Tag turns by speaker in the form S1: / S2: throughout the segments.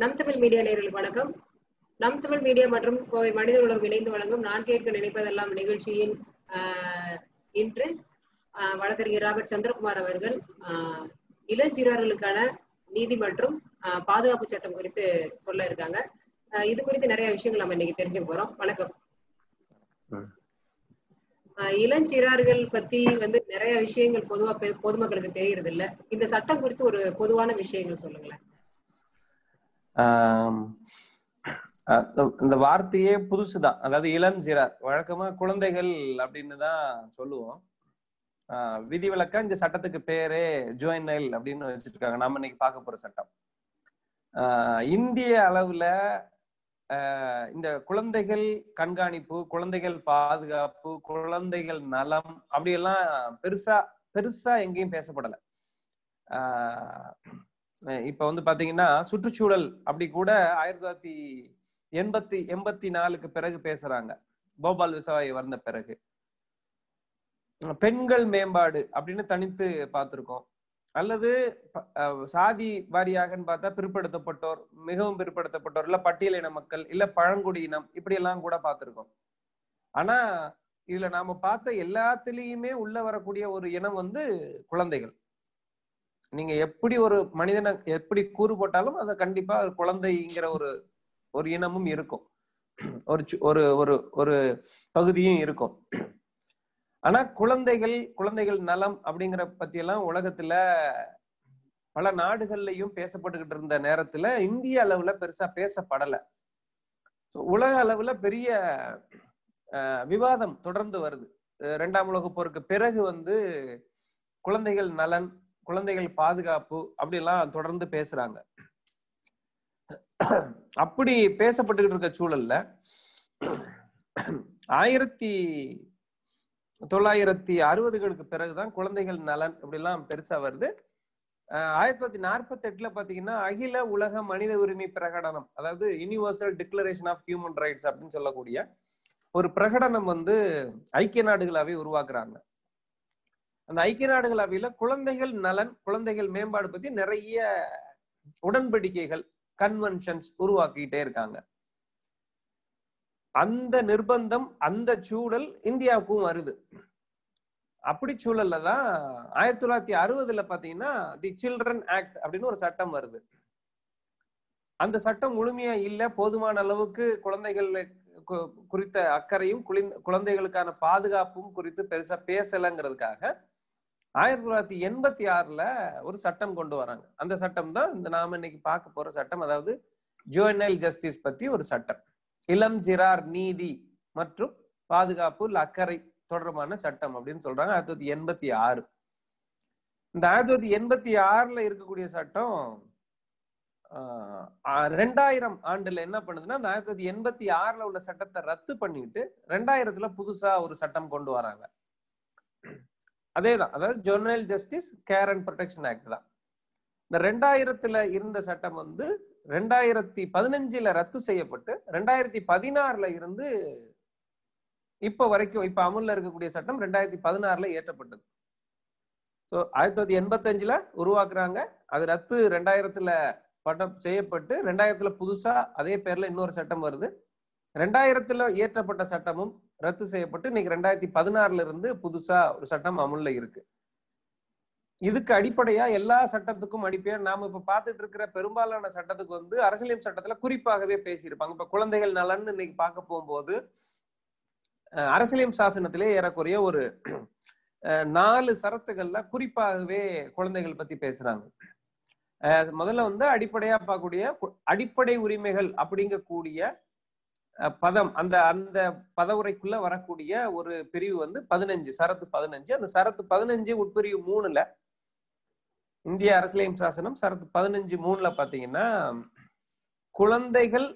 S1: நம் தமிழ் மீடியா நேர்களுக்கு வணக்கம் நம் தமிழ் மீடியா மற்றும் கோவை மனித உலகம் இணைந்து வழங்கும் நான் கேட்க நினைப்பதெல்லாம் நிகழ்ச்சியின் இன்று வழக்கறிஞர் ராபர்ட் சந்திரகுமார் அவர்கள் இளஞ்சிறார்களுக்கான நீதி மற்றும் பாதுகாப்பு சட்டம் குறித்து சொல்ல இருக்காங்க இது குறித்து நிறைய விஷயங்கள் நம்ம இன்னைக்கு தெரிஞ்சுக்க போறோம் வணக்கம் இளஞ்சிறார்கள் பத்தி வந்து நிறைய விஷயங்கள் பொதுவா பொதுமக்களுக்கு தெரியறது இல்ல இந்த சட்டம் குறித்து ஒரு பொதுவான விஷயங்கள் சொல்லுங்களேன்
S2: இந்த வார்த்தையே புதுசுதான் அதாவது இளம் சிறார் வழக்கமா குழந்தைகள் அப்படின்னு தான் சொல்லுவோம் விதிவிலக்கா இந்த சட்டத்துக்கு பேரே நைல் அப்படின்னு வச்சிருக்காங்க நாம இன்னைக்கு பார்க்க போற சட்டம் இந்திய அளவுல இந்த குழந்தைகள் கண்காணிப்பு குழந்தைகள் பாதுகாப்பு குழந்தைகள் நலம் அப்படியெல்லாம் பெருசா பெருசா எங்கேயும் பேசப்படலை இப்ப வந்து பாத்தீங்கன்னா சுற்றுச்சூழல் அப்படி கூட ஆயிரத்தி தொள்ளாயிரத்தி எண்பத்தி எண்பத்தி நாலுக்கு பிறகு பேசுறாங்க போபால் விசவாய் வந்த பிறகு பெண்கள் மேம்பாடு அப்படின்னு தனித்து பார்த்திருக்கோம் அல்லது சாதி வாரியாகன்னு பார்த்தா பிற்படுத்தப்பட்டோர் மிகவும் பிற்படுத்தப்பட்டோர் இல்ல பட்டியலின மக்கள் இல்ல பழங்குடியினம் இப்படி எல்லாம் கூட பார்த்திருக்கோம் ஆனா இதுல நாம பார்த்த எல்லாத்துலயுமே உள்ள வரக்கூடிய ஒரு இனம் வந்து குழந்தைகள் நீங்க எப்படி ஒரு மனிதனை எப்படி கூறு போட்டாலும் அதை கண்டிப்பா குழந்தைங்கிற ஒரு ஒரு இனமும் இருக்கும் ஒரு ஒரு ஒரு ஒரு பகுதியும் இருக்கும் ஆனா குழந்தைகள் குழந்தைகள் நலம் அப்படிங்கிற பத்தியெல்லாம் உலகத்துல பல நாடுகள்லயும் பேசப்பட்டுகிட்டு இருந்த நேரத்துல இந்திய அளவுல பெருசா பேசப்படல உலக அளவுல பெரிய விவாதம் தொடர்ந்து வருது ரெண்டாம் உலக போருக்கு பிறகு வந்து குழந்தைகள் நலன் குழந்தைகள் பாதுகாப்பு அப்படிலாம் தொடர்ந்து பேசுறாங்க அப்படி பேசப்பட்டுக்கிட்டு இருக்க சூழல்ல ஆயிரத்தி தொள்ளாயிரத்தி அறுபதுகளுக்கு பிறகுதான் குழந்தைகள் நலன் அப்படிலாம் பெருசா வருது ஆயிரத்தி தொள்ளாயிரத்தி நாற்பத்தி எட்டுல பாத்தீங்கன்னா அகில உலக மனித உரிமை பிரகடனம் அதாவது universal declaration of human rights அப்படின்னு சொல்லக்கூடிய ஒரு பிரகடனம் வந்து ஐக்கிய நாடுகளாவே உருவாக்குறாங்க அந்த ஐக்கிய நாடுகள் அவையில குழந்தைகள் நலன் குழந்தைகள் மேம்பாடு பத்தி நிறைய உடன்படிக்கைகள் கன்வென்ஷன்ஸ் உருவாக்கிட்டே இருக்காங்க அந்த நிர்பந்தம் அந்த சூழல் இந்தியாவுக்கும் வருது அப்படி சூழல்ல தான் ஆயிரத்தி தொள்ளாயிரத்தி அறுபதுல பாத்தீங்கன்னா தி சில்ட்ரன் ஆக்ட் அப்படின்னு ஒரு சட்டம் வருது அந்த சட்டம் முழுமையா இல்ல போதுமான அளவுக்கு குழந்தைகள் குறித்த அக்கறையும் குழந்தைகளுக்கான பாதுகாப்பும் குறித்து பெருசா பேசலைங்கிறதுக்காக ஆயிரத்தி தொள்ளாயிரத்தி எண்பத்தி ஆறுல ஒரு சட்டம் கொண்டு வராங்க அந்த சட்டம் தான் இந்த நாம இன்னைக்கு பார்க்க போற சட்டம் அதாவது ஜோனல் ஜஸ்டிஸ் பத்தி ஒரு சட்டம் இளம் ஜிரார் நீதி மற்றும் பாதுகாப்பு அக்கறை தொடர்பான சட்டம் அப்படின்னு சொல்றாங்க ஆயிரத்தி தொள்ளாயிரத்தி எண்பத்தி ஆறு இந்த ஆயிரத்தி தொள்ளாயிரத்தி எண்பத்தி ஆறுல இருக்கக்கூடிய சட்டம் ரெண்டாயிரம் ஆண்டுல என்ன பண்ணுதுன்னா அந்த ஆயிரத்தி தொள்ளாயிரத்தி எண்பத்தி ஆறுல உள்ள சட்டத்தை ரத்து பண்ணிட்டு ரெண்டாயிரத்துல புதுசா ஒரு சட்டம் கொண்டு வராங்க அதேதான் அதாவது juvenile justice care and protection act தான் இந்த ரெண்டாயிரத்துல இருந்த சட்டம் வந்து ரெண்டாயிரத்தி பதினஞ்சுல ரத்து செய்யப்பட்டு ரெண்டாயிரத்தி பதினாறுல இருந்து இப்ப வரைக்கும் இப்ப அமுல்ல இருக்கக்கூடிய சட்டம் ரெண்டாயிரத்தி பதினாறுல ஏற்றப்பட்டது ஸோ ஆயிரத்தி தொள்ளாயிரத்தி எண்பத்தஞ்சுல உருவாக்குறாங்க அது ரத்து ரெண்டாயிரத்துல பட்டம் செய்யப்பட்டு ரெண்டாயிரத்துல புதுசா அதே பேர்ல இன்னொரு சட்டம் வருது ரெண்டாயிரத்துல இயற்றப்பட்ட சட்டமும் ரத்து செய்யப்பட்டு இன்னைக்கு ரெண்டாயிரத்தி பதினாறுல இருந்து புதுசா ஒரு சட்டம் அமுல்ல இருக்கு இதுக்கு அடிப்படையா எல்லா சட்டத்துக்கும் அடிப்படையா நாம இப்ப பாத்துட்டு இருக்கிற பெரும்பாலான சட்டத்துக்கு வந்து அரசியலமைப்பு சட்டத்துல குறிப்பாகவே பேசியிருப்பாங்க இப்ப குழந்தைகள் நலன் இன்னைக்கு பார்க்க போகும்போது அரசியலமைப்பு சாசனத்திலே ஏறக்குறைய ஒரு நாலு சரத்துகள்ல குறிப்பாகவே குழந்தைகள் பத்தி பேசுறாங்க முதல்ல வந்து அடிப்படையா பார்க்கக்கூடிய அடிப்படை உரிமைகள் அப்படிங்கக்கூடிய பதம் அந்த அந்த பதவுரைக்குள்ள வரக்கூடிய ஒரு பிரிவு வந்து பதினஞ்சு சரத்து பதினஞ்சு அந்த சரத்து பதினஞ்சு உட்பிரிவு மூணுல இந்திய அரசியலையும் சாசனம் சரத்து பதினஞ்சு மூணுல பாத்தீங்கன்னா குழந்தைகள்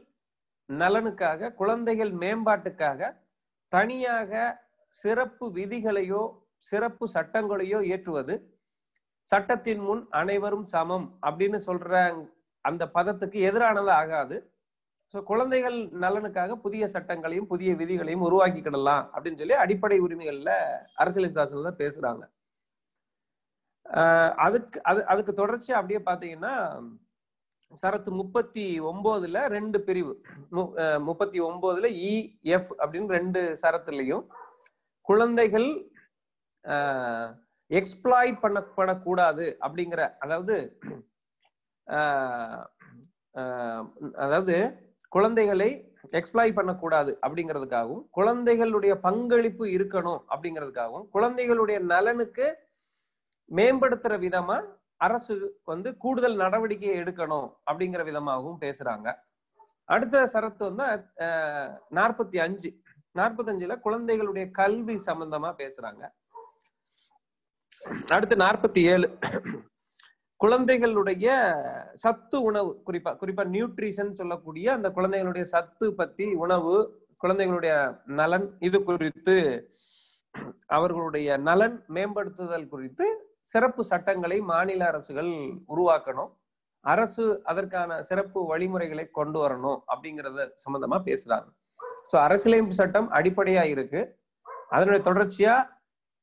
S2: நலனுக்காக குழந்தைகள் மேம்பாட்டுக்காக தனியாக சிறப்பு விதிகளையோ சிறப்பு சட்டங்களையோ ஏற்றுவது சட்டத்தின் முன் அனைவரும் சமம் அப்படின்னு சொல்ற அந்த பதத்துக்கு எதிரானது ஆகாது ஸோ குழந்தைகள் நலனுக்காக புதிய சட்டங்களையும் புதிய விதிகளையும் உருவாக்கிக்கிடலாம் அப்படின்னு சொல்லி அடிப்படை உரிமைகள்ல அரசியல் சாசனம் தான் பேசுகிறாங்க அதுக்கு அது அதுக்கு தொடர்ச்சி அப்படியே பார்த்தீங்கன்னா சரத்து முப்பத்தி ஒம்போதுல ரெண்டு பிரிவு முப்பத்தி ஒம்போதுல இ எஃப் அப்படின்னு ரெண்டு சரத்துலையும் குழந்தைகள் எக்ஸ்பிளாய் பண்ணப்படக்கூடாது அப்படிங்கிற அதாவது அதாவது குழந்தைகளை எக்ஸ்பிளாய் பண்ணக்கூடாது அப்படிங்கிறதுக்காகவும் குழந்தைகளுடைய பங்களிப்பு இருக்கணும் அப்படிங்கிறதுக்காகவும் குழந்தைகளுடைய நலனுக்கு மேம்படுத்துற விதமா அரசு வந்து கூடுதல் நடவடிக்கை எடுக்கணும் அப்படிங்கிற விதமாகவும் பேசுறாங்க அடுத்த சரத்து வந்து நாற்பத்தி அஞ்சு நாற்பத்தஞ்சுல குழந்தைகளுடைய கல்வி சம்பந்தமா பேசுறாங்க அடுத்து நாற்பத்தி ஏழு குழந்தைகளுடைய சத்து உணவு குறிப்பா குறிப்பா நியூட்ரிஷன் சொல்லக்கூடிய அந்த குழந்தைகளுடைய சத்து பத்தி உணவு குழந்தைகளுடைய நலன் இது குறித்து அவர்களுடைய நலன் மேம்படுத்துதல் குறித்து சிறப்பு சட்டங்களை மாநில அரசுகள் உருவாக்கணும் அரசு அதற்கான சிறப்பு வழிமுறைகளை கொண்டு வரணும் அப்படிங்கறத சம்பந்தமா பேசுறாங்க சோ அரசியலமைப்பு சட்டம் அடிப்படையா இருக்கு அதனுடைய தொடர்ச்சியா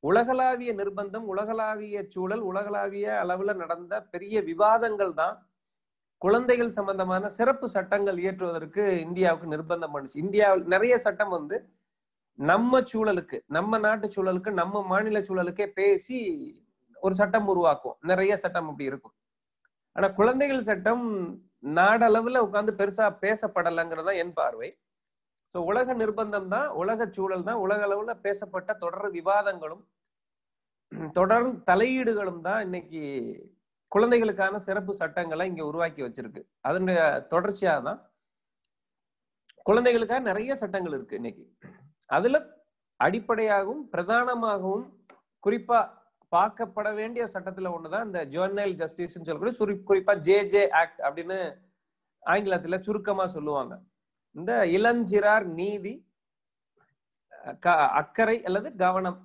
S2: உலகளாவிய நிர்பந்தம் உலகளாவிய சூழல் உலகளாவிய அளவுல நடந்த பெரிய விவாதங்கள் தான் குழந்தைகள் சம்பந்தமான சிறப்பு சட்டங்கள் இயற்றுவதற்கு இந்தியாவுக்கு நிர்பந்தம் பண்ணுச்சு இந்தியாவில் நிறைய சட்டம் வந்து நம்ம சூழலுக்கு நம்ம நாட்டு சூழலுக்கு நம்ம மாநில சூழலுக்கே பேசி ஒரு சட்டம் உருவாக்கும் நிறைய சட்டம் அப்படி இருக்கும் ஆனா குழந்தைகள் சட்டம் நாடளவுல உட்காந்து பெருசா பேசப்படலைங்கிறது தான் என் பார்வை ஸோ உலக நிர்பந்தம் தான் உலக சூழல் தான் உலக அளவுல பேசப்பட்ட தொடர் விவாதங்களும் தொடர் தலையீடுகளும் தான் இன்னைக்கு குழந்தைகளுக்கான சிறப்பு சட்டங்களை இங்க உருவாக்கி வச்சிருக்கு அதனுடைய தொடர்ச்சியாக தான் குழந்தைகளுக்காக நிறைய சட்டங்கள் இருக்கு இன்னைக்கு அதுல அடிப்படையாகவும் பிரதானமாகவும் குறிப்பா பார்க்கப்பட வேண்டிய சட்டத்துல ஒண்ணுதான் இந்த ஜேர்னல் ஜஸ்டிஸ் சொல்லக்கூடிய குறிப்பா ஜே ஜே ஆக்ட் அப்படின்னு ஆங்கிலத்துல சுருக்கமா சொல்லுவாங்க இந்த இளஞ்சிறார் நீதி அக்கறை அல்லது கவனம்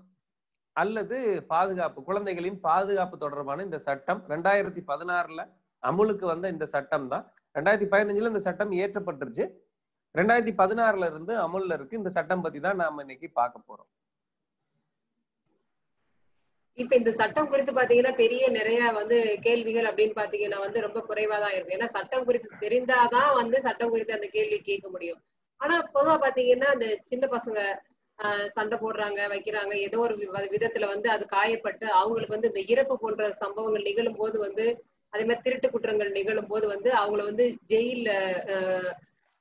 S2: அல்லது பாதுகாப்பு குழந்தைகளின் பாதுகாப்பு தொடர்பான இந்த சட்டம் ரெண்டாயிரத்தி பதினாறுல அமுலுக்கு வந்த இந்த சட்டம் தான் ரெண்டாயிரத்தி பதினஞ்சுல இந்த சட்டம் இயற்றப்பட்டுருச்சு ரெண்டாயிரத்தி பதினாறுல இருந்து அமுல்ல இருக்கு இந்த சட்டம் பத்தி தான் நாம இன்னைக்கு பார்க்க போறோம்
S1: இப்ப இந்த சட்டம் குறித்து பாத்தீங்கன்னா பெரிய நிறைய வந்து கேள்விகள் அப்படின்னு பாத்தீங்கன்னா வந்து ரொம்ப குறைவா தான் இருக்கும் ஏன்னா சட்டம் குறித்து தெரிந்தாதான் வந்து சட்டம் குறித்து அந்த கேள்வி கேட்க முடியும் ஆனா பொதுவா பாத்தீங்கன்னா அந்த சின்ன பசங்க சண்டை போடுறாங்க வைக்கிறாங்க ஏதோ ஒரு விதத்துல வந்து அது காயப்பட்டு அவங்களுக்கு வந்து இந்த இறப்பு போன்ற சம்பவங்கள் நிகழும் போது வந்து அதே மாதிரி திருட்டு குற்றங்கள் நிகழும் போது வந்து அவங்கள வந்து ஜெயில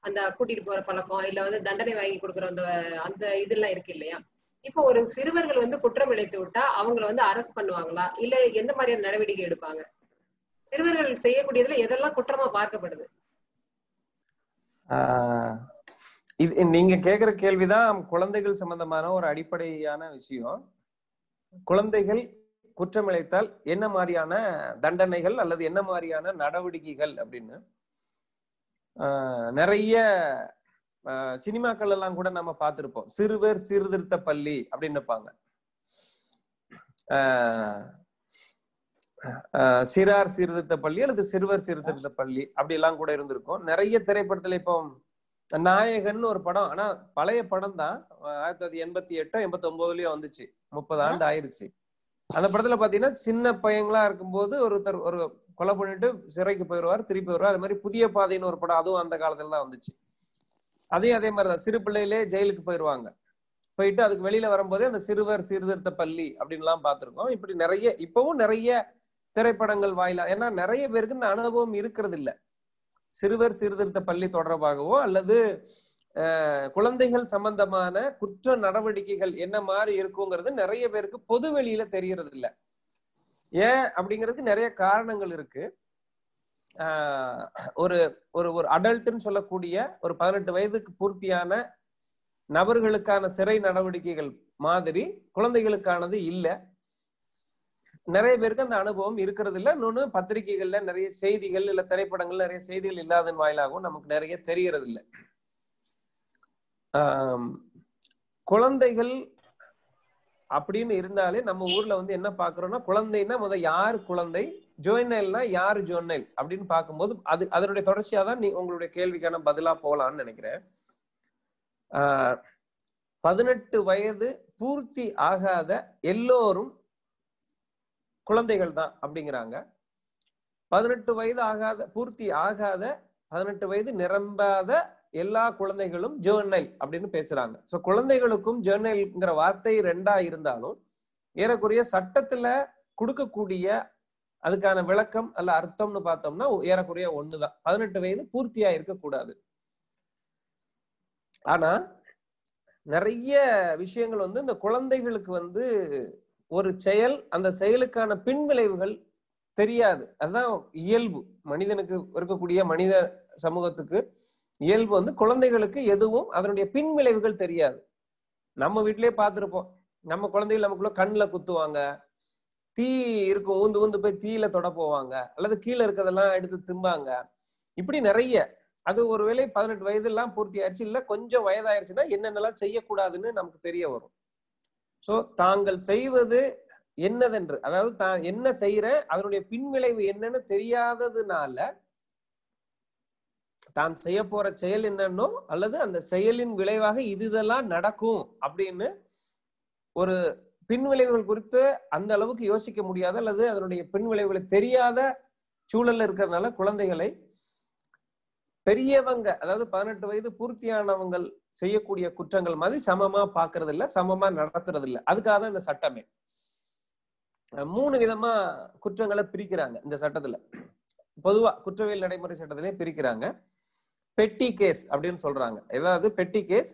S1: அந்த கூட்டிட்டு போற பழக்கம் இல்ல வந்து தண்டனை வாங்கி கொடுக்குற அந்த அந்த இதெல்லாம் இருக்கு இல்லையா இப்போ ஒரு சிறுவர்கள் வந்து குற்றம் இழைத்து விட்டா அவங்கள வந்து அரசு பண்ணுவாங்களா இல்ல எந்த மாதிரியான நடவடிக்கை எடுப்பாங்க சிறுவர்கள் செய்யக்கூடியதுல எதெல்லாம் குற்றமா பார்க்கப்படுது
S2: இது நீங்க கேக்குற கேள்விதான் குழந்தைகள் சம்பந்தமான ஒரு அடிப்படையான விஷயம் குழந்தைகள் குற்றம் இழைத்தால் என்ன மாதிரியான தண்டனைகள் அல்லது என்ன மாதிரியான நடவடிக்கைகள் அப்படின்னு நிறைய சினிமாக்கள் எல்லாம் கூட நம்ம பார்த்திருப்போம் சிறுவர் சீர்திருத்த பள்ளி அப்படின்னு இருப்பாங்க சிறார் சீர்திருத்த பள்ளி அல்லது சிறுவர் சீர்திருத்த பள்ளி அப்படி எல்லாம் கூட இருந்திருக்கும் நிறைய திரைப்படத்துல இப்போ நாயகன் ஒரு படம் ஆனா பழைய படம் தான் ஆயிரத்தி தொள்ளாயிரத்தி எண்பத்தி எட்டோ எண்பத்தி ஒன்பதுலயோ வந்துச்சு முப்பது ஆண்டு ஆயிருச்சு அந்த படத்துல பாத்தீங்கன்னா சின்ன பையங்களா இருக்கும்போது ஒருத்தர் ஒரு கொலை பண்ணிட்டு சிறைக்கு போயிடுவார் திருப்பி வருவார் அது மாதிரி புதிய பாதைன்னு ஒரு படம் அதுவும் அந்த காலத்துல தான் வந்துச்சு அதையும் அதே மாதிரிதான் சிறு பிள்ளையிலே ஜெயிலுக்கு போயிடுவாங்க போயிட்டு அதுக்கு வெளியில வரும்போதே அந்த சிறுவர் சீர்திருத்த பள்ளி எல்லாம் பாத்துருக்கோம் இப்படி நிறைய இப்பவும் நிறைய திரைப்படங்கள் வாயிலா ஏன்னா நிறைய பேருக்கு இந்த அனுபவம் இருக்கிறது இல்ல சிறுவர் சீர்திருத்த பள்ளி தொடர்பாகவோ அல்லது குழந்தைகள் சம்பந்தமான குற்ற நடவடிக்கைகள் என்ன மாதிரி இருக்குங்கிறது நிறைய பேருக்கு பொது வெளியில தெரியறது இல்லை ஏன் அப்படிங்கிறதுக்கு நிறைய காரணங்கள் இருக்கு ஒரு ஒரு ஒரு அடல்ட்னு சொல்லக்கூடிய ஒரு பதினெட்டு வயதுக்கு பூர்த்தியான நபர்களுக்கான சிறை நடவடிக்கைகள் மாதிரி குழந்தைகளுக்கானது இல்லை நிறைய பேருக்கு அந்த அனுபவம் இருக்கிறது இல்லை இன்னொன்று பத்திரிகைகள்ல நிறைய செய்திகள் இல்ல திரைப்படங்கள் நிறைய செய்திகள் இல்லாதன் வாயிலாகவும் நமக்கு நிறைய தெரியறது இல்லை குழந்தைகள் அப்படின்னு இருந்தாலே நம்ம ஊர்ல வந்து என்ன பாக்குறோம்னா குழந்தைன்னா முத யார் குழந்தை ஜோயினைல்னா யாரு ஜோனைல் அப்படின்னு பார்க்கும்போது அது அதனுடைய தொடர்ச்சியா தான் நீ உங்களுடைய கேள்விக்கான பதிலா போகலான்னு நினைக்கிறேன் பதினெட்டு வயது பூர்த்தி ஆகாத எல்லோரும் குழந்தைகள் தான் அப்படிங்கிறாங்க பதினெட்டு வயது ஆகாத பூர்த்தி ஆகாத பதினெட்டு வயது நிரம்பாத எல்லா குழந்தைகளும் ஜேர்னல் அப்படின்னு பேசுறாங்க ஸோ குழந்தைகளுக்கும் ஜேர்னல்ங்கிற வார்த்தை ரெண்டா இருந்தாலும் ஏறக்குறைய சட்டத்துல கொடுக்கக்கூடிய அதுக்கான விளக்கம் அல்ல அர்த்தம்னு பார்த்தோம்னா ஏறக்குறைய ஒண்ணுதான் பதினெட்டு வயது பூர்த்தியா இருக்கக்கூடாது ஆனா நிறைய விஷயங்கள் வந்து இந்த குழந்தைகளுக்கு வந்து ஒரு செயல் அந்த செயலுக்கான பின்விளைவுகள் தெரியாது அதுதான் இயல்பு மனிதனுக்கு இருக்கக்கூடிய மனித சமூகத்துக்கு இயல்பு வந்து குழந்தைகளுக்கு எதுவும் அதனுடைய பின்விளைவுகள் தெரியாது நம்ம வீட்டிலேயே பார்த்துருப்போம் நம்ம குழந்தைகள் நமக்குள்ள கண்ணில் குத்துவாங்க தீ இருக்கும் ஊந்து ஊந்து போய் தீயில தொட போவாங்க அல்லது கீழே இருக்கிறதெல்லாம் எடுத்து திம்பாங்க இப்படி நிறைய அது ஒருவேளை பதினெட்டு எல்லாம் பூர்த்தி ஆயிடுச்சு இல்லை கொஞ்சம் வயதாயிருச்சுன்னா என்னென்னலாம் செய்யக்கூடாதுன்னு நமக்கு தெரிய வரும் சோ தாங்கள் செய்வது என்னதென்று அதாவது தான் என்ன செய்யற அதனுடைய பின்விளைவு என்னன்னு தெரியாததுனால தான் செய்ய போற செயல் என்னன்னோ அல்லது அந்த செயலின் விளைவாக இதுதெல்லாம் நடக்கும் அப்படின்னு ஒரு பின்விளைவுகள் குறித்து அந்த அளவுக்கு யோசிக்க முடியாத அல்லது அதனுடைய பின்விளைவுகளை தெரியாத சூழல்ல இருக்கிறதுனால குழந்தைகளை பெரியவங்க அதாவது பதினெட்டு வயது பூர்த்தியானவங்கள் செய்யக்கூடிய குற்றங்கள் மாதிரி சமமா பாக்குறது இல்ல சமமா நடத்துறது இல்ல அதுக்காக தான் இந்த சட்டமே மூணு விதமா குற்றங்களை பிரிக்கிறாங்க இந்த சட்டத்துல பொதுவா குற்றவியல் நடைமுறை சட்டத்திலே பிரிக்கிறாங்க பெட்டி கேஸ் அப்படின்னு சொல்றாங்க ஏதாவது பெட்டி கேஸ்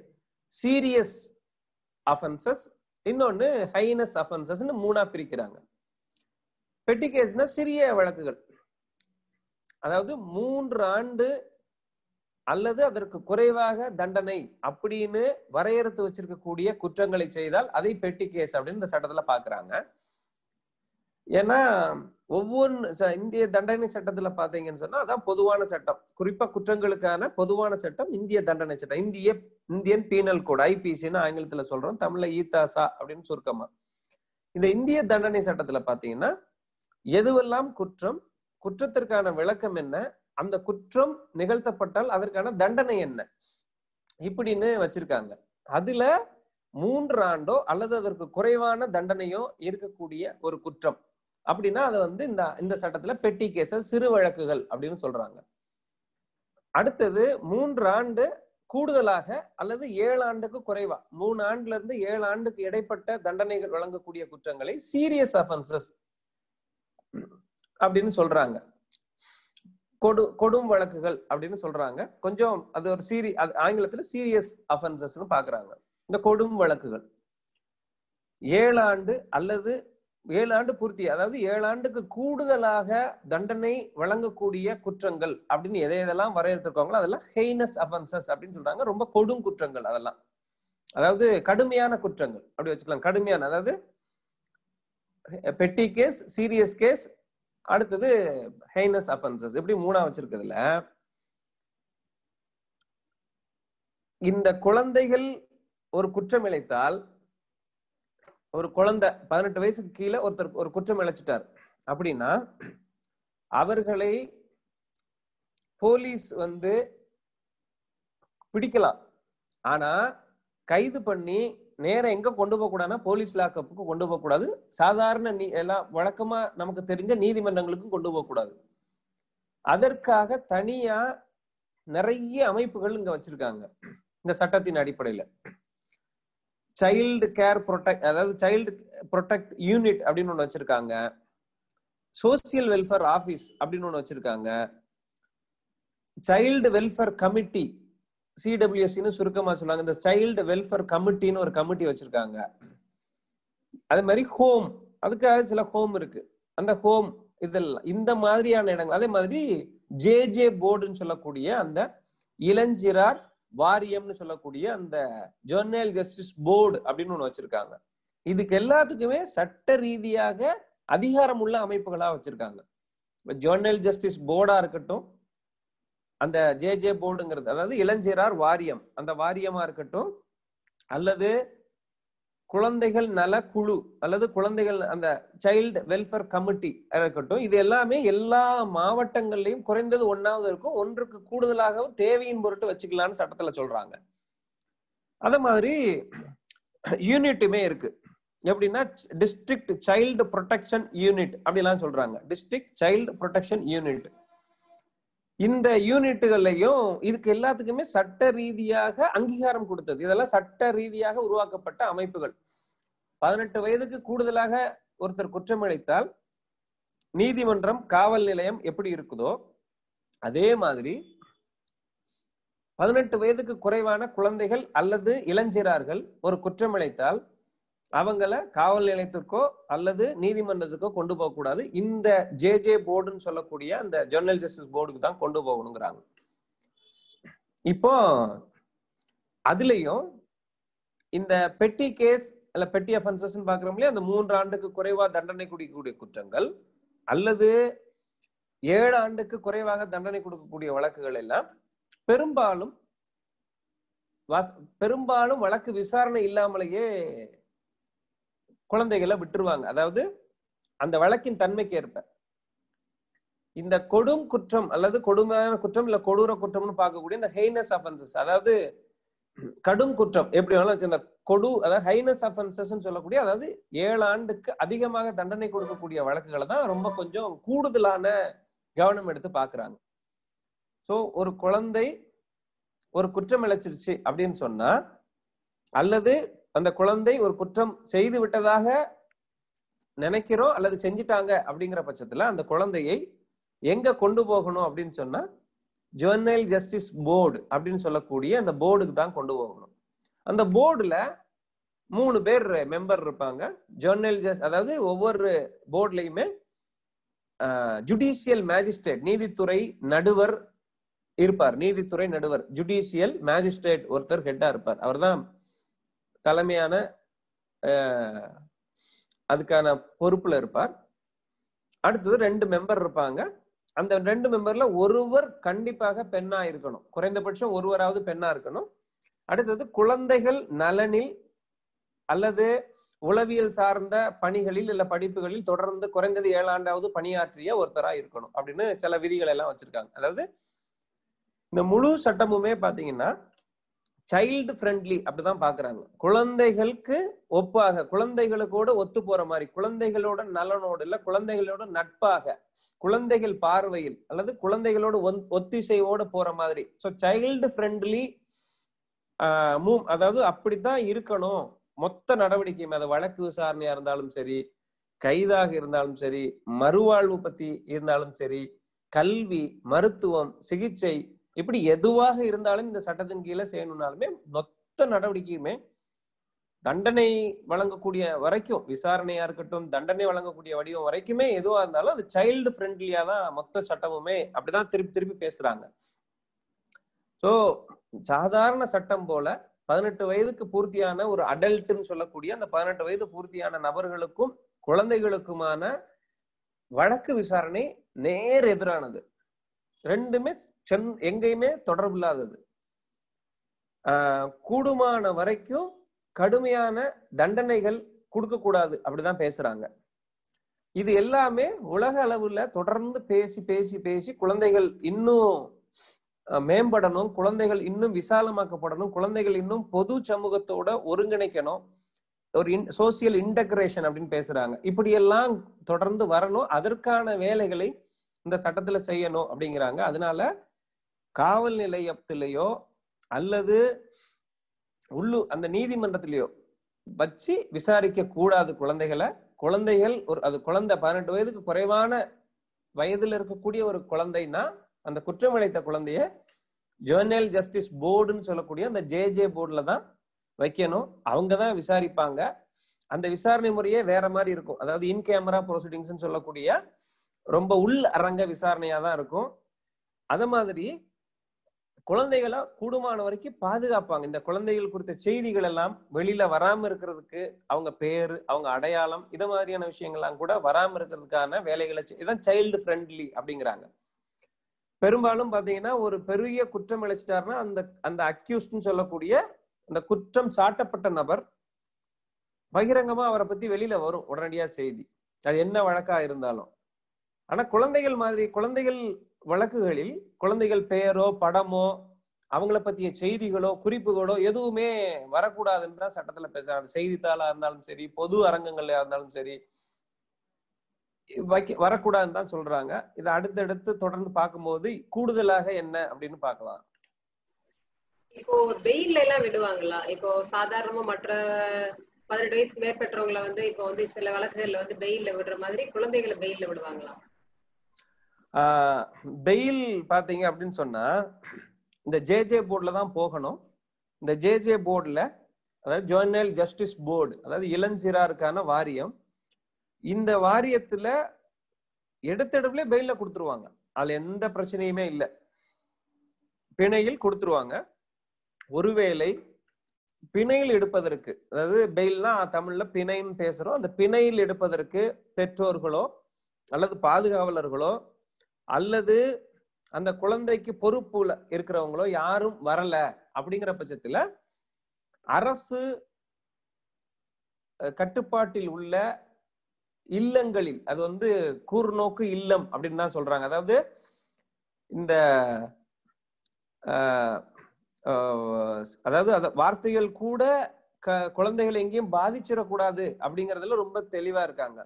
S2: சீரியஸ் அஃபென்சஸ் இன்னொன்னு ஹைனஸ் அஃபென்சஸ்ன்னு மூணா பிரிக்கிறாங்க பெட்டி கேஸ்னா சிறிய வழக்குகள் அதாவது மூன்று ஆண்டு அல்லது அதற்கு குறைவாக தண்டனை அப்படின்னு வரையறுத்து வச்சிருக்கக்கூடிய குற்றங்களை செய்தால் அதை பெட்டி கேஸ் அப்படின்னு சட்டத்துல பாக்குறாங்க ஏன்னா ஒவ்வொன்று இந்திய தண்டனை சட்டத்துல பாத்தீங்கன்னு சொன்னா அதான் பொதுவான சட்டம் குறிப்பா குற்றங்களுக்கான பொதுவான சட்டம் இந்திய தண்டனை சட்டம் இந்திய இந்தியன் பீனல் கோட் ஐபிசின்னு ஆங்கிலத்துல சொல்றோம் தமிழ்ல ஈத்தாசா அப்படின்னு சுருக்கமா இந்த இந்திய தண்டனை சட்டத்துல பாத்தீங்கன்னா எதுவெல்லாம் குற்றம் குற்றத்திற்கான விளக்கம் என்ன அந்த குற்றம் நிகழ்த்தப்பட்டால் அதற்கான தண்டனை என்ன இப்படின்னு வச்சிருக்காங்க அதுல மூன்று ஆண்டோ அல்லது அதற்கு குறைவான தண்டனையோ இருக்கக்கூடிய ஒரு குற்றம் அப்படின்னா அது வந்து இந்த இந்த சட்டத்துல பெட்டி கேசல் சிறு வழக்குகள் அப்படின்னு சொல்றாங்க அடுத்தது மூன்று ஆண்டு கூடுதலாக அல்லது ஏழு ஆண்டுக்கு குறைவா மூணு ஆண்டுல இருந்து ஏழு ஆண்டுக்கு இடைப்பட்ட தண்டனைகள் வழங்கக்கூடிய குற்றங்களை சீரியஸ் அஃபென்சஸ் அப்படின்னு சொல்றாங்க கொடு கொடும் வழக்குகள் அப்படின்னு சொல்றாங்க கொஞ்சம் அது ஒரு சீரி அது ஆங்கிலத்துல சீரியஸ் அஃபென்சஸ்னு பாக்குறாங்க இந்த கொடும் வழக்குகள் ஏழு ஆண்டு அல்லது ஏழு ஆண்டு பூர்த்தி அதாவது ஏழு ஆண்டுக்கு கூடுதலாக தண்டனை வழங்கக்கூடிய குற்றங்கள் அப்படின்னு எதை எதெல்லாம் வரையறுத்திருக்காங்களோ அதெல்லாம் ஹெய்னஸ் அஃபென்சஸ் அப்படின்னு சொல்றாங்க ரொம்ப கொடும் குற்றங்கள் அதெல்லாம் அதாவது கடுமையான குற்றங்கள் அப்படி வச்சுக்கலாம் கடுமையான அதாவது பெட்டி கேஸ் சீரியஸ் கேஸ் அடுத்தது ஹெய்னஸ் அஃபென்சஸ் எப்படி மூணா வச்சிருக்கிறதுல இந்த குழந்தைகள் ஒரு குற்றம் இழைத்தால் ஒரு குழந்தை பதினெட்டு வயசுக்கு கீழே ஒருத்தர் ஒரு குற்றம் இழைச்சிட்டார் அப்படின்னா அவர்களை போலீஸ் வந்து பிடிக்கலாம் ஆனா கைது பண்ணி நேரம் எங்க கொண்டு போகக்கூடாதுன்னா போலீஸ் லாக்கப்புக்கு கொண்டு போகக்கூடாது சாதாரண நீ எல்லாம் வழக்கமா நமக்கு தெரிஞ்ச நீதிமன்றங்களுக்கும் கொண்டு போகக்கூடாது அதற்காக தனியா நிறைய அமைப்புகள் இங்க வச்சிருக்காங்க இந்த சட்டத்தின் அடிப்படையில சைல்டு கேர் ப்ரொடெக்ட் அதாவது சைல்டு ப்ரொடெக்ட் யூனிட் அப்படின்னு ஒன்று வச்சிருக்காங்க சோசியல் வெல்ஃபேர் ஆஃபீஸ் அப்படின்னு ஒன்று வச்சிருக்காங்க சைல்டு வெல்ஃபேர் கமிட்டி சிடபிள்யூசின்னு சுருக்கமாக சொல்லுவாங்க இந்த சைல்டு வெல்ஃபேர் கமிட்டின்னு ஒரு கமிட்டி வச்சிருக்காங்க அதே மாதிரி ஹோம் அதுக்காக சில ஹோம் இருக்கு அந்த ஹோம் இதெல்லாம் இந்த மாதிரியான இடங்கள் அதே மாதிரி ஜே ஜே போர்டுன்னு சொல்லக்கூடிய அந்த இளஞ்சிறார் வாரியம்னு சொல்லக்கூடிய அந்த ஜேர்னல் ஜஸ்டிஸ் போர்டு அப்படின்னு ஒண்ணு வச்சிருக்காங்க இதுக்கு எல்லாத்துக்குமே சட்ட ரீதியாக அதிகாரம் உள்ள அமைப்புகளா வச்சிருக்காங்க ஜோர்னல் ஜஸ்டிஸ் போர்டா இருக்கட்டும் அந்த ஜே ஜே போர்டுங்கிறது அதாவது இளஞ்சியரார் வாரியம் அந்த வாரியமா இருக்கட்டும் அல்லது குழந்தைகள் நல குழு அல்லது குழந்தைகள் அந்த சைல்டு வெல்ஃபேர் கமிட்டி இருக்கட்டும் இது எல்லாமே எல்லா மாவட்டங்கள்லயும் குறைந்தது ஒன்னாவது இருக்கும் ஒன்றுக்கு கூடுதலாகவும் தேவையின் பொருட்டு வச்சுக்கலாம்னு சட்டத்துல சொல்றாங்க அதே மாதிரி யூனிட்டுமே இருக்கு எப்படின்னா டிஸ்ட்ரிக்ட் சைல்டு ப்ரொடெக்ஷன் யூனிட் அப்படிலாம் சொல்றாங்க டிஸ்ட்ரிக்ட் சைல்டு ப்ரொடெக்ஷன் யூனிட் இந்த யூனிட்டுகள்லையும் இதுக்கு எல்லாத்துக்குமே சட்ட ரீதியாக அங்கீகாரம் கொடுத்தது இதெல்லாம் சட்ட ரீதியாக உருவாக்கப்பட்ட அமைப்புகள் பதினெட்டு வயதுக்கு கூடுதலாக ஒருத்தர் குற்றம் அளித்தால் நீதிமன்றம் காவல் நிலையம் எப்படி இருக்குதோ அதே மாதிரி பதினெட்டு வயதுக்கு குறைவான குழந்தைகள் அல்லது இளஞ்சிறார்கள் ஒரு குற்றம் அளித்தால் அவங்கள காவல் நிலையத்திற்கோ அல்லது நீதிமன்றத்துக்கோ கொண்டு போகக்கூடாது இந்த ஜே ஜே போர்டுன்னு சொல்லக்கூடிய அந்த ஜெர்னல் ஜஸ்டிஸ் போர்டுக்கு தான் கொண்டு போகணுங்கிறாங்க இப்போ அதுலயும் இந்த பெட்டி கேஸ் அல்ல பெட்டி அஃபென்சஸ் பாக்குறோம்லயே அந்த மூன்று ஆண்டுக்கு குறைவா தண்டனை குடிக்கக்கூடிய குற்றங்கள் அல்லது ஏழு ஆண்டுக்கு குறைவாக தண்டனை கொடுக்கக்கூடிய வழக்குகள் எல்லாம் பெரும்பாலும் பெரும்பாலும் வழக்கு விசாரணை இல்லாமலேயே குழந்தைகளை விட்டுருவாங்க அதாவது அந்த வழக்கின் தன்மைக்கு ஏற்ப இந்த கொடும் குற்றம் அல்லது கொடுமையான குற்றம் இல்ல கொடூர குற்றம்னு பார்க்கக்கூடிய இந்த ஹைனஸ் அஃபென்சஸ் அதாவது கடும் குற்றம் எப்படி வேணாலும் இந்த கொடு அதாவது ஹைனஸ் அஃபென்சஸ் சொல்லக்கூடிய அதாவது ஏழு ஆண்டுக்கு அதிகமாக தண்டனை கொடுக்கக்கூடிய வழக்குகளை தான் ரொம்ப கொஞ்சம் கூடுதலான கவனம் எடுத்து பாக்குறாங்க ஸோ ஒரு குழந்தை ஒரு குற்றம் இழைச்சிருச்சு அப்படின்னு சொன்னா அல்லது அந்த குழந்தை ஒரு குற்றம் செய்து விட்டதாக நினைக்கிறோம் அல்லது செஞ்சிட்டாங்க அப்படிங்கிற பட்சத்துல அந்த குழந்தையை எங்க கொண்டு போகணும் அப்படின்னு சொன்னா ஜெர்னல் ஜஸ்டிஸ் போர்டு அப்படின்னு சொல்லக்கூடிய அந்த போர்டுக்கு தான் கொண்டு போகணும் அந்த போர்டுல மூணு பேர் மெம்பர் இருப்பாங்க ஜேர்னல் ஜஸ்ட் அதாவது ஒவ்வொரு போர்ட்லயுமே ஜுடிஷியல் மேஜிஸ்ட்ரேட் நீதித்துறை நடுவர் இருப்பார் நீதித்துறை நடுவர் ஜுடிஷியல் மேஜிஸ்ட்ரேட் ஒருத்தர் ஹெட்டா இருப்பார் அவர் தான் தலைமையான அதுக்கான பொறுப்புல இருப்பார் அடுத்தது ரெண்டு மெம்பர் இருப்பாங்க அந்த ரெண்டு மெம்பர்ல ஒருவர் கண்டிப்பாக பெண்ணா இருக்கணும் குறைந்தபட்சம் ஒருவராவது பெண்ணா இருக்கணும் அடுத்தது குழந்தைகள் நலனில் அல்லது உளவியல் சார்ந்த பணிகளில் இல்ல படிப்புகளில் தொடர்ந்து குறைந்தது ஏழாண்டாவது பணியாற்றிய ஒருத்தரா இருக்கணும் அப்படின்னு சில விதிகள் எல்லாம் வச்சிருக்காங்க அதாவது இந்த முழு சட்டமுமே பாத்தீங்கன்னா சைல்டு ஃப்ரெண்ட்லி அப்படிதான் பாக்குறாங்க குழந்தைகளுக்கு ஒப்பாக குழந்தைகளுக்கோட ஒத்து போற மாதிரி குழந்தைகளோட நலனோடு இல்ல குழந்தைகளோட நட்பாக குழந்தைகள் பார்வையில் அல்லது குழந்தைகளோட ஒத்திசைவோட போற மாதிரி ஸோ சைல்டு ஃப்ரெண்ட்லி மூ அதாவது அப்படித்தான் இருக்கணும் மொத்த நடவடிக்கையும் அது வழக்கு விசாரணையா இருந்தாலும் சரி கைதாக இருந்தாலும் சரி மறுவாழ்வு பத்தி இருந்தாலும் சரி கல்வி மருத்துவம் சிகிச்சை இப்படி எதுவாக இருந்தாலும் இந்த சட்டத்தின் கீழே செய்யணும்னாலுமே மொத்த நடவடிக்கையுமே தண்டனை வழங்கக்கூடிய வரைக்கும் விசாரணையா இருக்கட்டும் தண்டனை வழங்கக்கூடிய வடிவம் வரைக்குமே எதுவா இருந்தாலும் அது சைல்டு ஃப்ரெண்ட்லியா தான் மொத்த சட்டமுமே அப்படிதான் திருப்பி திருப்பி பேசுறாங்க சோ சாதாரண சட்டம் போல பதினெட்டு வயதுக்கு பூர்த்தியான ஒரு அடல்ட்டுன்னு சொல்லக்கூடிய அந்த பதினெட்டு வயது பூர்த்தியான நபர்களுக்கும் குழந்தைகளுக்குமான வழக்கு விசாரணை நேர் எதிரானது ரெண்டுமே சென் எங்கேயுமே தொடர்பு இல்லாதது கூடுமான வரைக்கும் கடுமையான தண்டனைகள் கொடுக்கக்கூடாது அப்படிதான் பேசுறாங்க இது எல்லாமே உலக அளவுல தொடர்ந்து பேசி பேசி பேசி குழந்தைகள் இன்னும் மேம்படணும் குழந்தைகள் இன்னும் விசாலமாக்கப்படணும் குழந்தைகள் இன்னும் பொது சமூகத்தோட ஒருங்கிணைக்கணும் ஒரு இன் சோசியல் இன்டகிரேஷன் அப்படின்னு பேசுறாங்க இப்படியெல்லாம் தொடர்ந்து வரணும் அதற்கான வேலைகளை இந்த சட்டத்துல செய்யணும் அப்படிங்கிறாங்க அதனால காவல் நிலையத்திலேயோ அல்லது உள்ளு அந்த நீதிமன்றத்திலேயோ வச்சு விசாரிக்க கூடாது குழந்தைகளை குழந்தைகள் ஒரு அது குழந்தை பதினெட்டு வயதுக்கு குறைவான வயதுல இருக்கக்கூடிய ஒரு குழந்தைன்னா அந்த குற்றம் இழைத்த குழந்தைய ஜெர்னல் ஜஸ்டிஸ் போர்டுன்னு சொல்லக்கூடிய அந்த ஜே ஜே போர்டில் தான் வைக்கணும் அவங்க தான் விசாரிப்பாங்க அந்த விசாரணை முறையே வேற மாதிரி இருக்கும் அதாவது இன் கேமரா ப்ரொசீடிங்ஸ்னு சொல்லக்கூடிய ரொம்ப உள் அரங்க விசாரணையா தான் இருக்கும் அத மாதிரி குழந்தைகளை கூடுமான வரைக்கும் பாதுகாப்பாங்க இந்த குழந்தைகள் குறித்த செய்திகள் எல்லாம் வெளியில வராம இருக்கிறதுக்கு அவங்க பேர் அவங்க அடையாளம் இத மாதிரியான விஷயங்கள்லாம் கூட வராம இருக்கிறதுக்கான வேலைகளை இதான் சைல்டு ஃப்ரெண்ட்லி அப்படிங்கிறாங்க பெரும்பாலும் பாத்தீங்கன்னா ஒரு பெரிய குற்றம் இழைச்சிட்டாருன்னா அந்த அந்த அக்யூஸ்ட்னு சொல்லக்கூடிய அந்த குற்றம் சாட்டப்பட்ட நபர் பகிரங்கமா அவரை பத்தி வெளியில வரும் உடனடியா செய்தி அது என்ன வழக்கா இருந்தாலும் ஆனா குழந்தைகள் மாதிரி குழந்தைகள் வழக்குகளில் குழந்தைகள் பெயரோ படமோ அவங்கள பத்திய செய்திகளோ குறிப்புகளோ எதுவுமே வரக்கூடாதுன்னு தான் சட்டத்துல பேசுறாங்க செய்தித்தாளா இருந்தாலும் சரி பொது அரங்கங்கள்ல இருந்தாலும் சரி வைக்க வரக்கூடாதுன்னு தான் சொல்றாங்க இதை அடுத்தடுத்து தொடர்ந்து பார்க்கும்போது கூடுதலாக என்ன அப்படின்னு பார்க்கலாம்
S1: இப்போ வெயில்ல எல்லாம் விடுவாங்களா இப்போ சாதாரணமா மற்ற பதினெட்டு வயசுக்கு மேற்பட்டவங்களை வந்து இப்போ வந்து சில வழக்குகள்ல வந்து வெயில்ல விடுற மாதிரி குழந்தைகளை வெயில்ல விடுவாங்களா
S2: பெயில் பார்த்தீங்க அப்படின்னு சொன்னால் இந்த ஜேஜே போர்டில் தான் போகணும் இந்த ஜேஜே போர்டில் அதாவது ஜோனல் ஜஸ்டிஸ் போர்டு அதாவது இளஞ்சிறாருக்கான வாரியம் இந்த வாரியத்தில் எடுத்தெடுப்புல பெயில கொடுத்துருவாங்க அதுல எந்த பிரச்சனையுமே இல்லை பிணையில் கொடுத்துருவாங்க ஒருவேளை பிணையில் எடுப்பதற்கு அதாவது பெயில்னா தமிழ்ல பிணைன்னு பேசுறோம் அந்த பிணையில் எடுப்பதற்கு பெற்றோர்களோ அல்லது பாதுகாவலர்களோ அல்லது அந்த குழந்தைக்கு பொறுப்புல இருக்கிறவங்களோ யாரும் வரல அப்படிங்கிற பட்சத்துல அரசு கட்டுப்பாட்டில் உள்ள இல்லங்களில் அது வந்து கூர்நோக்கு இல்லம் அப்படின்னு தான் சொல்றாங்க அதாவது இந்த அதாவது அத வார்த்தைகள் கூட க குழந்தைகள் எங்கேயும் பாதிச்சிடக்கூடாது அப்படிங்கறதுல ரொம்ப தெளிவா இருக்காங்க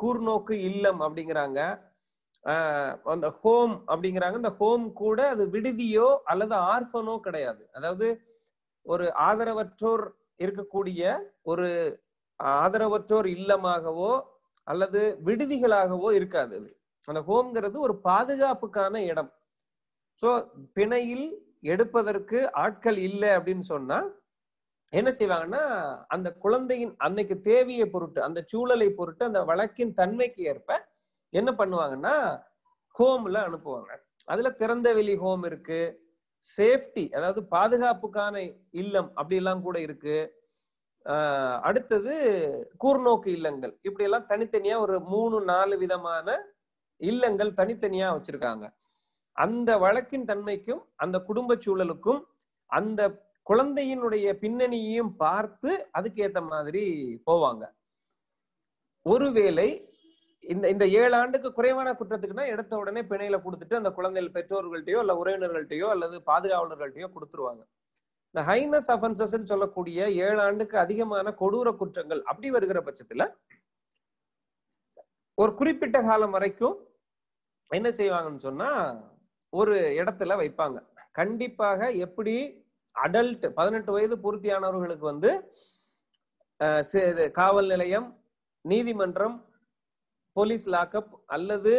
S2: கூர்நோக்கு இல்லம் அப்படிங்கிறாங்க அந்த ஹோம் அப்படிங்கிறாங்க இந்த ஹோம் கூட அது விடுதியோ அல்லது ஆர்ஃபனோ கிடையாது அதாவது ஒரு ஆதரவற்றோர் இருக்கக்கூடிய ஒரு ஆதரவற்றோர் இல்லமாகவோ அல்லது விடுதிகளாகவோ இருக்காது அது அந்த ஹோம்ங்கிறது ஒரு பாதுகாப்புக்கான இடம் ஸோ பிணையில் எடுப்பதற்கு ஆட்கள் இல்லை அப்படின்னு சொன்னா என்ன செய்வாங்கன்னா அந்த குழந்தையின் அன்னைக்கு தேவையை பொருட்டு அந்த சூழலை பொருட்டு அந்த வழக்கின் தன்மைக்கு ஏற்ப என்ன பண்ணுவாங்கன்னா ஹோம்ல அனுப்புவாங்க அதுல திறந்த வெளி ஹோம் இருக்கு சேஃப்டி அதாவது பாதுகாப்புக்கான இல்லம் அப்படி எல்லாம் கூட இருக்கு அடுத்தது கூர்நோக்கு இல்லங்கள் இப்படி எல்லாம் தனித்தனியா ஒரு மூணு நாலு விதமான இல்லங்கள் தனித்தனியா வச்சிருக்காங்க அந்த வழக்கின் தன்மைக்கும் அந்த குடும்ப சூழலுக்கும் அந்த குழந்தையினுடைய பின்னணியையும் பார்த்து அதுக்கேத்த மாதிரி போவாங்க ஒருவேளை இந்த இந்த ஏழு ஆண்டுக்கு குறைவான குற்றத்துக்குன்னா எடுத்த உடனே பிணையில கொடுத்துட்டு அந்த குழந்தைகள் பெற்றோர்கள்ட்டையோ இல்ல உறவினர்கள்ட்டயோ அல்லது பாதுகாவலர்கள்ட்டையோ கொடுத்துருவாங்க இந்த ஹைனஸ் அஃபன்சஸ் சொல்லக்கூடிய ஏழு ஆண்டுக்கு அதிகமான கொடூர குற்றங்கள் அப்படி வருகிற பட்சத்துல ஒரு குறிப்பிட்ட காலம் வரைக்கும் என்ன செய்வாங்கன்னு சொன்னா ஒரு இடத்துல வைப்பாங்க கண்டிப்பாக எப்படி அடல்ட் பதினெட்டு வயது பூர்த்தியானவர்களுக்கு வந்து காவல் நிலையம் நீதிமன்றம் போலீஸ் லாக்அப் அல்லது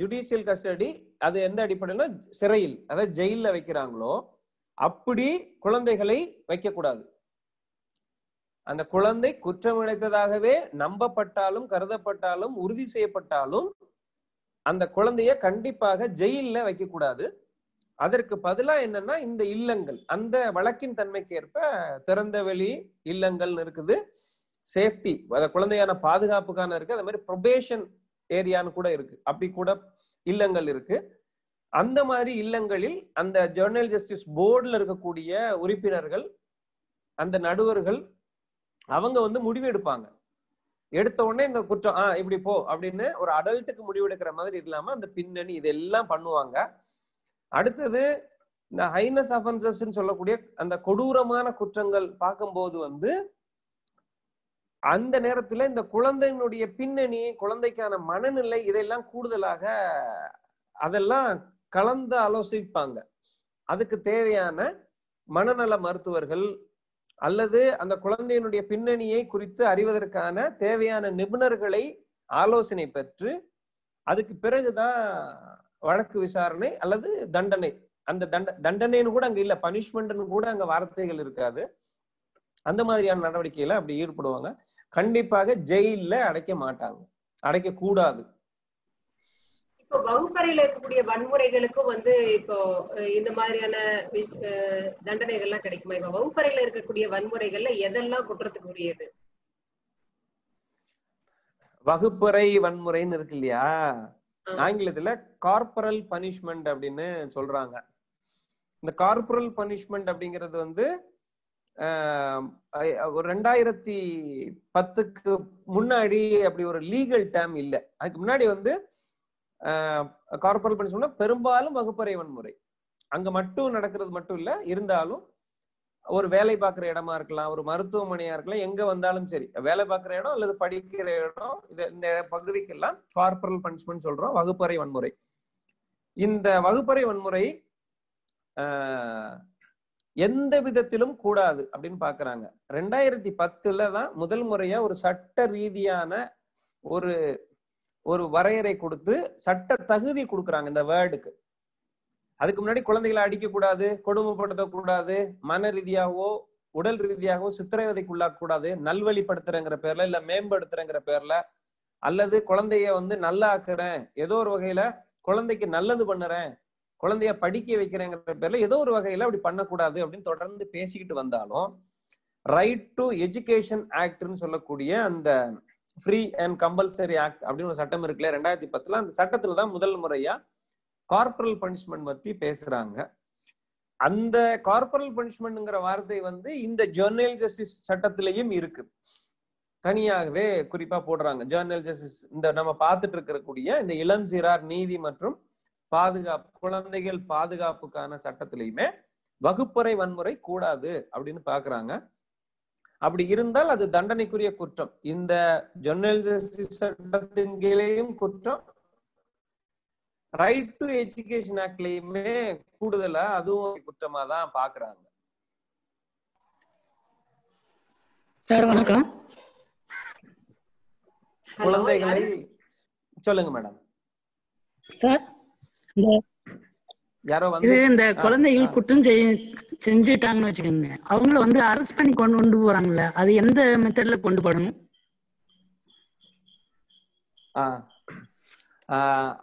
S2: ஜுடிஷியல் கஸ்டடி அது எந்த அடிப்படையில சிறையில் அதாவது ஜெயில வைக்கிறாங்களோ அப்படி குழந்தைகளை வைக்கக்கூடாது அந்த குழந்தை குற்றம் இழைத்ததாகவே நம்பப்பட்டாலும் கருதப்பட்டாலும் உறுதி செய்யப்பட்டாலும் அந்த குழந்தைய கண்டிப்பாக ஜெயில வைக்கக்கூடாது அதற்கு பதிலா என்னன்னா இந்த இல்லங்கள் அந்த வழக்கின் தன்மைக்கு ஏற்ப திறந்த வெளி இல்லங்கள் இருக்குது சேஃப்டி குழந்தையான பாதுகாப்புக்கான இருக்கு அதே மாதிரி ப்ரொபேஷன் ஏரியான்னு கூட இருக்கு அப்படி கூட இல்லங்கள் இருக்கு அந்த மாதிரி இல்லங்களில் அந்த ஜெர்னல் ஜஸ்டிஸ் போர்டில் இருக்கக்கூடிய உறுப்பினர்கள் அந்த நடுவர்கள் அவங்க வந்து முடிவு எடுப்பாங்க எடுத்த உடனே இந்த குற்றம் ஆஹ் இப்படி போ அப்படின்னு ஒரு அடல்ட்டுக்கு முடிவு எடுக்கிற மாதிரி இல்லாம அந்த பின்னணி இதெல்லாம் பண்ணுவாங்க அடுத்தது இந்த ஹைனஸ் அஃபன்சஸ் சொல்லக்கூடிய அந்த கொடூரமான குற்றங்கள் பார்க்கும்போது வந்து அந்த நேரத்துல இந்த குழந்தையினுடைய பின்னணி குழந்தைக்கான மனநிலை இதெல்லாம் கூடுதலாக அதெல்லாம் கலந்து ஆலோசிப்பாங்க அதுக்கு தேவையான மனநல மருத்துவர்கள் அல்லது அந்த குழந்தையினுடைய பின்னணியை குறித்து அறிவதற்கான தேவையான நிபுணர்களை ஆலோசனை பெற்று அதுக்கு பிறகுதான் வழக்கு விசாரணை அல்லது தண்டனை அந்த தண்ட தண்டனைன்னு கூட அங்க இல்ல பனிஷ்மெண்ட்னு கூட அங்க வார்த்தைகள் இருக்காது அந்த மாதிரியான நடவடிக்கையில அப்படி ஈடுபடுவாங்க கண்டிப்பாக ஜெயில அடைக்க மாட்டாங்க அடைக்க கூடாது
S1: இப்போ வகுப்பறையில இருக்கக்கூடிய வன்முறைகளுக்கும் வந்து இப்போ இந்த மாதிரியான தண்டனைகள்லாம் கிடைக்குமா இப்ப வகுப்பறையில இருக்கக்கூடிய வன்முறைகள்ல எதெல்லாம் குற்றத்துக்கு உரியது
S2: வகுப்பறை வன்முறைன்னு இருக்கு இல்லையா ஆங்கிலத்துல கார்பரல் பனிஷ்மெண்ட் அப்படின்னு சொல்றாங்க இந்த கார்பரல் பனிஷ்மெண்ட் அப்படிங்கிறது வந்து ஒரு ரெண்டாயிரத்தி பத்துக்கு முன்னாடி அப்படி ஒரு லீகல் டேம் இல்லை அதுக்கு முன்னாடி வந்து கார்பரல் பண்ணி சொன்னா பெரும்பாலும் வகுப்பறை வன்முறை அங்க மட்டும் நடக்கிறது மட்டும் இல்ல இருந்தாலும் ஒரு வேலை பார்க்குற இடமா இருக்கலாம் ஒரு மருத்துவமனையா இருக்கலாம் எங்க வந்தாலும் சரி வேலை பார்க்குற இடம் அல்லது படிக்கிற இடம் இது இந்த பகுதிக்கெல்லாம் கார்பரல் பனிஷ்மெண்ட் சொல்றோம் வகுப்பறை வன்முறை இந்த வகுப்பறை வன்முறை எந்த விதத்திலும் கூடாது அப்படின்னு பாக்குறாங்க ரெண்டாயிரத்தி பத்துல தான் முதல் முறையா ஒரு சட்ட ரீதியான ஒரு ஒரு வரையறை கொடுத்து சட்ட தகுதி கொடுக்குறாங்க இந்த வேர்டுக்கு அதுக்கு முன்னாடி குழந்தைகளை அடிக்க கூடாது கொடுமைப்படுத்த கூடாது மன ரீதியாவோ உடல் ரீதியாகவோ சித்திரவதைக்கு கூடாது நல்வழிப்படுத்துறேங்கிற பேர்ல இல்ல மேம்படுத்துறங்கிற பேர்ல அல்லது குழந்தைய வந்து நல்லா ஆக்குறேன் ஏதோ ஒரு வகையில குழந்தைக்கு நல்லது பண்ணுறேன் குழந்தைய படிக்க வைக்கிறேங்கிற பேர்ல ஏதோ ஒரு வகையில அப்படி பண்ணக்கூடாது அப்படின்னு தொடர்ந்து பேசிக்கிட்டு வந்தாலும் ரைட் டு எஜுகேஷன் ஆக்ட்னு சொல்லக்கூடிய அந்த ஃப்ரீ அண்ட் கம்பல்சரி ஆக்ட் அப்படின்னு ஒரு சட்டம் இருக்குல்ல ரெண்டாயிரத்தி பத்துல அந்த சட்டத்துல தான் முதல் முறையா கார்பரல் பனிஷ்மெண்ட் பத்தி பேசுறாங்க அந்த கார்பரல் பனிஷ்மெண்ட்ங்கிற வார்த்தை வந்து இந்த ஜேர்னல் ஜஸ்டிஸ் சட்டத்திலையும் இருக்கு தனியாகவே குறிப்பா போடுறாங்க ஜேர்னல் ஜஸ்டிஸ் இந்த நம்ம பார்த்துட்டு இருக்கக்கூடிய இந்த இளஞ்சிறார் நீதி மற்றும் பாதுகாப்பு குழந்தைகள் பாதுகாப்புக்கான சட்டத்திலையுமே வகுப்பறை வன்முறை கூடாது அப்படின்னு பாக்குறாங்க அப்படி இருந்தால் அது தண்டனைக்குரிய குற்றம் இந்த ஜெர்னலிஸ்ட் சட்டத்தின் கீழேயும் குற்றம் ரைட் டு எஜுகேஷன் ஆக்ட்லயுமே கூடுதலா அதுவும் குற்றமா தான் பாக்குறாங்க சார் வணக்கம் குழந்தைகளை சொல்லுங்க மேடம் சார் இது இந்த குழந்தைகள்
S1: குற்றம் செஞ்சுட்டாங்கன்னு வச்சுக்கோங்க அவங்கள வந்து அரெஸ்ட் பண்ணி கொண்டு போறாங்கல்ல அது எந்த மெத்தட்ல கொண்டு போடணும்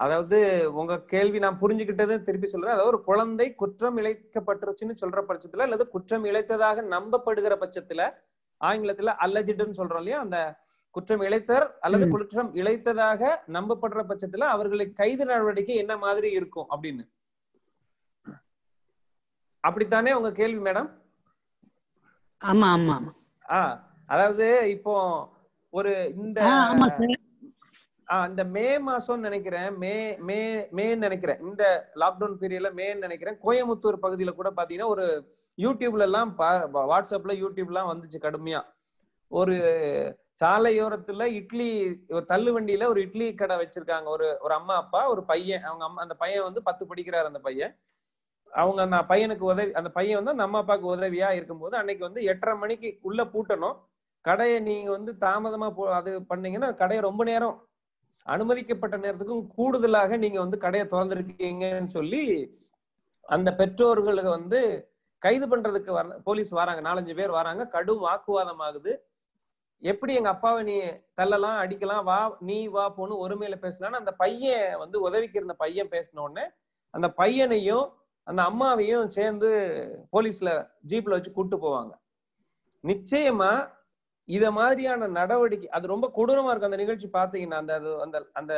S2: அதாவது உங்க கேள்வி நான் புரிஞ்சுக்கிட்டது திருப்பி சொல்றேன் அதாவது ஒரு குழந்தை குற்றம் இழைக்கப்பட்டுருச்சுன்னு சொல்ற பட்சத்துல அல்லது குற்றம் இழைத்ததாக நம்பப்படுகிற பட்சத்துல ஆங்கிலத்துல அல்லஜிட்னு சொல்றோம் இல்லையா அந்த குற்றம் இழைத்தர் அல்லது குற்றம் இழைத்ததாக நம்பப்படுற பட்சத்துல அவர்களை கைது நடவடிக்கை என்ன மாதிரி இருக்கும் அப்படின்னு அப்படித்தானே உங்க கேள்வி மேடம் ஆமா ஆமா ஆஹ் அதாவது இப்போ ஒரு இந்த இந்த மே மாசம் நினைக்கிறேன் மே மே மே நினைக்கிறேன் இந்த லாக்டவுன் பீரியட்ல மே நினைக்கிறேன் கோயம்புத்தூர் பகுதியில கூட பாத்தீங்கன்னா ஒரு யூடியூப்ல எல்லாம் வாட்ஸ்அப்ல யூடியூப்லாம் வந்துச்சு கடுமையா ஒரு சாலையோரத்துல இட்லி ஒரு தள்ளு வண்டியில ஒரு இட்லி கடை வச்சிருக்காங்க ஒரு ஒரு அம்மா அப்பா ஒரு பையன் அவங்க அம்மா அந்த பையன் வந்து பத்து படிக்கிறார் அந்த பையன் அவங்க அந்த பையனுக்கு உதவி அந்த பையன் வந்து நம்ம அப்பாவுக்கு உதவியா இருக்கும்போது அன்னைக்கு வந்து எட்டரை மணிக்கு உள்ள பூட்டணும் கடையை நீங்க வந்து தாமதமா போ அது பண்ணீங்கன்னா கடையை ரொம்ப நேரம் அனுமதிக்கப்பட்ட நேரத்துக்கும் கூடுதலாக நீங்க வந்து கடையை திறந்திருக்கீங்கன்னு சொல்லி அந்த பெற்றோர்களுக்கு வந்து கைது பண்றதுக்கு வர போலீஸ் வராங்க நாலஞ்சு பேர் வராங்க கடும் வாக்குவாதம் ஆகுது எப்படி எங்க அப்பாவை நீ தள்ளலாம் அடிக்கலாம் வா நீ வா போன்னு ஒருமையில பேசலான்னு அந்த பையன் வந்து உதவிக்கு இருந்த பையன் பேசின உடனே அந்த பையனையும் அந்த அம்மாவையும் சேர்ந்து போலீஸ்ல ஜீப்ல வச்சு கூட்டு போவாங்க நிச்சயமா இத மாதிரியான நடவடிக்கை அது ரொம்ப கொடூரமா இருக்கும் அந்த நிகழ்ச்சி பாத்தீங்கன்னா அந்த அது அந்த அந்த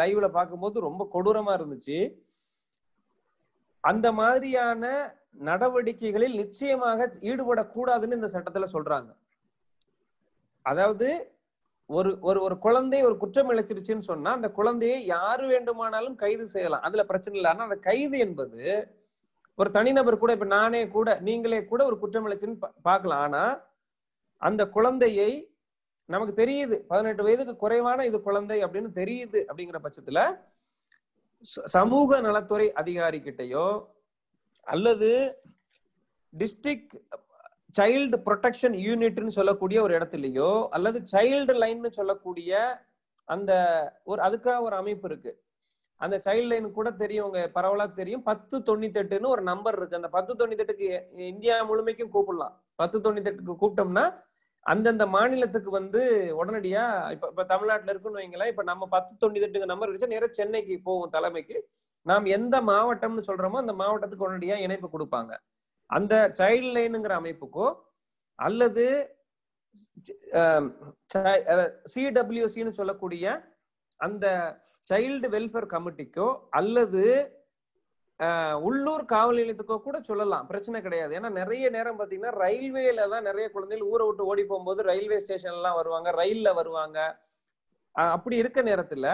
S2: லைவ்ல பார்க்கும்போது ரொம்ப கொடூரமா இருந்துச்சு அந்த மாதிரியான நடவடிக்கைகளில் நிச்சயமாக ஈடுபடக்கூடாதுன்னு இந்த சட்டத்துல சொல்றாங்க அதாவது ஒரு ஒரு ஒரு குழந்தை ஒரு குற்றம் இழைச்சிருச்சுன்னு சொன்னா அந்த குழந்தையை யாரு வேண்டுமானாலும் கைது செய்யலாம் அதுல பிரச்சனை இல்லை ஆனா அந்த கைது என்பது ஒரு தனிநபர் கூட இப்ப நானே கூட நீங்களே கூட ஒரு குற்றம் இழைச்சுன்னு பார்க்கலாம் ஆனா அந்த குழந்தையை நமக்கு தெரியுது பதினெட்டு வயதுக்கு குறைவான இது குழந்தை அப்படின்னு தெரியுது அப்படிங்கிற பட்சத்துல சமூக நலத்துறை அதிகாரி கிட்டையோ அல்லது டிஸ்ட்ரிக்ட் சைல்டு ப்ரொடெக்ஷன் யூனிட்னு சொல்லக்கூடிய ஒரு இடத்துலையோ அல்லது சைல்டு லைன்னு சொல்லக்கூடிய அந்த ஒரு அதுக்காக ஒரு அமைப்பு இருக்கு அந்த சைல்டு லைன் கூட தெரியும் உங்க பரவலா தெரியும் பத்து தொண்ணூத்தெட்டுன்னு ஒரு நம்பர் இருக்கு அந்த பத்து தொண்ணூத்தெட்டுக்கு இந்தியா முழுமைக்கும் கூப்பிடலாம் பத்து தொண்ணூத்தெட்டுக்கு கூப்பிட்டோம்னா அந்தந்த மாநிலத்துக்கு வந்து உடனடியா இப்ப இப்ப தமிழ்நாட்டுல இருக்குன்னு வைங்களா இப்ப நம்ம பத்து தொண்ணூத்தெட்டுங்க நம்பர் இருந்துச்சு நேரம் சென்னைக்கு போவோம் தலைமைக்கு நாம் எந்த மாவட்டம்னு சொல்றோமோ அந்த மாவட்டத்துக்கு உடனடியா இணைப்பு கொடுப்பாங்க அந்த சைல்டு லைனுங்கிற அமைப்புக்கோ அல்லது சிடபிள்யூசின்னு சொல்லக்கூடிய அந்த சைல்டு வெல்ஃபேர் கமிட்டிக்கோ அல்லது உள்ளூர் காவல் நிலையத்துக்கோ கூட சொல்லலாம் பிரச்சனை கிடையாது ஏன்னா நிறைய நேரம் பார்த்தீங்கன்னா ரயில்வேல தான் நிறைய குழந்தைகள் ஊரை விட்டு ஓடி போகும்போது ரயில்வே ஸ்டேஷன்லாம் வருவாங்க ரயில்ல வருவாங்க அப்படி இருக்க நேரத்துல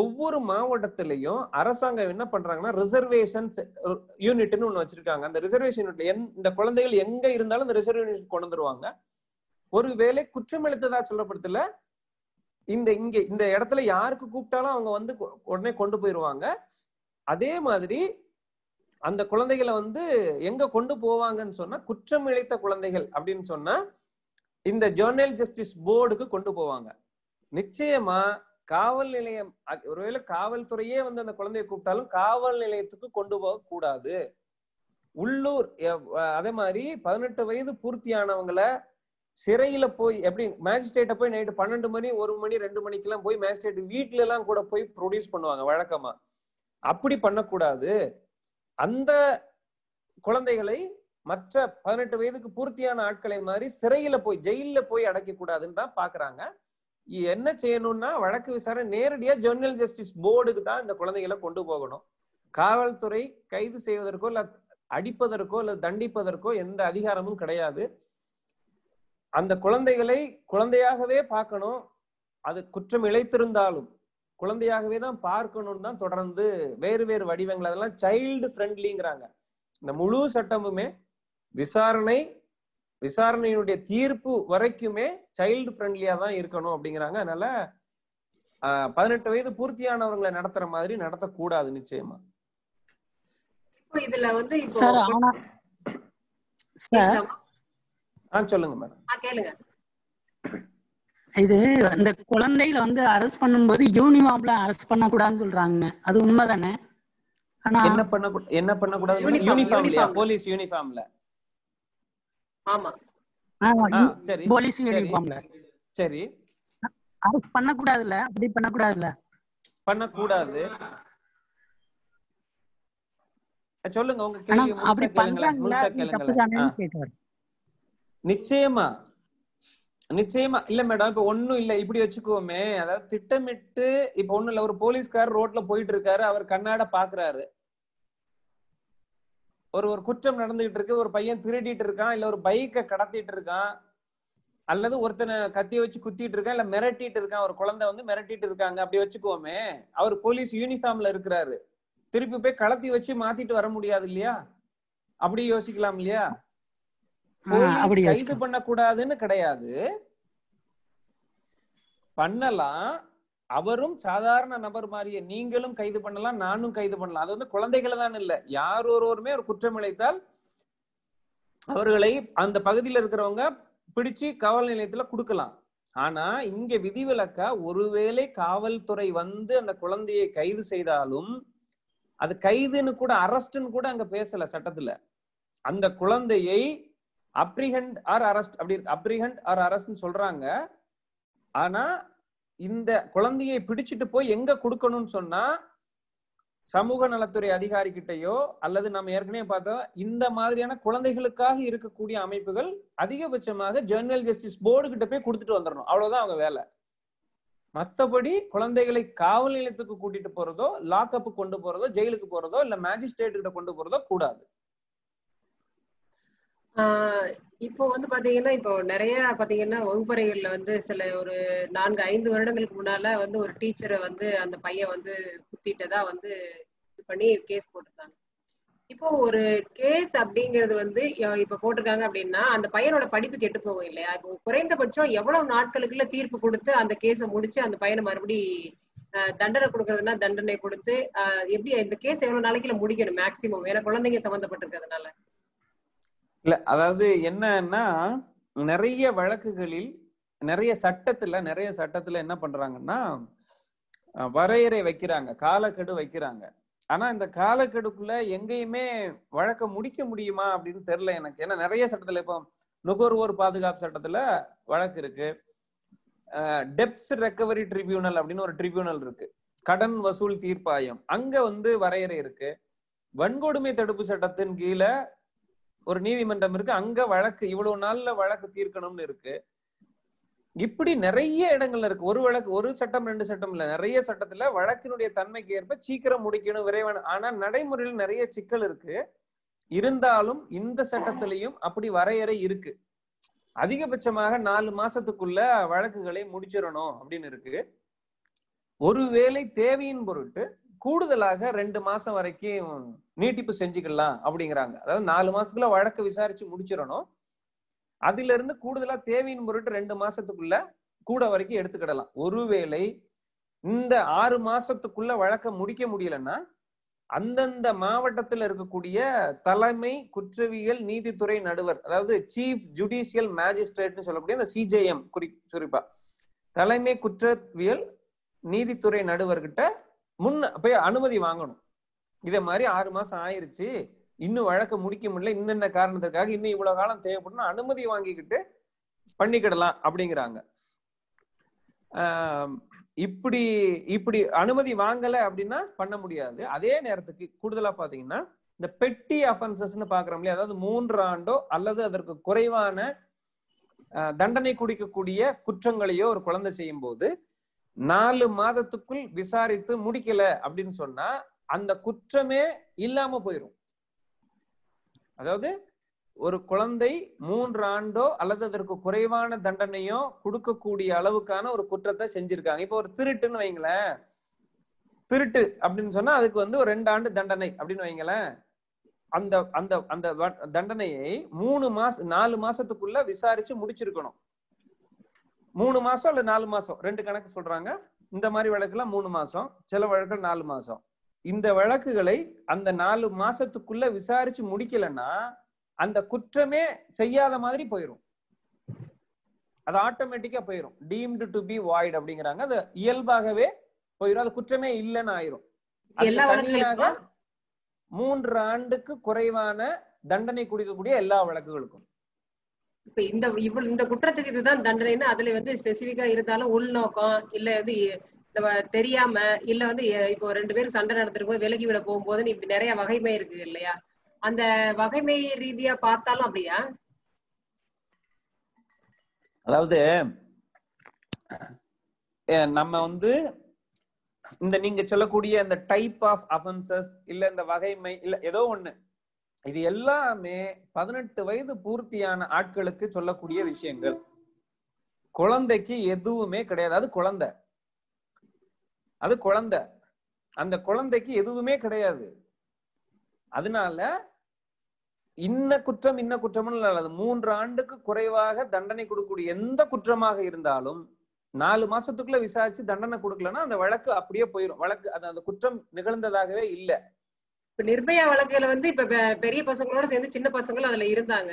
S2: ஒவ்வொரு மாவட்டத்திலையும் அரசாங்கம் என்ன பண்றாங்கன்னா ரிசர்வேஷன் யூனிட்னு ஒன்று வச்சிருக்காங்க அந்த ரிசர்வேஷன் யூனிட்ல இந்த குழந்தைகள் எங்க இருந்தாலும் இந்த ரிசர்வேஷன் கொண்டு வந்துருவாங்க ஒருவேளை குற்றம் எழுத்ததா சொல்லப்படுத்துல இந்த இங்க இந்த இடத்துல யாருக்கு கூப்பிட்டாலும் அவங்க வந்து உடனே கொண்டு போயிருவாங்க அதே மாதிரி அந்த குழந்தைகளை வந்து எங்க கொண்டு போவாங்கன்னு சொன்னா குற்றம் இழைத்த குழந்தைகள் அப்படின்னு சொன்னா இந்த ஜேர்னல் ஜஸ்டிஸ் போர்டுக்கு கொண்டு போவாங்க நிச்சயமா காவல் நிலையம் ஒருவேளை காவல்துறையே வந்து அந்த குழந்தைய கூப்பிட்டாலும் காவல் நிலையத்துக்கு கொண்டு போக கூடாது உள்ளூர் அதே மாதிரி பதினெட்டு வயது பூர்த்தியானவங்களை சிறையில போய் எப்படி மேஜிஸ்ட்ரேட்டை போய் நைட்டு பன்னெண்டு மணி ஒரு மணி ரெண்டு எல்லாம் போய் மேஜிஸ்ட்ரேட் வீட்டுல எல்லாம் கூட போய் ப்ரொடியூஸ் பண்ணுவாங்க வழக்கமா அப்படி பண்ணக்கூடாது அந்த குழந்தைகளை மற்ற பதினெட்டு வயதுக்கு பூர்த்தியான ஆட்களை மாதிரி சிறையில போய் ஜெயில போய் அடைக்க கூடாதுன்னு தான் பாக்குறாங்க என்ன செய்யணும்னா வழக்கு விசாரணை நேரடியா ஜெர்னல் ஜஸ்டிஸ் போர்டுக்கு தான் இந்த குழந்தைகளை கொண்டு போகணும் காவல்துறை கைது செய்வதற்கோ இல்ல அடிப்பதற்கோ இல்ல தண்டிப்பதற்கோ எந்த அதிகாரமும் கிடையாது அந்த குழந்தைகளை குழந்தையாகவே பார்க்கணும் அது குற்றம் இழைத்திருந்தாலும் குழந்தையாகவே தான் பார்க்கணும்னு தான் தொடர்ந்து வேறு வேறு வடிவங்கள் அதெல்லாம் சைல்டு ஃப்ரெண்ட்லிங்கிறாங்க இந்த முழு சட்டமுமே விசாரணை விசாரணையினுடைய தீர்ப்பு வரைக்குமே சைல்டு ஃப்ரெண்ட்லியா தான் இருக்கணும் அப்படிங்கிறாங்க அதனால பதினெட்டு வயது பூர்த்தியானவர்களை நடத்துற மாதிரி நடத்த கூடாது நிச்சயமா இதுல வந்து சொல்லுங்க
S1: மேடம் கேளுங்க
S2: இது அந்த குழந்தைகளை
S1: வந்து அரெஸ்ட் பண்ணும்போது யூனிஃபார்ம்ல அரெஸ்ட் பண்ண கூடாதுன்னு சொல்றாங்க அது உண்மைதானே
S2: ஆனா என்ன பண்ண என்ன பண்ண கூடாது யூனிஃபார்ம்ல போலீஸ் யூனிஃபார்ம்ல சொல்லுங்க அப்படி நிச்சயமா நிச்சயமா இல்ல மேடம் இப்ப ஒண்ணும் இல்ல இப்படி வச்சுக்கோமே அதாவது திட்டமிட்டு இப்ப ஒண்ணும் இல்ல ஒரு போலீஸ்கார் ரோட்ல போயிட்டு இருக்காரு அவர் கண்ணாட பாக்குறாரு ஒரு ஒரு குற்றம் நடந்துகிட்டு இருக்கு ஒரு பையன் திருடிட்டு இருக்கான் இல்ல ஒரு பைக்கை கடத்திட்டு இருக்கான் அல்லது ஒருத்தனை கத்தி வச்சு குத்திட்டு இருக்கான் இல்ல மிரட்டிட்டு இருக்கான் ஒரு குழந்தை வந்து மிரட்டிட்டு இருக்காங்க அப்படி வச்சுக்கோமே அவர் போலீஸ் யூனிஃபார்ம்ல இருக்கிறாரு திருப்பி போய் கலத்தி வச்சு மாத்திட்டு வர முடியாது இல்லையா அப்படி யோசிக்கலாம் இல்லையா கைது பண்ண கூடாதுன்னு கிடையாது பண்ணலாம் அவரும் சாதாரண நபர் மாறிய நீங்களும் கைது பண்ணலாம் நானும் கைது பண்ணலாம் அது வந்து குழந்தைகளை தான் இல்லை யார் ஒருவருமே ஒரு குற்றம் இழைத்தால் அவர்களை அந்த பகுதியில் இருக்கிறவங்க பிடிச்சு காவல் நிலையத்துல கொடுக்கலாம் ஆனா இங்க விதிவிலக்கா ஒருவேளை காவல்துறை வந்து அந்த குழந்தையை கைது செய்தாலும் அது கைதுன்னு கூட அரஸ்ட்னு கூட அங்க பேசல சட்டத்துல அந்த குழந்தையை அப்ரிஹண்ட் ஆர் அரஸ்ட் அப்படி அப்ரிஹண்ட் ஆர் அரஸ்ட் சொல்றாங்க ஆனா இந்த குழந்தையை பிடிச்சிட்டு போய் எங்க கொடுக்கணும்னு சொன்னா சமூக நலத்துறை அதிகாரி கிட்டையோ அல்லது நம்ம ஏற்கனவே பார்த்தோம் இந்த மாதிரியான குழந்தைகளுக்காக இருக்கக்கூடிய அமைப்புகள் அதிகபட்சமாக ஜெர்னல் ஜஸ்டிஸ் போர்டு கிட்ட போய் கொடுத்துட்டு வந்துடணும் அவ்வளவுதான் அவங்க வேலை மற்றபடி குழந்தைகளை காவல் நிலையத்துக்கு கூட்டிட்டு போறதோ லாக்அப் கொண்டு போறதோ ஜெயிலுக்கு போறதோ இல்ல மேஜிஸ்ட்ரேட் கிட்ட கொண்டு போறதோ கூடாது
S1: இப்போ வந்து பாத்தீங்கன்னா இப்போ நிறைய பாத்தீங்கன்னா வகுப்பறைகள்ல வந்து சில ஒரு நான்கு ஐந்து வருடங்களுக்கு முன்னால வந்து ஒரு டீச்சரை வந்து அந்த பையன் வந்து குத்திட்டதா வந்து இது பண்ணி கேஸ் போட்டிருந்தாங்க இப்போ ஒரு கேஸ் அப்படிங்கிறது வந்து இப்ப போட்டிருக்காங்க அப்படின்னா அந்த பையனோட படிப்பு கெட்டு போகும் இல்லையா இப்போ குறைந்தபட்சம் எவ்வளவு நாட்களுக்குள்ள தீர்ப்பு கொடுத்து அந்த கேஸை முடிச்சு அந்த பையனை மறுபடி தண்டனை கொடுக்கறதுனா தண்டனை கொடுத்து எப்படி இந்த கேஸ் எவ்வளவு நாளைக்குள்ள முடிக்கணும் மேக்சிமம் ஏன்னா குழந்தைங்க சம்மந்தப்பட்டிருக்கிறதுனால
S2: இல்ல அதாவது என்னன்னா நிறைய வழக்குகளில் நிறைய சட்டத்துல நிறைய சட்டத்துல என்ன பண்றாங்கன்னா வரையறை வைக்கிறாங்க காலக்கெடு வைக்கிறாங்க ஆனா இந்த காலக்கெடுக்குள்ள எங்கேயுமே வழக்க முடிக்க முடியுமா அப்படின்னு தெரியல எனக்கு ஏன்னா நிறைய சட்டத்துல இப்போ நுகர்வோர் பாதுகாப்பு சட்டத்துல வழக்கு இருக்கு டெப்ஸ் ரெக்கவரி ட்ரிபியூனல் அப்படின்னு ஒரு ட்ரிபியூனல் இருக்கு கடன் வசூல் தீர்ப்பாயம் அங்க வந்து வரையறை இருக்கு வன்கொடுமை தடுப்பு சட்டத்தின் கீழே ஒரு நீதிமன்றம் இருக்கு அங்க வழக்கு இவ்வளவு நாள்ல வழக்கு தீர்க்கணும்னு இருக்கு இப்படி நிறைய இடங்கள்ல இருக்கு ஒரு வழக்கு ஒரு சட்டம் ரெண்டு சட்டம் இல்ல நிறைய சட்டத்துல வழக்கினுடைய தன்மைக்கு ஏற்ப சீக்கிரம் முடிக்கணும் விரைவான ஆனா நடைமுறையில் நிறைய சிக்கல் இருக்கு இருந்தாலும் இந்த சட்டத்திலையும் அப்படி வரையறை இருக்கு அதிகபட்சமாக நாலு மாசத்துக்குள்ள வழக்குகளை முடிச்சிடணும் அப்படின்னு இருக்கு ஒருவேளை தேவையின் பொருட்டு கூடுதலாக ரெண்டு மாசம் வரைக்கும் நீட்டிப்பு செஞ்சுக்கலாம் அப்படிங்கிறாங்க அதாவது நாலு மாசத்துக்குள்ள வழக்கு விசாரிச்சு முடிச்சிடணும் அதுல இருந்து கூடுதலா தேவையின் பொருட்டு ரெண்டு மாசத்துக்குள்ள கூட வரைக்கும் எடுத்துக்கிடலாம் ஒருவேளை இந்த ஆறு மாசத்துக்குள்ள வழக்க முடிக்க முடியலன்னா அந்தந்த மாவட்டத்தில் இருக்கக்கூடிய தலைமை குற்றவியல் நீதித்துறை நடுவர் அதாவது சீஃப் ஜுடிஷியல் மேஜிஸ்ட்ரேட்னு சொல்லக்கூடிய அந்த சிஜேஎம் குறி குறிப்பா தலைமை குற்றவியல் நீதித்துறை நடுவர்கிட்ட முன்ன போய் அனுமதி வாங்கணும் இதே மாதிரி ஆறு மாசம் ஆயிருச்சு இன்னும் வழக்க முடிக்க முடியல இன்னென்ன காரணத்திற்காக இன்னும் இவ்வளவு காலம் தேவைப்படும் அனுமதி வாங்கிக்கிட்டு பண்ணிக்கிடலாம் அப்படிங்கிறாங்க இப்படி இப்படி அனுமதி வாங்கல அப்படின்னா பண்ண முடியாது அதே நேரத்துக்கு கூடுதலா பாத்தீங்கன்னா இந்த பெட்டி அஃபென்சஸ்ன்னு பாக்குறோம் இல்லையா அதாவது மூன்று ஆண்டோ அல்லது அதற்கு குறைவான தண்டனை குடிக்கக்கூடிய குற்றங்களையோ ஒரு குழந்தை செய்யும் போது நாலு மாதத்துக்குள் விசாரித்து முடிக்கல அப்படின்னு சொன்னா அந்த குற்றமே இல்லாம போயிரும் அதாவது ஒரு குழந்தை மூன்று ஆண்டோ அல்லது அதற்கு குறைவான தண்டனையோ கொடுக்கக்கூடிய அளவுக்கான ஒரு குற்றத்தை செஞ்சிருக்காங்க இப்ப ஒரு திருட்டுன்னு வைங்களேன் திருட்டு அப்படின்னு சொன்னா அதுக்கு வந்து ஒரு ரெண்டு ஆண்டு தண்டனை அப்படின்னு வைங்களேன் அந்த அந்த அந்த தண்டனையை மூணு மாசம் நாலு மாசத்துக்குள்ள விசாரிச்சு முடிச்சிருக்கணும் மூணு மாசம் இல்ல நாலு மாசம் ரெண்டு கணக்கு சொல்றாங்க இந்த மாதிரி வழக்குலாம் மூணு மாசம் சில வழக்கு நாலு மாசம் இந்த வழக்குகளை அந்த நாலு மாசத்துக்குள்ள விசாரிச்சு முடிக்கலன்னா அந்த குற்றமே செய்யாத மாதிரி போயிடும் அது ஆட்டோமேட்டிக்கா போயிடும் டீம்டு டு பி வாய்டு அப்படிங்கிறாங்க அது இயல்பாகவே போயிடும் அது குற்றமே இல்லைன்னு ஆயிரும் தனியாக மூன்று ஆண்டுக்கு குறைவான தண்டனை குடிக்கக்கூடிய எல்லா வழக்குகளுக்கும்
S1: இப்ப இந்த இவ்வளவு இந்த குற்றத்துக்கு இதுதான் தண்டனைன்னு அதுல வந்து ஸ்பெசிபிக்கா இருந்தாலும் உள்நோக்கம் இல்ல வந்து நம்ம தெரியாம இல்ல வந்து இப்போ ரெண்டு பேரும் சண்டை போது விலகி விட போகும்போது இப்படி நிறைய வகைமை இருக்கு இல்லையா அந்த வகைமை ரீதியா பார்த்தாலும் அப்படியா
S2: அதாவது நம்ம வந்து இந்த நீங்க சொல்லக்கூடிய இந்த டைப் ஆஃப் அஃபென்சஸ் இல்ல இந்த வகைமை இல்ல ஏதோ ஒண்ணு இது எல்லாமே பதினெட்டு வயது பூர்த்தியான ஆட்களுக்கு சொல்லக்கூடிய விஷயங்கள் குழந்தைக்கு எதுவுமே கிடையாது அது குழந்தை அது குழந்தை அந்த குழந்தைக்கு எதுவுமே கிடையாது அதனால இன்ன குற்றம் இன்ன குற்றம்னு அல்லது மூன்று ஆண்டுக்கு குறைவாக தண்டனை கொடுக்கக்கூடிய எந்த குற்றமாக இருந்தாலும் நாலு மாசத்துக்குள்ள விசாரிச்சு தண்டனை கொடுக்கலன்னா அந்த வழக்கு அப்படியே போயிடும் வழக்கு அந்த குற்றம் நிகழ்ந்ததாகவே இல்லை
S1: நிர்பயா வழக்குல வந்து இப்ப பெரிய பசங்களோட சேர்ந்து சின்ன பசங்களும் அதுல இருந்தாங்க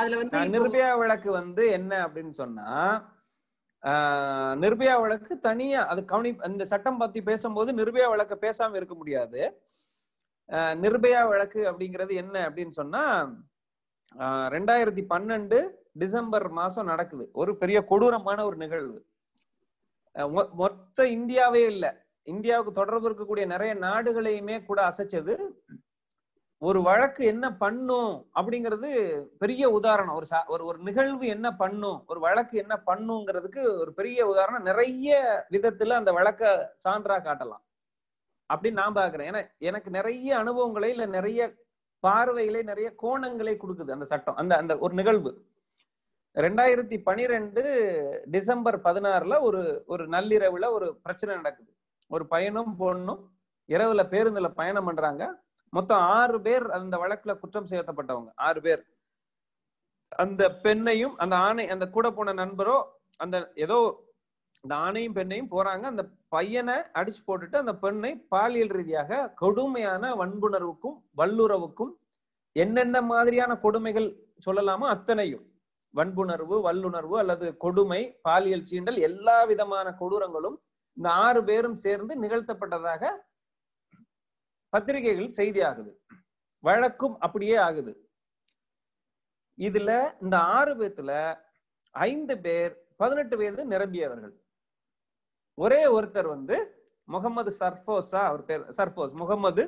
S1: அதுல வந்து நிர்பயா
S2: வழக்கு வந்து என்ன அப்படின்னு சொன்னா நிர்பயா வழக்கு தனியா அது கவனி இந்த சட்டம் பத்தி பேசும்போது நிர்பயா வழக்க பேசாம இருக்க முடியாது நிர்பயா வழக்கு அப்படிங்கிறது என்ன அப்படின்னு சொன்னா ரெண்டாயிரத்தி பன்னெண்டு டிசம்பர் மாசம் நடக்குது ஒரு பெரிய கொடூரமான ஒரு நிகழ்வு மொத்த இந்தியாவே இல்லை இந்தியாவுக்கு தொடர்பு இருக்கக்கூடிய நிறைய நாடுகளையுமே கூட அசைச்சது ஒரு வழக்கு என்ன பண்ணும் அப்படிங்கிறது பெரிய உதாரணம் ஒரு ஒரு ஒரு நிகழ்வு என்ன பண்ணும் ஒரு வழக்கு என்ன பண்ணுங்கிறதுக்கு ஒரு பெரிய உதாரணம் நிறைய விதத்துல அந்த வழக்க சான்றா காட்டலாம் அப்படின்னு நான் பாக்குறேன் ஏன்னா எனக்கு நிறைய அனுபவங்களை இல்ல நிறைய பார்வைகளை நிறைய கோணங்களை கொடுக்குது அந்த சட்டம் அந்த அந்த ஒரு நிகழ்வு ரெண்டாயிரத்தி பனிரெண்டு டிசம்பர் பதினாறுல ஒரு ஒரு நள்ளிரவுல ஒரு பிரச்சனை நடக்குது ஒரு பையனும் பொண்ணும் இரவுல பேருந்துல பயணம் பண்றாங்க மொத்தம் ஆறு பேர் அந்த வழக்குல குற்றம் செய்யப்பட்டவங்க ஆறு பேர் அந்த பெண்ணையும் அந்த ஆணை அந்த கூட போன நண்பரோ அந்த ஏதோ அந்த ஆணையும் பெண்ணையும் போறாங்க அந்த பையனை அடிச்சு போட்டுட்டு அந்த பெண்ணை பாலியல் ரீதியாக கொடுமையான வன்புணர்வுக்கும் வல்லுறவுக்கும் என்னென்ன மாதிரியான கொடுமைகள் சொல்லலாமோ அத்தனையும் வன்புணர்வு வல்லுணர்வு அல்லது கொடுமை பாலியல் சீண்டல் எல்லா விதமான கொடூரங்களும் இந்த ஆறு பேரும் சேர்ந்து நிகழ்த்தப்பட்டதாக பத்திரிகைகள் செய்தி ஆகுது வழக்கும் அப்படியே ஆகுது இதுல இந்த ஆறு பேத்துல ஐந்து பேர் பதினெட்டு வயது நிரம்பியவர்கள் ஒரே ஒருத்தர் வந்து முகமது சர்ஃபோஸா அவர் பேர் சர்ஃபோஸ் முகமது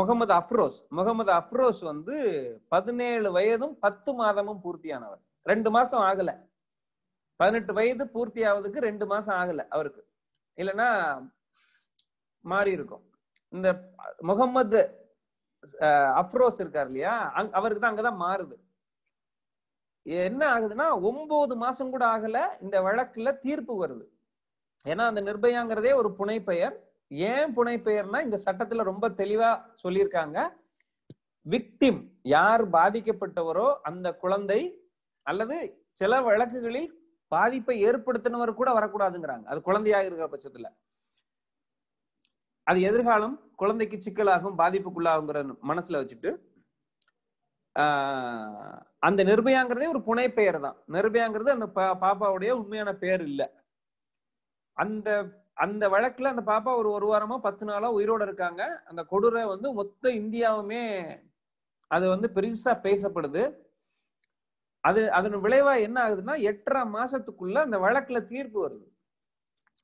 S2: முகமது அஃப்ரோஸ் முகமது அஃப்ரோஸ் வந்து பதினேழு வயதும் பத்து மாதமும் பூர்த்தியானவர் ரெண்டு மாசம் ஆகல பதினெட்டு வயது பூர்த்தி ஆகுதுக்கு ரெண்டு மாசம் ஆகல அவருக்கு இல்லைன்னா மாறி இருக்கும் இந்த முகம்மது அஃப்ரோஸ் இருக்கார் இல்லையா அங் அவருக்கு தான் அங்கதான் மாறுது என்ன ஆகுதுன்னா ஒன்பது மாசம் கூட ஆகல இந்த வழக்குல தீர்ப்பு வருது ஏன்னா அந்த நிர்பயாங்கிறதே ஒரு புனைப்பெயர் ஏன் புனைப்பெயர்னா இந்த சட்டத்துல ரொம்ப தெளிவா சொல்லியிருக்காங்க விக்டிம் யார் பாதிக்கப்பட்டவரோ அந்த குழந்தை அல்லது சில வழக்குகளில் பாதிப்பை ஏற்படுத்தினவர் கூட வரக்கூடாதுங்கிறாங்க அது குழந்தையாக இருக்கிற பட்சத்துல அது எதிர்காலம் குழந்தைக்கு சிக்கலாகும் பாதிப்புக்குள்ளாகுங்கிற மனசுல வச்சுட்டு அந்த நிர்பயாங்கிறதே ஒரு புனை பெயர் தான் நிர்பயாங்கிறது அந்த பாப்பாவுடைய உண்மையான பெயர் இல்லை அந்த அந்த வழக்குல அந்த பாப்பா ஒரு ஒரு வாரமா பத்து நாளோ உயிரோட இருக்காங்க அந்த கொடூரை வந்து மொத்த இந்தியாவுமே அது வந்து பெருசா பேசப்படுது அது அதன் விளைவா என்ன ஆகுதுன்னா எட்டரை மாசத்துக்குள்ள அந்த வழக்குல தீர்ப்பு வருது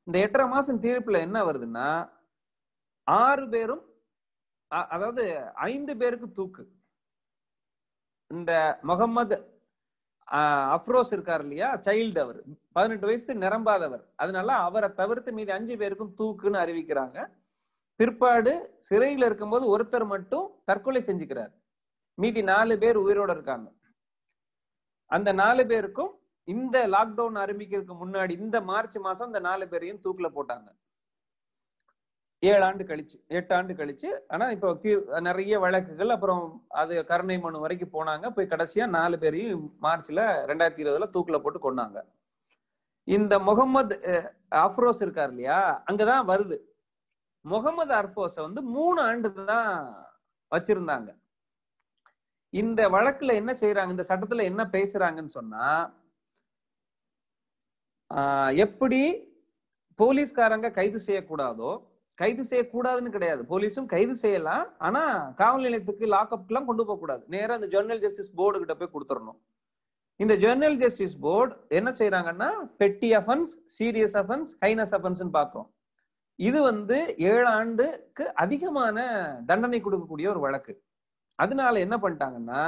S2: இந்த எட்டரை மாசம் தீர்ப்புல என்ன வருதுன்னா ஆறு பேரும் அதாவது ஐந்து பேருக்கு தூக்கு இந்த முகமது அஃப்ரோஸ் இருக்கார் இல்லையா சைல்டு அவர் பதினெட்டு வயசு நிரம்பாதவர் அதனால அவரை தவிர்த்து மீதி அஞ்சு பேருக்கும் தூக்குன்னு அறிவிக்கிறாங்க பிற்பாடு சிறையில் இருக்கும்போது ஒருத்தர் மட்டும் தற்கொலை செஞ்சுக்கிறார் மீதி நாலு பேர் உயிரோட இருக்காங்க அந்த நாலு பேருக்கும் இந்த லாக்டவுன் ஆரம்பிக்கிறதுக்கு முன்னாடி இந்த மார்ச் மாசம் இந்த நாலு பேரையும் தூக்குல போட்டாங்க ஏழு ஆண்டு கழிச்சு எட்டு ஆண்டு கழிச்சு ஆனா இப்போ நிறைய வழக்குகள் அப்புறம் அது கருணை மனு வரைக்கும் போனாங்க போய் கடைசியா நாலு பேரையும் மார்ச்ல ரெண்டாயிரத்தி இருபதுல தூக்குல போட்டு கொண்டாங்க இந்த முகமது அஃப்ரோஸ் இருக்கார் இல்லையா அங்கதான் வருது முகமது அர்ஃபோஸ வந்து மூணு ஆண்டு தான் வச்சிருந்தாங்க இந்த வழக்குல என்ன செய்யறாங்க இந்த சட்டத்துல என்ன பேசுறாங்கன்னு சொன்னா எப்படி போலீஸ்காரங்க கைது செய்யக்கூடாதோ கைது செய்யக்கூடாதுன்னு கிடையாது போலீஸும் கைது செய்யலாம் ஆனா காவல் நிலையத்துக்கு லாக்அப்லாம் கொண்டு போக கூடாது நேரம் இந்த ஜெர்னல் ஜஸ்டிஸ் போர்டு கிட்ட போய் கொடுத்துடணும் இந்த ஜெர்னல் ஜஸ்டிஸ் போர்டு என்ன செய்யறாங்கன்னா petty offence serious offence heinous அஃபன்ஸ்னு பார்த்தோம் இது வந்து ஏழு ஆண்டுக்கு அதிகமான தண்டனை கொடுக்கக்கூடிய ஒரு வழக்கு அதனால என்ன பண்ணிட்டாங்கன்னா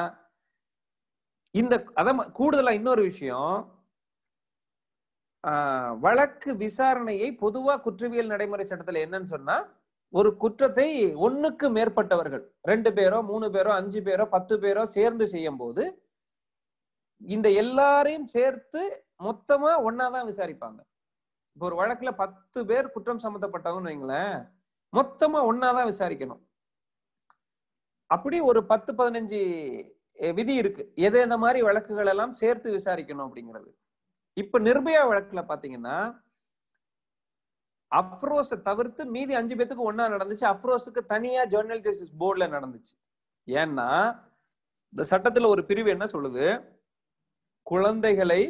S2: இந்த அத கூடுதலா இன்னொரு விஷயம் வழக்கு விசாரணையை பொதுவா குற்றவியல் நடைமுறை சட்டத்துல என்னன்னு சொன்னா ஒரு குற்றத்தை ஒன்னுக்கு மேற்பட்டவர்கள் ரெண்டு பேரோ மூணு பேரோ அஞ்சு பேரோ பத்து பேரோ சேர்ந்து செய்யும் போது இந்த எல்லாரையும் சேர்த்து மொத்தமா ஒன்னாதான் விசாரிப்பாங்க இப்போ ஒரு வழக்குல பத்து பேர் குற்றம் சம்மந்தப்பட்டவங்கன்னு வைங்களேன் மொத்தமா ஒன்னாதான் விசாரிக்கணும் அப்படி ஒரு பத்து பதினஞ்சு விதி இருக்கு எது எந்த மாதிரி வழக்குகள் எல்லாம் சேர்த்து விசாரிக்கணும் அப்படிங்கிறது இப்ப நிர்பயா வழக்குல பாத்தீங்கன்னா அப்ரோஸை தவிர்த்து மீதி அஞ்சு பேத்துக்கு ஒன்னா நடந்துச்சு அப்ரோஸுக்கு தனியா ஜேர்னல் ஜஸ்டிஸ் போர்டுல நடந்துச்சு ஏன்னா இந்த சட்டத்துல ஒரு பிரிவு என்ன சொல்லுது குழந்தைகளை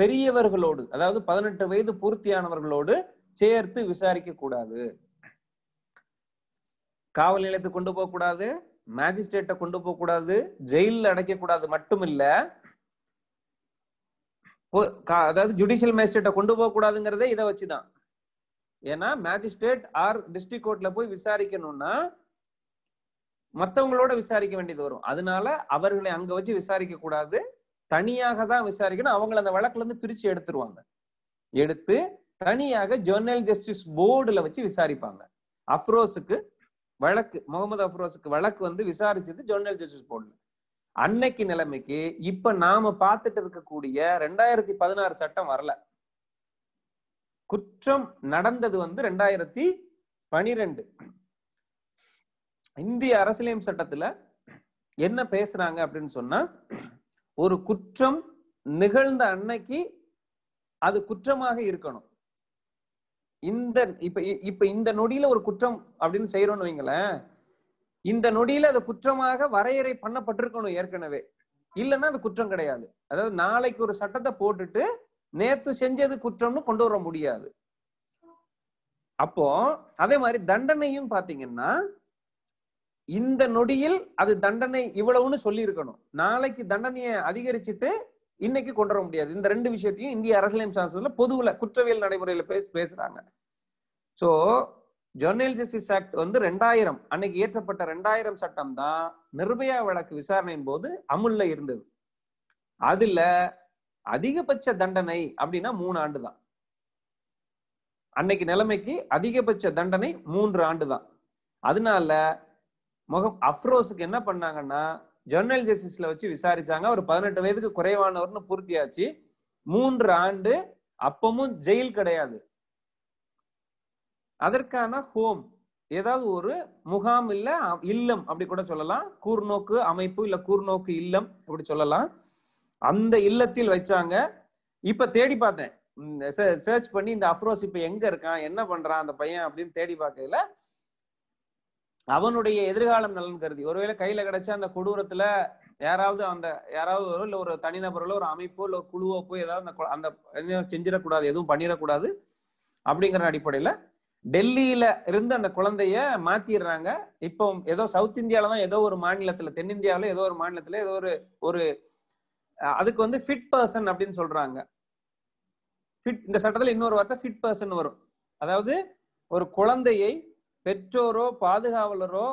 S2: பெரியவர்களோடு அதாவது பதினெட்டு வயது பூர்த்தியானவர்களோடு சேர்த்து விசாரிக்க கூடாது காவல் நிலையத்துக்கு கொண்டு போகக்கூடாது மேஜிஸ்ட்ரேட்டை கொண்டு போகக்கூடாது ஜெயிலில் அடைக்கக்கூடாது மட்டும் இல்ல அதாவது ஜுடிஷியல் மேஜிஸ்ட்ரேட்டை கொண்டு போகக்கூடாதுங்கிறதே இதை வச்சுதான் ஏன்னா மேஜிஸ்ட்ரேட் ஆர் டிஸ்ட்ரிக்ட் கோர்ட்ல போய் விசாரிக்கணும்னா மற்றவங்களோட விசாரிக்க வேண்டியது வரும் அதனால அவர்களை அங்க வச்சு விசாரிக்க கூடாது தனியாக தான் விசாரிக்கணும் அவங்க அந்த வழக்குல இருந்து பிரிச்சு எடுத்துருவாங்க எடுத்து தனியாக ஜெர்னல் ஜஸ்டிஸ் போர்டுல வச்சு விசாரிப்பாங்க அஃப்ரோஸுக்கு வழக்கு முகமது அஃப்ரோஸுக்கு வழக்கு வந்து விசாரிச்சது ஜோனல் ஜஸ்டிஸ் போர்டு அன்னைக்கு நிலைமைக்கு இப்ப நாம பார்த்துட்டு இருக்கக்கூடிய ரெண்டாயிரத்தி பதினாறு சட்டம் வரல குற்றம் நடந்தது வந்து ரெண்டாயிரத்தி பனிரெண்டு இந்திய அரசியலையும் சட்டத்துல என்ன பேசுறாங்க அப்படின்னு சொன்னா ஒரு குற்றம் நிகழ்ந்த அன்னைக்கு அது குற்றமாக இருக்கணும் இந்த இப்ப இப்ப இந்த நொடியில ஒரு குற்றம் அப்படின்னு செய்யறோம்னு வைங்களேன் இந்த நொடியில அது குற்றமாக வரையறை பண்ணப்பட்டிருக்கணும் ஏற்கனவே இல்லைன்னா அது குற்றம் கிடையாது அதாவது நாளைக்கு ஒரு சட்டத்தை போட்டுட்டு நேத்து செஞ்சது குற்றம்னு கொண்டு வர முடியாது அப்போ அதே மாதிரி தண்டனையும் பாத்தீங்கன்னா இந்த நொடியில் அது தண்டனை இவ்வளவுன்னு சொல்லி இருக்கணும் நாளைக்கு தண்டனையை அதிகரிச்சுட்டு இன்னைக்கு கொண்டு வர முடியாது இந்த ரெண்டு விஷயத்தையும் இந்திய அரசியலமைப்பு சாசனத்துல பொதுவில் குற்றவியல் நடைமுறையில பேச பேசுறாங்க சோ ஜெர்னல் ஜஸ்டிஸ் ஆக்ட் வந்து ரெண்டாயிரம் அன்னைக்கு ஏற்றப்பட்ட ரெண்டாயிரம் சட்டம் தான் நிர்பயா வழக்கு விசாரணையின் போது அமுல்ல இருந்தது அதுல அதிகபட்ச தண்டனை அப்படின்னா மூணு ஆண்டு தான் அன்னைக்கு நிலைமைக்கு அதிகபட்ச தண்டனை மூன்று ஆண்டு தான் அதனால முகம் அஃப்ரோஸுக்கு என்ன பண்ணாங்கன்னா ஜெர்னல் ஜஸ்டிஸ்ல வச்சு விசாரிச்சாங்க அவர் பதினெட்டு வயதுக்கு குறைவானவர்னு பூர்த்தியாச்சு மூன்று ஆண்டு அப்பமும் ஜெயில் கிடையாது அதற்கான ஹோம் ஏதாவது ஒரு முகாம் இல்ல இல்லம் அப்படி கூட சொல்லலாம் கூர்நோக்கு அமைப்பு இல்ல கூர்நோக்கு இல்லம் அப்படி சொல்லலாம் அந்த இல்லத்தில் வச்சாங்க இப்ப தேடி பார்த்தேன் சர்ச் பண்ணி இந்த அஃப்ரோஸ் இப்ப எங்க இருக்கான் என்ன பண்றான் அந்த பையன் அப்படின்னு தேடி பார்க்கல அவனுடைய எதிர்காலம் நலன் கருதி ஒருவேளை கையில கிடைச்ச அந்த கொடூரத்துல யாராவது அந்த யாராவது ஒரு இல்ல ஒரு தனிநபர்களோ ஒரு அமைப்போ இல்ல ஒரு குழுவோ போய் ஏதாவது அந்த அந்த செஞ்சிடக்கூடாது எதுவும் பண்ணிடக்கூடாது அப்படிங்கிற அடிப்படையில டெல்லியில இருந்து அந்த குழந்தைய மாத்திடுறாங்க இப்போ ஏதோ சவுத் இந்தியால தான் ஏதோ ஒரு மாநிலத்துல தென்னிந்தியாவில ஏதோ ஒரு மாநிலத்துல ஏதோ ஒரு ஒரு அதுக்கு வந்து ஃபிட் பர்சன் அப்படின்னு சொல்றாங்க ஃபிட் இந்த சட்டத்துல இன்னொரு வார்த்தை ஃபிட் பர்சன் வரும் அதாவது ஒரு குழந்தையை பெற்றோரோ பாதுகாவலரோ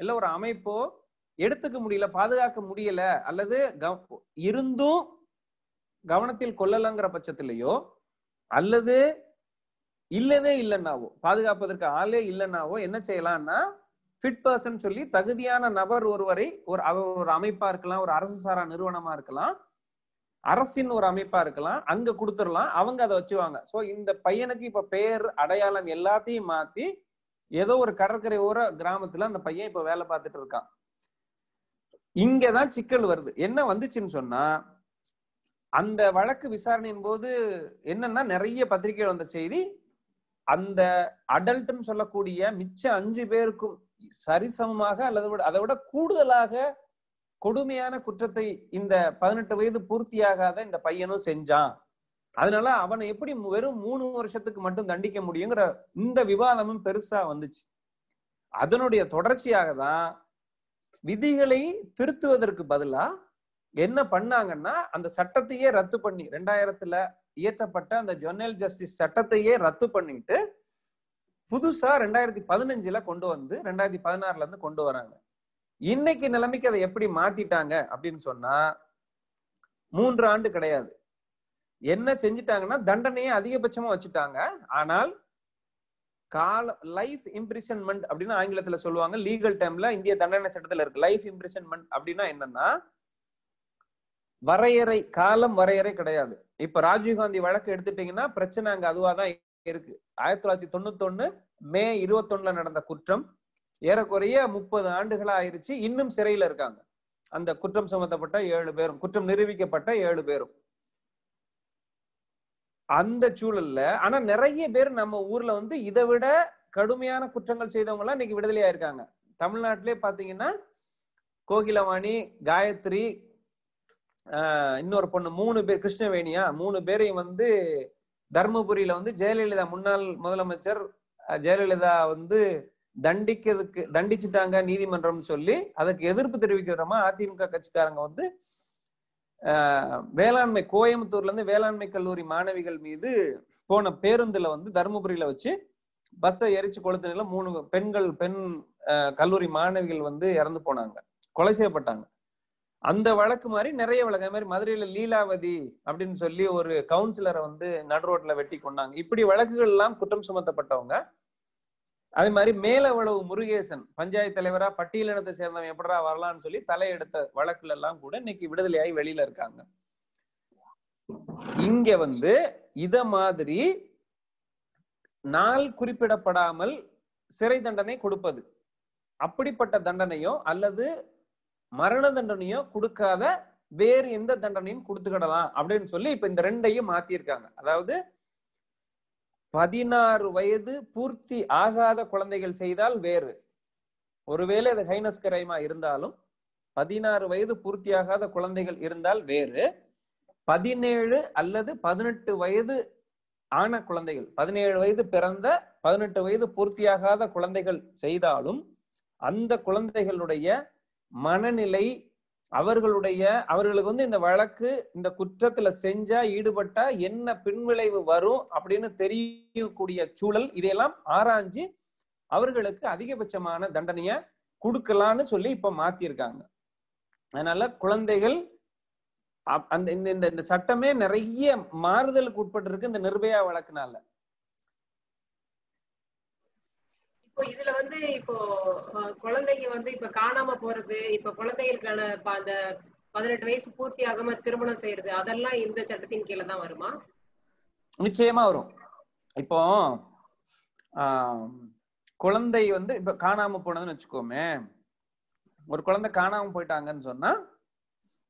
S2: இல்ல ஒரு அமைப்போ எடுத்துக்க முடியல பாதுகாக்க முடியல அல்லது இருந்தும் கவனத்தில் கொள்ளலங்கிற பட்சத்திலேயோ அல்லது இல்லவே இல்லைன்னாவோ பாதுகாப்பதற்கு ஆளே இல்லைன்னாவோ என்ன செய்யலாம்னா ஃபிட் பர்சன் சொல்லி தகுதியான நபர் ஒருவரை ஒரு ஒரு அமைப்பா இருக்கலாம் ஒரு அரசு சாரா நிறுவனமா இருக்கலாம் அரசின் ஒரு அமைப்பா இருக்கலாம் அங்க கொடுத்துடலாம் அவங்க அதை வச்சுவாங்க சோ இந்த பையனுக்கு இப்ப பெயர் அடையாளம் எல்லாத்தையும் மாத்தி ஏதோ ஒரு கடற்கரை ஓர கிராமத்துல அந்த பையன் இப்ப வேலை பார்த்துட்டு இருக்கான் இங்கதான் சிக்கல் வருது என்ன வந்துச்சுன்னு சொன்னா அந்த வழக்கு விசாரணையின் போது என்னன்னா நிறைய பத்திரிகைகள் வந்த செய்தி அந்த அடல்ட்னு சொல்லக்கூடிய மிச்ச அஞ்சு பேருக்கும் சரிசமமாக அல்லது அதை விட கூடுதலாக கொடுமையான குற்றத்தை இந்த பதினெட்டு வயது பூர்த்தியாகாத இந்த பையனும் செஞ்சான் அதனால அவனை எப்படி வெறும் மூணு வருஷத்துக்கு மட்டும் தண்டிக்க முடியுங்கிற இந்த விவாதமும் பெருசா வந்துச்சு அதனுடைய தொடர்ச்சியாக தான் விதிகளை திருத்துவதற்கு பதிலா என்ன பண்ணாங்கன்னா அந்த சட்டத்தையே ரத்து பண்ணி ரெண்டாயிரத்துல இயற்றப்பட்ட அந்த ஜொன்னல் ஜஸ்டிஸ் சட்டத்தையே ரத்து பண்ணிட்டு புதுசா ரெண்டாயிரத்தி பதினஞ்சுல கொண்டு வந்து ரெண்டாயிரத்தி பதினாறுல இருந்து கொண்டு வராங்க இன்னைக்கு நிலைமைக்கு அதை எப்படி மாத்திட்டாங்க அப்படின்னு சொன்னா மூன்று ஆண்டு கிடையாது என்ன செஞ்சிட்டாங்கன்னா தண்டனையை அதிகபட்சமா வச்சுட்டாங்க ஆனால் கால லைஃப் இம்ப்ரிசன்மெண்ட் அப்படின்னு ஆங்கிலத்துல சொல்லுவாங்க லீகல் டைம்ல இந்திய தண்டனை சட்டத்துல இருக்கு லைஃப் இம்ப்ரிசன்மெண்ட் அப்படின்னா என்னன்னா வரையறை காலம் வரையறை கிடையாது இப்ப ராஜீவ்காந்தி வழக்கு எடுத்துட்டீங்கன்னா பிரச்சனை அங்க அதுவாதான் இருக்கு ஆயிரத்தி தொள்ளாயிரத்தி தொண்ணூத்தொன்னு மே இருபத்தொன்னுல நடந்த குற்றம் ஏறக்குறைய முப்பது ஆண்டுகளா ஆயிருச்சு இன்னும் சிறையில இருக்காங்க அந்த குற்றம் சுமத்தப்பட்ட ஏழு பேரும் குற்றம் நிரூபிக்கப்பட்ட ஏழு பேரும் அந்த சூழல்ல ஆனா நிறைய பேர் நம்ம ஊர்ல வந்து இதை விட கடுமையான குற்றங்கள் செய்தவங்க எல்லாம் இன்னைக்கு விடுதலையா இருக்காங்க தமிழ்நாட்டிலே பாத்தீங்கன்னா கோகிலவாணி காயத்ரி இன்னொரு பொண்ணு மூணு பேர் கிருஷ்ணவேணியா மூணு பேரையும் வந்து தர்மபுரியில வந்து ஜெயலலிதா முன்னாள் முதலமைச்சர் ஜெயலலிதா வந்து தண்டிக்கிறதுக்கு தண்டிச்சுட்டாங்க நீதிமன்றம்னு சொல்லி அதுக்கு எதிர்ப்பு தெரிவிக்கிறோமா அதிமுக கட்சிக்காரங்க வந்து வேளாண்மை கோயம்புத்தூர்ல இருந்து வேளாண்மை கல்லூரி மாணவிகள் மீது போன பேருந்துல வந்து தருமபுரியில வச்சு பஸ்ஸை எரிச்சு கொளுத்தினால மூணு பெண்கள் பெண் கல்லூரி மாணவிகள் வந்து இறந்து போனாங்க கொலை செய்யப்பட்டாங்க அந்த வழக்கு மாதிரி நிறைய வழக்கு மாதிரி மதுரையில லீலாவதி அப்படின்னு சொல்லி ஒரு கவுன்சிலரை வந்து நடு ரோட்ல வெட்டி கொண்டாங்க இப்படி வழக்குகள் எல்லாம் குற்றம் சுமத்தப்பட்டவங்க அதே மாதிரி மேலவளவு முருகேசன் பஞ்சாயத்து தலைவரா பட்டியலினத்தை சேர்ந்தவன் எப்படா வரலாம்னு சொல்லி தலையெடுத்த வழக்குல எல்லாம் கூட இன்னைக்கு விடுதலையாகி வெளியில இருக்காங்க இங்க வந்து இத மாதிரி நாள் குறிப்பிடப்படாமல் சிறை தண்டனை கொடுப்பது அப்படிப்பட்ட தண்டனையோ அல்லது மரண தண்டனையோ கொடுக்காத வேறு எந்த தண்டனையும் கொடுத்துக்கிடலாம் அப்படின்னு சொல்லி இப்ப இந்த ரெண்டையும் மாத்திருக்காங்க அதாவது பதினாறு வயது பூர்த்தி ஆகாத குழந்தைகள் செய்தால் வேறு ஒருவேளை அது ஹைனஸ் கிரைமா இருந்தாலும் பதினாறு வயது பூர்த்தி ஆகாத குழந்தைகள் இருந்தால் வேறு பதினேழு அல்லது பதினெட்டு வயது ஆன குழந்தைகள் பதினேழு வயது பிறந்த பதினெட்டு வயது பூர்த்தியாகாத குழந்தைகள் செய்தாலும் அந்த குழந்தைகளுடைய மனநிலை அவர்களுடைய அவர்களுக்கு வந்து இந்த வழக்கு இந்த குற்றத்துல செஞ்சா ஈடுபட்டா என்ன பின்விளைவு வரும் அப்படின்னு தெரியக்கூடிய சூழல் இதையெல்லாம் ஆராய்ஞ்சு அவர்களுக்கு அதிகபட்சமான தண்டனைய கொடுக்கலாம்னு சொல்லி இப்ப மாத்திருக்காங்க அதனால குழந்தைகள் அந்த இந்த இந்த சட்டமே நிறைய மாறுதலுக்கு உட்பட்டு இருக்கு இந்த நிர்பயா வழக்குனால
S1: இப்போ இதுல வந்து இப்போ குழந்தைங்க வந்து இப்ப காணாம போறது இப்ப குழந்தைகளுக்கான அந்த பதினெட்டு வயசு பூர்த்தி ஆகாம திருமணம் செய்யறது அதெல்லாம் இந்த சட்டத்தின் கீழே தான் வருமா
S2: நிச்சயமா வரும் இப்போ குழந்தை வந்து இப்ப காணாம போனதுன்னு வச்சுக்கோமே ஒரு குழந்தை காணாம போயிட்டாங்கன்னு சொன்னா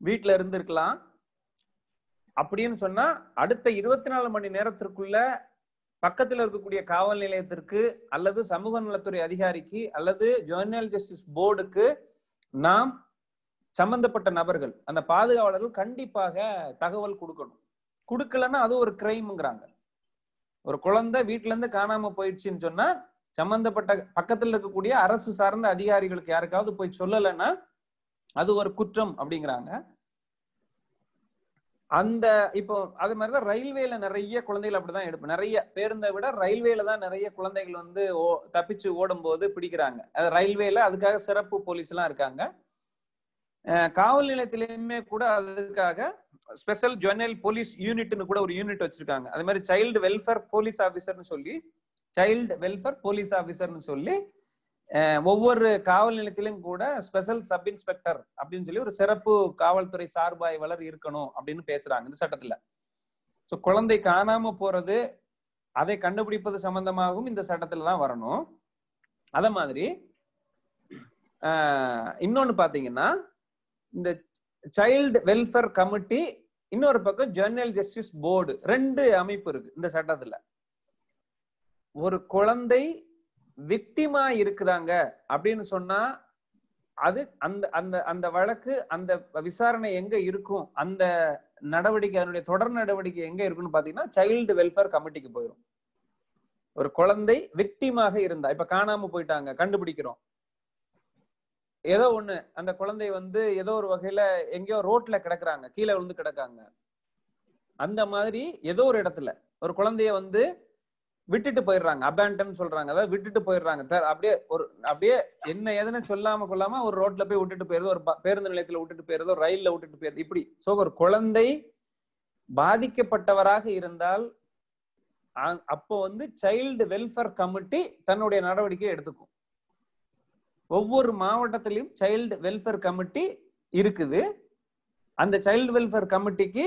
S2: வீட்டுல இருந்திருக்கலாம் அப்படின்னு சொன்னா அடுத்த இருபத்தி நாலு மணி நேரத்திற்குள்ள பக்கத்தில் இருக்கக்கூடிய காவல் நிலையத்திற்கு அல்லது சமூக நலத்துறை அதிகாரிக்கு அல்லது ஜெர்னல் ஜஸ்டிஸ் போர்டுக்கு நாம் சம்பந்தப்பட்ட நபர்கள் அந்த பாதுகாவலர்கள் கண்டிப்பாக தகவல் கொடுக்கணும் கொடுக்கலன்னா அது ஒரு கிரைம்ங்கிறாங்க ஒரு குழந்தை வீட்டுல இருந்து காணாம போயிடுச்சுன்னு சொன்னா சம்பந்தப்பட்ட பக்கத்துல இருக்கக்கூடிய அரசு சார்ந்த அதிகாரிகளுக்கு யாருக்காவது போய் சொல்லலைன்னா அது ஒரு குற்றம் அப்படிங்கிறாங்க அந்த இப்போ அது மாதிரிதான் ரயில்வேல நிறைய குழந்தைகள் அப்படிதான் எடுப்பு நிறைய பேருந்தை விட ரயில்வேல தான் நிறைய குழந்தைகள் வந்து ஓ தப்பிச்சு ஓடும் போது பிடிக்கிறாங்க ரயில்வேல அதுக்காக சிறப்பு போலீஸ் எல்லாம் இருக்காங்க காவல் நிலையத்திலயுமே கூட அதுக்காக ஸ்பெஷல் ஜுவனல் போலீஸ் யூனிட்னு கூட ஒரு யூனிட் வச்சிருக்காங்க அது மாதிரி சைல்டு வெல்ஃபேர் போலீஸ் ஆஃபீஸர்னு சொல்லி சைல்டு வெல்ஃபேர் போலீஸ் ஆஃபீஸர்னு சொல்லி ஒவ்வொரு காவல் நிலையத்திலும் கூட ஸ்பெஷல் சப் இன்ஸ்பெக்டர் அப்படின்னு சொல்லி ஒரு சிறப்பு காவல்துறை சார்பாய்வாளர் இருக்கணும் அப்படின்னு பேசுறாங்க இந்த சட்டத்துல ஸோ குழந்தை காணாம போறது அதை கண்டுபிடிப்பது சம்பந்தமாகவும் இந்த சட்டத்துல தான் வரணும் அத மாதிரி இன்னொன்னு பாத்தீங்கன்னா இந்த சைல்டு வெல்ஃபேர் கமிட்டி இன்னொரு பக்கம் ஜெர்னல் ஜஸ்டிஸ் போர்டு ரெண்டு அமைப்பு இருக்கு இந்த சட்டத்துல ஒரு குழந்தை விக்டிமா இருக்கிறாங்க அப்படின்னு சொன்னா அது அந்த அந்த அந்த வழக்கு அந்த விசாரணை எங்க இருக்கும் அந்த நடவடிக்கை அதனுடைய தொடர் நடவடிக்கை எங்க இருக்கும்னு பாத்தீங்கன்னா சைல்டு வெல்ஃபேர் கமிட்டிக்கு போயிடும் ஒரு குழந்தை விக்டிமாக இருந்தா இப்ப காணாம போயிட்டாங்க கண்டுபிடிக்கிறோம் ஏதோ ஒண்ணு அந்த குழந்தை வந்து ஏதோ ஒரு வகையில எங்கேயோ ரோட்ல கிடக்குறாங்க கீழே விழுந்து கிடக்காங்க அந்த மாதிரி ஏதோ ஒரு இடத்துல ஒரு குழந்தைய வந்து விட்டுட்டு போயிடுறாங்க அபேண்டம் சொல்றாங்க அதாவது விட்டுட்டு போயிடுறாங்க அப்படியே ஒரு அப்படியே என்ன எதுன்னு சொல்லாம கொள்ளாம ஒரு ரோட்ல போய் விட்டுட்டு போயிருது ஒரு பேருந்து நிலையத்துல விட்டுட்டு போயிருது ஒரு ரயில்ல விட்டுட்டு போயிருது இப்படி சோ ஒரு குழந்தை பாதிக்கப்பட்டவராக இருந்தால் அப்போ வந்து சைல்டு வெல்ஃபேர் கமிட்டி தன்னுடைய நடவடிக்கை எடுத்துக்கும் ஒவ்வொரு மாவட்டத்திலையும் சைல்டு வெல்ஃபேர் கமிட்டி இருக்குது அந்த சைல்டு வெல்ஃபேர் கமிட்டிக்கு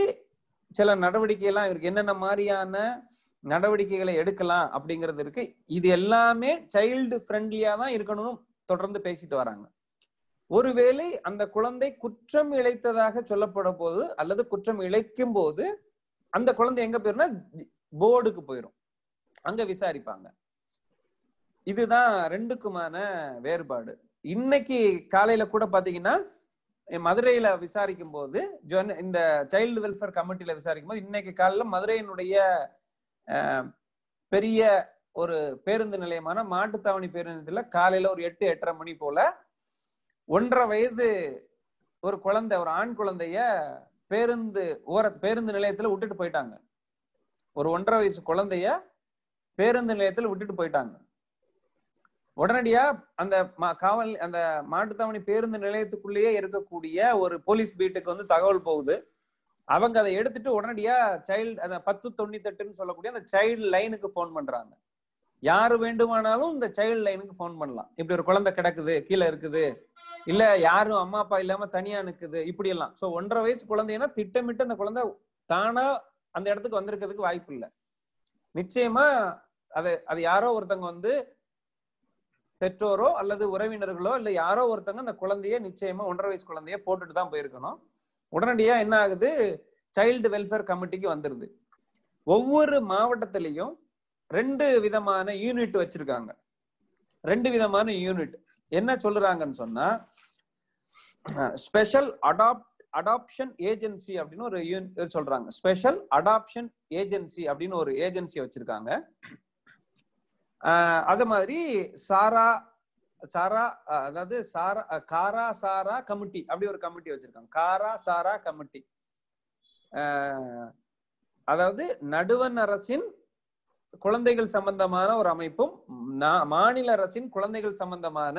S2: சில நடவடிக்கை எல்லாம் இருக்கு என்னென்ன மாதிரியான நடவடிக்கைகளை எடுக்கலாம் அப்படிங்கிறது இருக்கு இது எல்லாமே சைல்டு ஃப்ரெண்ட்லியா தான் இருக்கணும்னு தொடர்ந்து பேசிட்டு வராங்க ஒருவேளை அந்த குழந்தை குற்றம் இழைத்ததாக சொல்லப்பட போது அல்லது குற்றம் இழைக்கும் போது அந்த குழந்தை எங்க போயிரும்னா போர்டுக்கு போயிடும் அங்க விசாரிப்பாங்க இதுதான் ரெண்டுக்குமான வேறுபாடு இன்னைக்கு காலையில கூட பாத்தீங்கன்னா மதுரையில விசாரிக்கும் போது இந்த சைல்டு வெல்ஃபேர் கமிட்டியில விசாரிக்கும் போது இன்னைக்கு காலையில மதுரையினுடைய பெரிய ஒரு பேருந்து நிலையமான மாட்டுத்தாவணி பேருந்துல காலையில ஒரு எட்டு எட்டரை மணி போல ஒன்றரை வயது ஒரு குழந்தை ஒரு ஆண் குழந்தைய பேருந்து ஓர பேருந்து நிலையத்துல விட்டுட்டு போயிட்டாங்க ஒரு ஒன்றரை வயசு குழந்தைய பேருந்து நிலையத்துல விட்டுட்டு போயிட்டாங்க உடனடியா அந்த காவல் அந்த மாட்டுத்தாவணி பேருந்து நிலையத்துக்குள்ளேயே இருக்கக்கூடிய ஒரு போலீஸ் பீட்டுக்கு வந்து தகவல் போகுது அவங்க அதை எடுத்துட்டு உடனடியா சைல்டு அந்த பத்து எட்டுன்னு சொல்லக்கூடிய அந்த சைல்டு லைனுக்கு ஃபோன் பண்றாங்க யாரு வேண்டுமானாலும் இந்த சைல்டு லைனுக்கு ஃபோன் பண்ணலாம் இப்படி ஒரு குழந்தை கிடக்குது கீழே இருக்குது இல்ல யாரும் அம்மா அப்பா இல்லாம தனியா நிக்குது இப்படி எல்லாம் ஸோ ஒன்றரை வயசு குழந்தைன்னா திட்டமிட்டு அந்த குழந்தை தானா அந்த இடத்துக்கு வந்திருக்கிறதுக்கு வாய்ப்பு இல்லை நிச்சயமா அது அது யாரோ ஒருத்தங்க வந்து பெற்றோரோ அல்லது உறவினர்களோ இல்ல யாரோ ஒருத்தங்க அந்த குழந்தைய நிச்சயமா ஒன்றரை வயசு குழந்தைய போட்டுட்டு தான் போயிருக்கணும் உடனடியா என்ன ஆகுது சைல்டு வெல்ஃபேர் கமிட்டிக்கு வந்துருது ஒவ்வொரு மாவட்டத்திலையும் ரெண்டு விதமான யூனிட் வச்சிருக்காங்க ரெண்டு விதமான யூனிட் என்ன சொல்றாங்கன்னு சொன்னா ஸ்பெஷல் அடாப்ட் அடாப்ஷன் ஏஜென்சி அப்படின்னு ஒரு சொல்றாங்க ஸ்பெஷல் அடாப்ஷன் ஏஜென்சி அப்படின்னு ஒரு ஏஜென்சி வச்சிருக்காங்க அது மாதிரி சாரா சாரா அதாவது சாரா காரா சாரா கமிட்டி அப்படி ஒரு கமிட்டி வச்சிருக்காங்க காரா சாரா கமிட்டி அதாவது நடுவன் அரசின் குழந்தைகள் சம்பந்தமான ஒரு அமைப்பும் மாநில அரசின் குழந்தைகள் சம்பந்தமான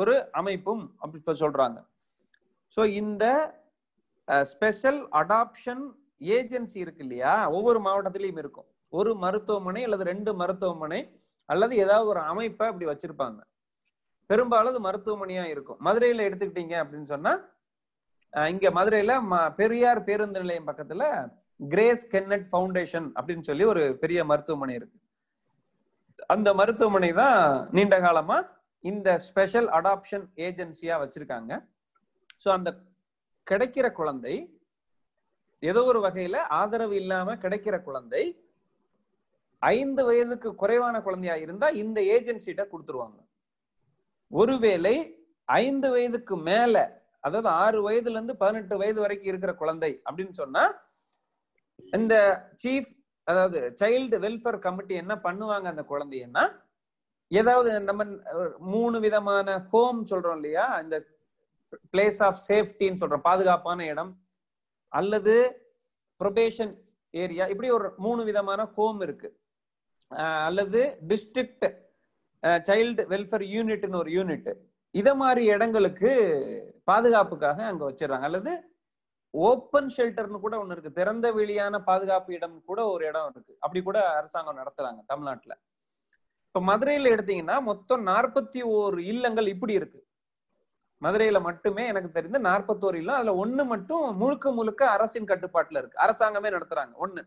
S2: ஒரு அமைப்பும் அப்படி இப்ப சொல்றாங்க ஸோ இந்த ஸ்பெஷல் அடாப்ஷன் ஏஜென்சி இருக்கு இல்லையா ஒவ்வொரு மாவட்டத்திலையும் இருக்கும் ஒரு மருத்துவமனை அல்லது ரெண்டு மருத்துவமனை அல்லது ஏதாவது ஒரு அமைப்பை அப்படி வச்சிருப்பாங்க பெரும்பாலும் மருத்துவமனையா இருக்கும் மதுரையில எடுத்துக்கிட்டீங்க அப்படின்னு சொன்னா இங்க மதுரையில பெரியார் பேருந்து நிலையம் பக்கத்துல கிரேஸ் கென்னட் ஃபவுண்டேஷன் அப்படின்னு சொல்லி ஒரு பெரிய மருத்துவமனை இருக்கு அந்த மருத்துவமனை தான் நீண்ட காலமா இந்த ஸ்பெஷல் அடாப்ஷன் ஏஜென்சியா வச்சிருக்காங்க ஸோ அந்த கிடைக்கிற குழந்தை ஏதோ ஒரு வகையில ஆதரவு இல்லாம கிடைக்கிற குழந்தை ஐந்து வயதுக்கு குறைவான குழந்தையா இருந்தா இந்த ஏஜென்சிட்ட கொடுத்துருவாங்க ஒருவேளை ஐந்து வயதுக்கு மேல அதாவது ஆறு வயதுல இருந்து பதினெட்டு வயது வரைக்கும் இருக்கிற குழந்தை அப்படின்னு சொன்னா இந்த சீஃப் அதாவது சைல்டு வெல்ஃபேர் கமிட்டி என்ன பண்ணுவாங்க அந்த குழந்தையன்னா ஏதாவது நம்ம மூணு விதமான ஹோம் சொல்றோம் இல்லையா இந்த பிளேஸ் ஆஃப் சேஃப்டின்னு சொல்றோம் பாதுகாப்பான இடம் அல்லது ப்ரொபேஷன் ஏரியா இப்படி ஒரு மூணு விதமான ஹோம் இருக்கு அல்லது டிஸ்ட்ரிக்ட் சைல்டு வெல்ஃபேர் யூனிட்னு ஒரு யூனிட் இதை மாதிரி இடங்களுக்கு பாதுகாப்புக்காக அங்க வச்சிடறாங்க அல்லது ஓப்பன் ஷெல்டர்னு கூட ஒண்ணு இருக்கு திறந்த வெளியான பாதுகாப்பு இடம் கூட ஒரு இடம் இருக்கு அப்படி கூட அரசாங்கம் நடத்துறாங்க தமிழ்நாட்டுல இப்ப மதுரையில எடுத்தீங்கன்னா மொத்தம் நாற்பத்தி ஓரு இல்லங்கள் இப்படி இருக்கு மதுரையில மட்டுமே எனக்கு தெரிந்து நாற்பத்தோரு இல்லம் அதுல ஒண்ணு மட்டும் முழுக்க முழுக்க அரசின் கட்டுப்பாட்டுல இருக்கு அரசாங்கமே நடத்துறாங்க ஒண்ணு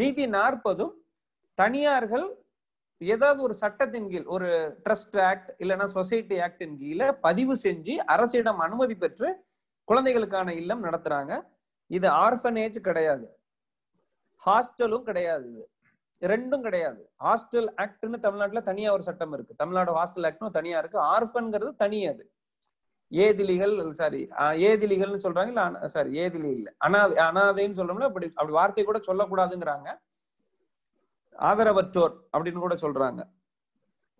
S2: மீதி நாற்பதும் தனியார்கள் ஏதாவது ஒரு சட்டத்தின் கீழ் ஒரு ட்ரஸ்ட் ஆக்ட் இல்லைன்னா சொசைட்டி ஆக்டின் கீழே பதிவு செஞ்சு அரசிடம் அனுமதி பெற்று குழந்தைகளுக்கான இல்லம் நடத்துறாங்க இது ஆர்ஃபனேஜ் கிடையாது ஹாஸ்டலும் கிடையாது இது ரெண்டும் கிடையாது ஹாஸ்டல் ஆக்ட்னு தமிழ்நாட்டில் தனியா ஒரு சட்டம் இருக்கு தமிழ்நாடு ஹாஸ்டல் ஆக்ட்னு தனியா இருக்கு ஆர்ஃபன்கிறது தனியாது ஏதிலிகள் சாரி ஏதிலிகள்னு சொல்றாங்க இல்ல சாரி ஏதிலி இல்லை அனாதை அனாதைன்னு சொல்றோம்ல அப்படி அப்படி வார்த்தை கூட சொல்லக்கூடாதுங்கிறாங்க ஆதரவற்றோர் அப்படின்னு கூட சொல்றாங்க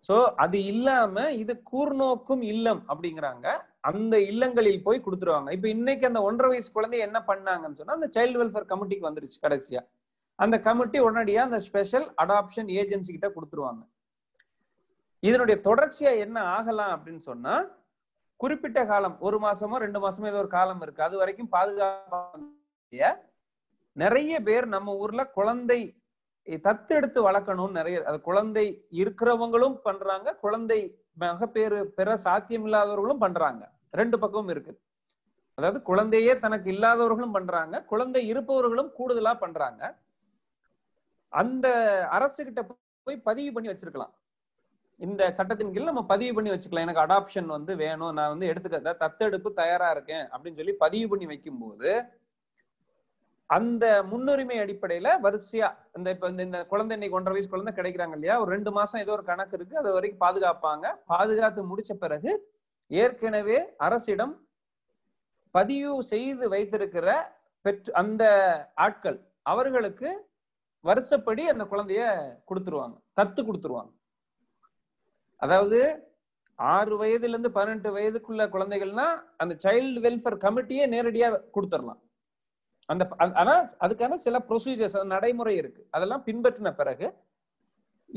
S2: சோ அது இல்லாம இது கூர்நோக்கும் இல்லம் அப்படிங்கிறாங்க அந்த இல்லங்களில் போய் கொடுத்துருவாங்க இப்ப இன்னைக்கு அந்த ஒன்றரை வயசு குழந்தை என்ன பண்ணாங்கன்னு சொன்னா அந்த சைல்டு வெல்ஃபேர் கமிட்டிக்கு வந்துருச்சு கடைசியா அந்த கமிட்டி உடனடியா அந்த ஸ்பெஷல் அடாப்ஷன் ஏஜென்சி கிட்ட கொடுத்துருவாங்க இதனுடைய தொடர்ச்சியா என்ன ஆகலாம் அப்படின்னு சொன்னா குறிப்பிட்ட காலம் ஒரு மாசமோ ரெண்டு மாசமோ ஏதோ ஒரு காலம் இருக்கு அது வரைக்கும் பாதுகாப்பு நிறைய பேர் நம்ம ஊர்ல குழந்தை தத்தெடுத்து வளர்க்கணும்னு நிறைய அது குழந்தை இருக்கிறவங்களும் பண்றாங்க குழந்தை மகப்பேறு பெற சாத்தியமில்லாதவர்களும் பண்றாங்க ரெண்டு பக்கமும் இருக்கு அதாவது குழந்தையே தனக்கு இல்லாதவர்களும் பண்றாங்க குழந்தை இருப்பவர்களும் கூடுதலா பண்றாங்க அந்த அரசு கிட்ட போய் பதிவு பண்ணி வச்சிருக்கலாம் இந்த சட்டத்தின் கீழ் நம்ம பதிவு பண்ணி வச்சுக்கலாம் எனக்கு அடாப்ஷன் வந்து வேணும் நான் வந்து எடுத்துக்க தத்தெடுப்பு தயாரா இருக்கேன் அப்படின்னு சொல்லி பதிவு பண்ணி வைக்கும் போது அந்த முன்னுரிமை அடிப்படையில வரிசையா இந்த இப்ப இந்த குழந்தை இன்னைக்கு ஒன்றரை வயசு குழந்தை கிடைக்கிறாங்க இல்லையா ஒரு ரெண்டு மாசம் ஏதோ ஒரு கணக்கு இருக்கு அது வரைக்கும் பாதுகாப்பாங்க பாதுகாத்து முடிச்ச பிறகு ஏற்கனவே அரசிடம் பதிவு செய்து வைத்திருக்கிற பெற்று அந்த ஆட்கள் அவர்களுக்கு வருஷப்படி அந்த குழந்தைய கொடுத்துருவாங்க தத்து கொடுத்துருவாங்க அதாவது ஆறு வயதுல இருந்து பதினெட்டு வயதுக்குள்ள குழந்தைகள்னா அந்த சைல்டு வெல்ஃபேர் கமிட்டியே நேரடியா கொடுத்துடலாம் அந்த ஆனா அதுக்கான சில ப்ரொசீஜர்ஸ் நடைமுறை இருக்கு அதெல்லாம் பின்பற்றின பிறகு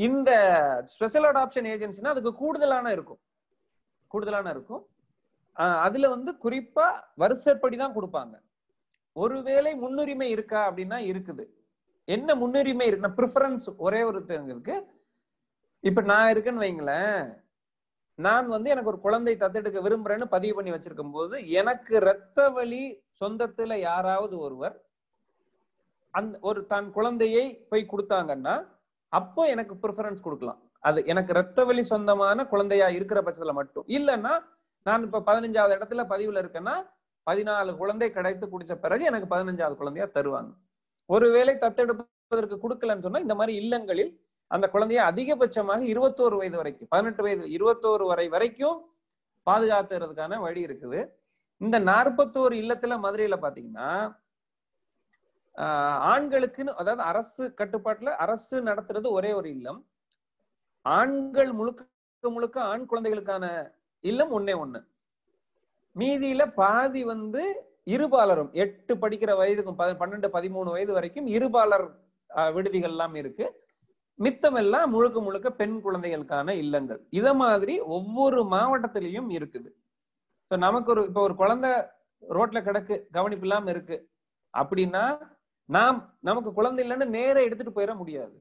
S2: இந்த ஸ்பெஷல் அடாப்ஷன் ஏஜென்சினா அதுக்கு கூடுதலான இருக்கும் கூடுதலான இருக்கும் அதுல வந்து குறிப்பா வருஷப்படி தான் கொடுப்பாங்க ஒருவேளை முன்னுரிமை இருக்கா அப்படின்னா இருக்குது என்ன முன்னுரிமை இருக்குன்னா ப்ரிஃபரன்ஸ் ஒரே ஒரு இப்ப நான் இருக்கேன்னு வைங்களேன் நான் வந்து எனக்கு ஒரு குழந்தை தத்தெடுக்க விரும்புறேன்னு பதிவு பண்ணி வச்சிருக்கும் போது எனக்கு இரத்த வழி சொந்தத்துல யாராவது ஒருவர் அந் ஒரு தன் குழந்தையை போய் கொடுத்தாங்கன்னா அப்போ எனக்கு ப்ரிஃபரன்ஸ் கொடுக்கலாம் அது எனக்கு இரத்த வழி சொந்தமான குழந்தையா இருக்கிற பட்சத்துல மட்டும் இல்லைன்னா நான் இப்ப பதினஞ்சாவது இடத்துல பதிவுல இருக்கேன்னா பதினாலு குழந்தை கிடைத்து குடிச்ச பிறகு எனக்கு பதினஞ்சாவது குழந்தையா தருவாங்க ஒருவேளை தத்தெடுப்பதற்கு கொடுக்கலன்னு சொன்னா இந்த மாதிரி இல்லங்களில் அந்த குழந்தைய அதிகபட்சமாக இருபத்தோரு வயது வரைக்கும் பதினெட்டு வயது இருபத்தோரு வரை வரைக்கும் பாதுகாத்துறதுக்கான வழி இருக்குது இந்த நாற்பத்தோரு இல்லத்துல மதுரையில பாத்தீங்கன்னா ஆண்களுக்குன்னு அதாவது அரசு கட்டுப்பாட்டுல அரசு நடத்துறது ஒரே ஒரு இல்லம் ஆண்கள் முழுக்க முழுக்க ஆண் குழந்தைகளுக்கான இல்லம் ஒன்னே ஒண்ணு மீதியில பாதி வந்து இருபாலரும் எட்டு படிக்கிற வயதுக்கும் பன்னெண்டு பதிமூணு வயது வரைக்கும் இருபாலர் விடுதிகள் எல்லாம் இருக்கு மித்தமெல்லாம் முழுக்க முழுக்க பெண் குழந்தைகளுக்கான இல்லங்கள் இத மாதிரி ஒவ்வொரு மாவட்டத்திலையும் இருக்குது இப்போ நமக்கு ஒரு இப்போ ஒரு குழந்தை ரோட்ல கிடக்கு கவனிப்பு இல்லாம இருக்கு அப்படின்னா நாம் நமக்கு குழந்தை இல்லைன்னு நேர எடுத்துட்டு போயிட முடியாது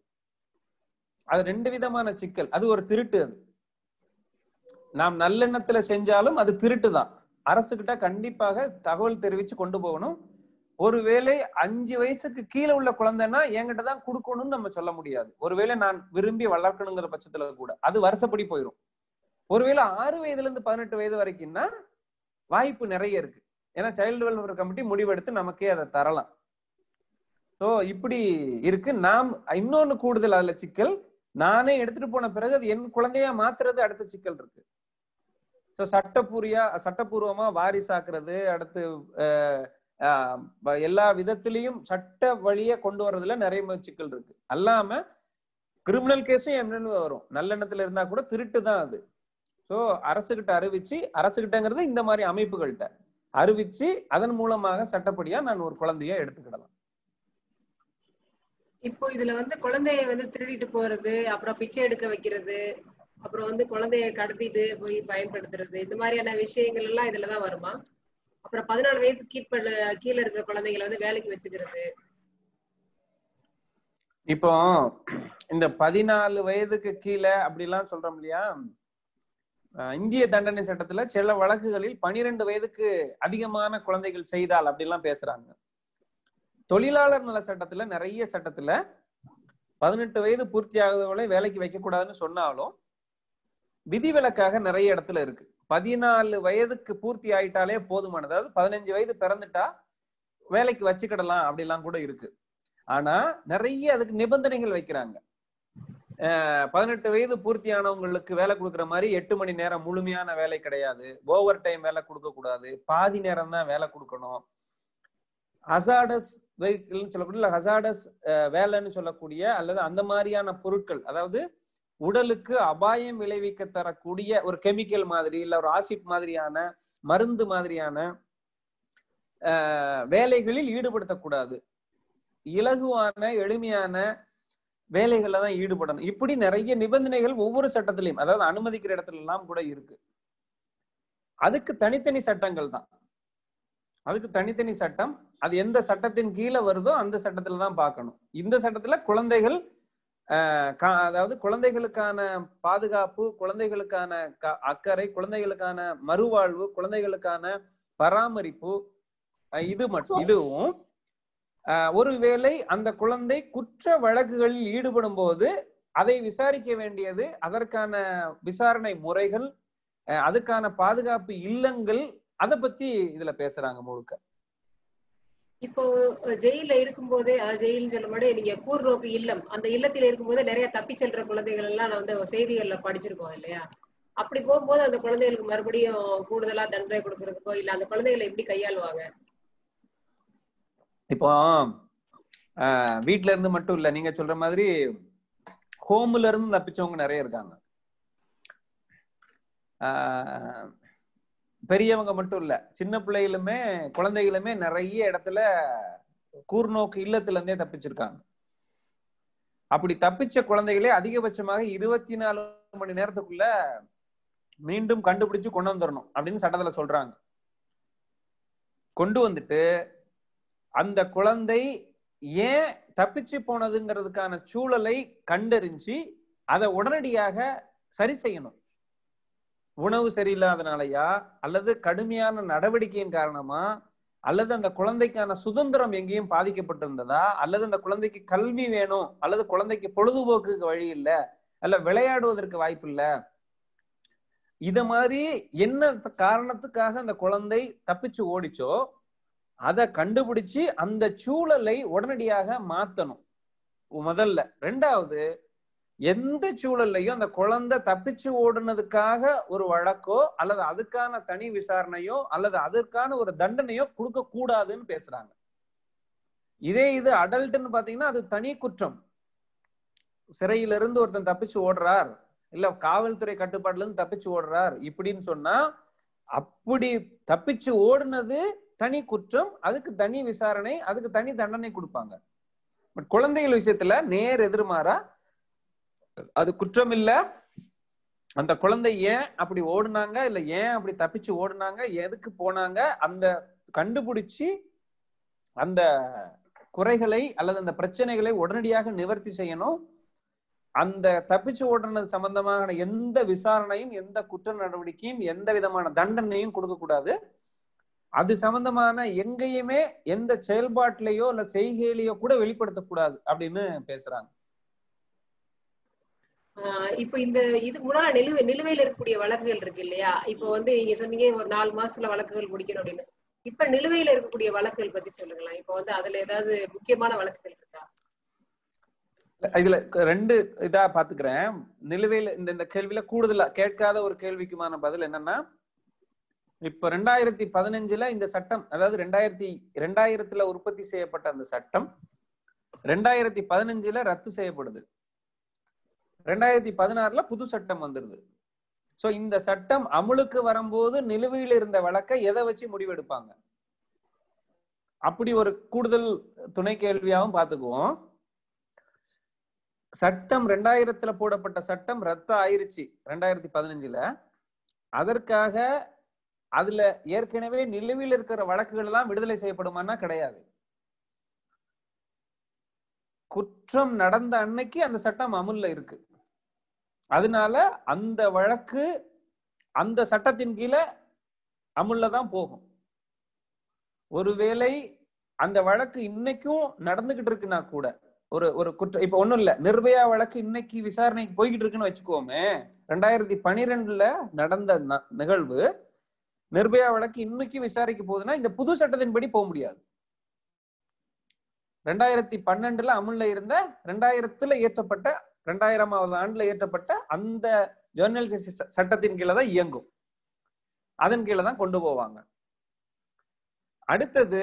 S2: அது ரெண்டு விதமான சிக்கல் அது ஒரு திருட்டு அது நாம் நல்லெண்ணத்துல செஞ்சாலும் அது திருட்டு தான் அரசுகிட்ட கண்டிப்பாக தகவல் தெரிவிச்சு கொண்டு போகணும் ஒருவேளை அஞ்சு வயசுக்கு கீழே உள்ள குழந்தைன்னா என்கிட்ட தான் கொடுக்கணும்னு நம்ம சொல்ல முடியாது ஒருவேளை நான் விரும்பி வளர்க்கணுங்கிற பட்சத்துல கூட அது வருஷப்படி போயிடும் ஒருவேளை ஆறு வயதுல இருந்து பதினெட்டு வயது வரைக்கும்னா வாய்ப்பு நிறைய இருக்கு ஏன்னா சைல்டு வெல்ஃபேர் கமிட்டி முடிவெடுத்து நமக்கே அதை தரலாம் ஸோ இப்படி இருக்கு நாம் இன்னொன்னு கூடுதல் அதுல சிக்கல் நானே எடுத்துட்டு போன பிறகு அது என் குழந்தையா மாத்துறது அடுத்த சிக்கல் இருக்கு ஸோ சட்டப்பூரியா சட்டப்பூர்வமா வாரிசாக்குறது அடுத்து எல்லா விதத்திலையும் சட்ட வழிய கொண்டு வர்றதுல நிறைய முயற்சிகள் இருக்கு அல்லாம கிரிமினல் கேஸும் என்னன்னு வரும் நல்லெண்ணத்துல இருந்தா கூட திருட்டு தான் அது ஸோ அரசுகிட்ட அறிவிச்சு அரசுகிட்டங்கிறது இந்த மாதிரி அமைப்புகள்கிட்ட அறிவிச்சு அதன் மூலமாக சட்டப்படியா நான் ஒரு குழந்தைய எடுத்துக்கிடலாம்
S1: இப்போ இதுல வந்து குழந்தைய வந்து திருடிட்டு போறது அப்புறம் பிச்சை எடுக்க வைக்கிறது அப்புறம் வந்து குழந்தைய கடத்திட்டு போய் பயன்படுத்துறது இந்த மாதிரியான விஷயங்கள் எல்லாம் இதுலதான் வருமா அப்புறம் பதினாலு வயசு கீழ் கீழே இருக்கிற குழந்தைகளை வந்து வேலைக்கு வச்சுக்கிறது
S2: இப்போ இந்த பதினாலு வயதுக்கு கீழே அப்படிலாம் சொல்றோம் இல்லையா இந்திய தண்டனை சட்டத்துல சில வழக்குகளில் பனிரெண்டு வயதுக்கு அதிகமான குழந்தைகள் செய்தால் அப்படிலாம் பேசுறாங்க தொழிலாளர் நல சட்டத்துல நிறைய சட்டத்துல பதினெட்டு வயது பூர்த்தி ஆகுதவளை வேலைக்கு வைக்க கூடாதுன்னு சொன்னாலும் விதிவிலக்காக நிறைய இடத்துல இருக்கு பதினாலு வயதுக்கு பூர்த்தி ஆயிட்டாலே போதுமான அதாவது பதினஞ்சு வயது பிறந்துட்டா வேலைக்கு வச்சுக்கிடலாம் அப்படிலாம் கூட இருக்கு ஆனா நிறைய அதுக்கு நிபந்தனைகள் வைக்கிறாங்க பதினெட்டு வயது பூர்த்தியானவங்களுக்கு வேலை கொடுக்குற மாதிரி எட்டு மணி நேரம் முழுமையான வேலை கிடையாது ஓவர் டைம் வேலை கொடுக்க கூடாது பாதி நேரம் தான் வேலை கொடுக்கணும் ஹசாடஸ் வெஹிக்கிள்னு சொல்லக்கூடிய இல்லை ஹசாடஸ் வேலைன்னு சொல்லக்கூடிய அல்லது அந்த மாதிரியான பொருட்கள் அதாவது உடலுக்கு அபாயம் விளைவிக்க தரக்கூடிய ஒரு கெமிக்கல் மாதிரி இல்ல ஒரு ஆசிட் மாதிரியான மருந்து மாதிரியான வேலைகளில் ஈடுபடுத்தக்கூடாது இலகுவான எளிமையான வேலைகள்ல தான் ஈடுபடணும் இப்படி நிறைய நிபந்தனைகள் ஒவ்வொரு சட்டத்திலையும் அதாவது அனுமதிக்கிற இடத்துல எல்லாம் கூட இருக்கு அதுக்கு தனித்தனி சட்டங்கள் தான் அதுக்கு தனித்தனி சட்டம் அது எந்த சட்டத்தின் கீழே வருதோ அந்த சட்டத்துல தான் பார்க்கணும் இந்த சட்டத்துல குழந்தைகள் அதாவது குழந்தைகளுக்கான பாதுகாப்பு குழந்தைகளுக்கான அக்கறை குழந்தைகளுக்கான மறுவாழ்வு குழந்தைகளுக்கான பராமரிப்பு இது மட்டும் இதுவும் ஒருவேளை அந்த குழந்தை குற்ற வழக்குகளில் ஈடுபடும் போது அதை விசாரிக்க வேண்டியது அதற்கான விசாரணை முறைகள் அதுக்கான பாதுகாப்பு இல்லங்கள் அதை பத்தி இதுல பேசுறாங்க முழுக்க
S1: இப்போ ஜெயில இருக்கும்போதே ஜெயில்னு சொல்லும் போது நீங்க கூர்நோக்கு இல்லம் அந்த இல்லத்தில போதே நிறைய தப்பி செல்ற குழந்தைகள் எல்லாம் நான் வந்து செய்திகள்ல படிச்சிருக்கோம் இல்லையா அப்படி போகும்போது அந்த குழந்தைகளுக்கு மறுபடியும் கூடுதலா தண்டனை கொடுக்கறதுக்கோ இல்ல அந்த குழந்தைகளை எப்படி கையாளுவாங்க
S2: இப்போ வீட்டுல இருந்து மட்டும் இல்ல நீங்க சொல்ற மாதிரி ஹோம்ல இருந்து தப்பிச்சவங்க நிறைய இருக்காங்க பெரியவங்க மட்டும் இல்ல சின்ன பிள்ளைகளுமே குழந்தைகளுமே நிறைய இடத்துல கூர்நோக்கு இல்லத்துல இருந்தே தப்பிச்சிருக்காங்க அப்படி தப்பிச்ச குழந்தைகளே அதிகபட்சமாக இருபத்தி நாலு மணி நேரத்துக்குள்ள மீண்டும் கண்டுபிடிச்சு கொண்டு வந்துடணும் அப்படின்னு சட்டத்துல சொல்றாங்க கொண்டு வந்துட்டு அந்த குழந்தை ஏன் தப்பிச்சு போனதுங்கிறதுக்கான சூழலை கண்டறிஞ்சு அதை உடனடியாக சரி செய்யணும் உணவு சரியில்லாதனாலயா அல்லது கடுமையான நடவடிக்கையின் காரணமா அல்லது அந்த குழந்தைக்கான சுதந்திரம் எங்கேயும் பாதிக்கப்பட்டிருந்ததா அல்லது அந்த குழந்தைக்கு கல்வி வேணும் அல்லது குழந்தைக்கு பொழுதுபோக்குக்கு வழி இல்லை அல்ல விளையாடுவதற்கு வாய்ப்பு இல்லை இத மாதிரி என்ன காரணத்துக்காக அந்த குழந்தை தப்பிச்சு ஓடிச்சோ அதை கண்டுபிடிச்சு அந்த சூழலை உடனடியாக மாத்தணும் முதல்ல ரெண்டாவது எந்த சூழல்லையும் அந்த குழந்தை தப்பிச்சு ஓடுனதுக்காக ஒரு வழக்கோ அல்லது அதுக்கான தனி விசாரணையோ அல்லது அதற்கான ஒரு தண்டனையோ கொடுக்க கூடாதுன்னு பேசுறாங்க இதே இது அடல்ட்னு பாத்தீங்கன்னா அது தனி குற்றம் சிறையிலிருந்து ஒருத்தன் தப்பிச்சு ஓடுறார் இல்ல காவல்துறை கட்டுப்பாட்டுல இருந்து தப்பிச்சு ஓடுறார் இப்படின்னு சொன்னா அப்படி தப்பிச்சு ஓடுனது தனி குற்றம் அதுக்கு தனி விசாரணை அதுக்கு தனி தண்டனை கொடுப்பாங்க பட் குழந்தைகள் விஷயத்துல நேர் எதிர்மாறா அது குற்றம் இல்ல அந்த குழந்தை ஏன் அப்படி ஓடுனாங்க இல்ல ஏன் அப்படி தப்பிச்சு ஓடுனாங்க எதுக்கு போனாங்க அந்த கண்டுபிடிச்சு அந்த குறைகளை அல்லது அந்த பிரச்சனைகளை உடனடியாக நிவர்த்தி செய்யணும் அந்த தப்பிச்சு ஓடுறது சம்பந்தமாக எந்த விசாரணையும் எந்த குற்ற நடவடிக்கையும் எந்த விதமான தண்டனையும் கொடுக்கக்கூடாது அது சம்பந்தமான எங்கேயுமே எந்த செயல்பாட்டிலேயோ இல்ல செய்கையிலேயோ கூட வெளிப்படுத்தக்கூடாது அப்படின்னு பேசுறாங்க
S1: இப்போ இந்த இது முன்னால நிலுவை நிலுவையில இருக்கக்கூடிய வழக்குகள் இருக்கு இல்லையா இப்போ வந்து நீங்க சொன்னீங்க ஒரு நாலு மாசத்துல வழக்குகள் முடிக்கணும் அப்படின்னு இப்ப நிலுவையில இருக்கக்கூடிய வழக்குகள் பத்தி சொல்லுங்களேன் இப்போ வந்து அதுல ஏதாவது முக்கியமான வழக்குகள் இருக்கா
S2: இதுல ரெண்டு இதா பாத்துக்கிறேன் நிலுவையில இந்த இந்த கேள்வியில கூடுதலா கேட்காத ஒரு கேள்விக்குமான பதில் என்னன்னா இப்ப ரெண்டாயிரத்தி பதினஞ்சுல இந்த சட்டம் அதாவது ரெண்டாயிரத்தி ரெண்டாயிரத்துல உற்பத்தி செய்யப்பட்ட அந்த சட்டம் ரெண்டாயிரத்தி பதினஞ்சுல ரத்து செய்யப்படுது ரெண்டாயிரத்தி பதினாறுல புது சட்டம் வந்துருது சோ இந்த சட்டம் அமுலுக்கு வரும்போது நிலுவையில் இருந்த வழக்கை எதை வச்சு முடிவெடுப்பாங்க அப்படி ஒரு கூடுதல் துணை கேள்வியாகவும் பார்த்துக்குவோம் சட்டம் ரெண்டாயிரத்துல போடப்பட்ட சட்டம் ரத்து ஆயிருச்சு ரெண்டாயிரத்தி பதினஞ்சுல அதற்காக அதுல ஏற்கனவே நிலுவையில் இருக்கிற வழக்குகள் எல்லாம் விடுதலை செய்யப்படுமானா கிடையாது குற்றம் நடந்த அன்னைக்கு அந்த சட்டம் அமுல்ல இருக்கு அதனால அந்த வழக்கு அந்த சட்டத்தின் கீழே அமுல்ல தான் போகும் ஒருவேளை அந்த வழக்கு இன்னைக்கும் நடந்துகிட்டு இருக்குன்னா கூட ஒரு ஒரு குற்றம் இப்ப ஒண்ணும் இல்ல நிர்பயா வழக்கு இன்னைக்கு விசாரணைக்கு போய்கிட்டு இருக்குன்னு வச்சுக்கோமே ரெண்டாயிரத்தி பனிரெண்டுல நடந்த நிகழ்வு நிர்பயா வழக்கு இன்னைக்கு விசாரிக்க போகுதுன்னா இந்த புது சட்டத்தின்படி போக முடியாது ரெண்டாயிரத்தி பன்னெண்டுல அமுல்ல இருந்த ரெண்டாயிரத்துல இயற்றப்பட்ட ரெண்டாயிரமாவது ஆண்டுல இயற்றப்பட்ட அந்த ஜேர்னலிஸ்ட் சட்டத்தின் கீழே தான் இயங்கும் அதன் கீழே தான் கொண்டு போவாங்க அடுத்தது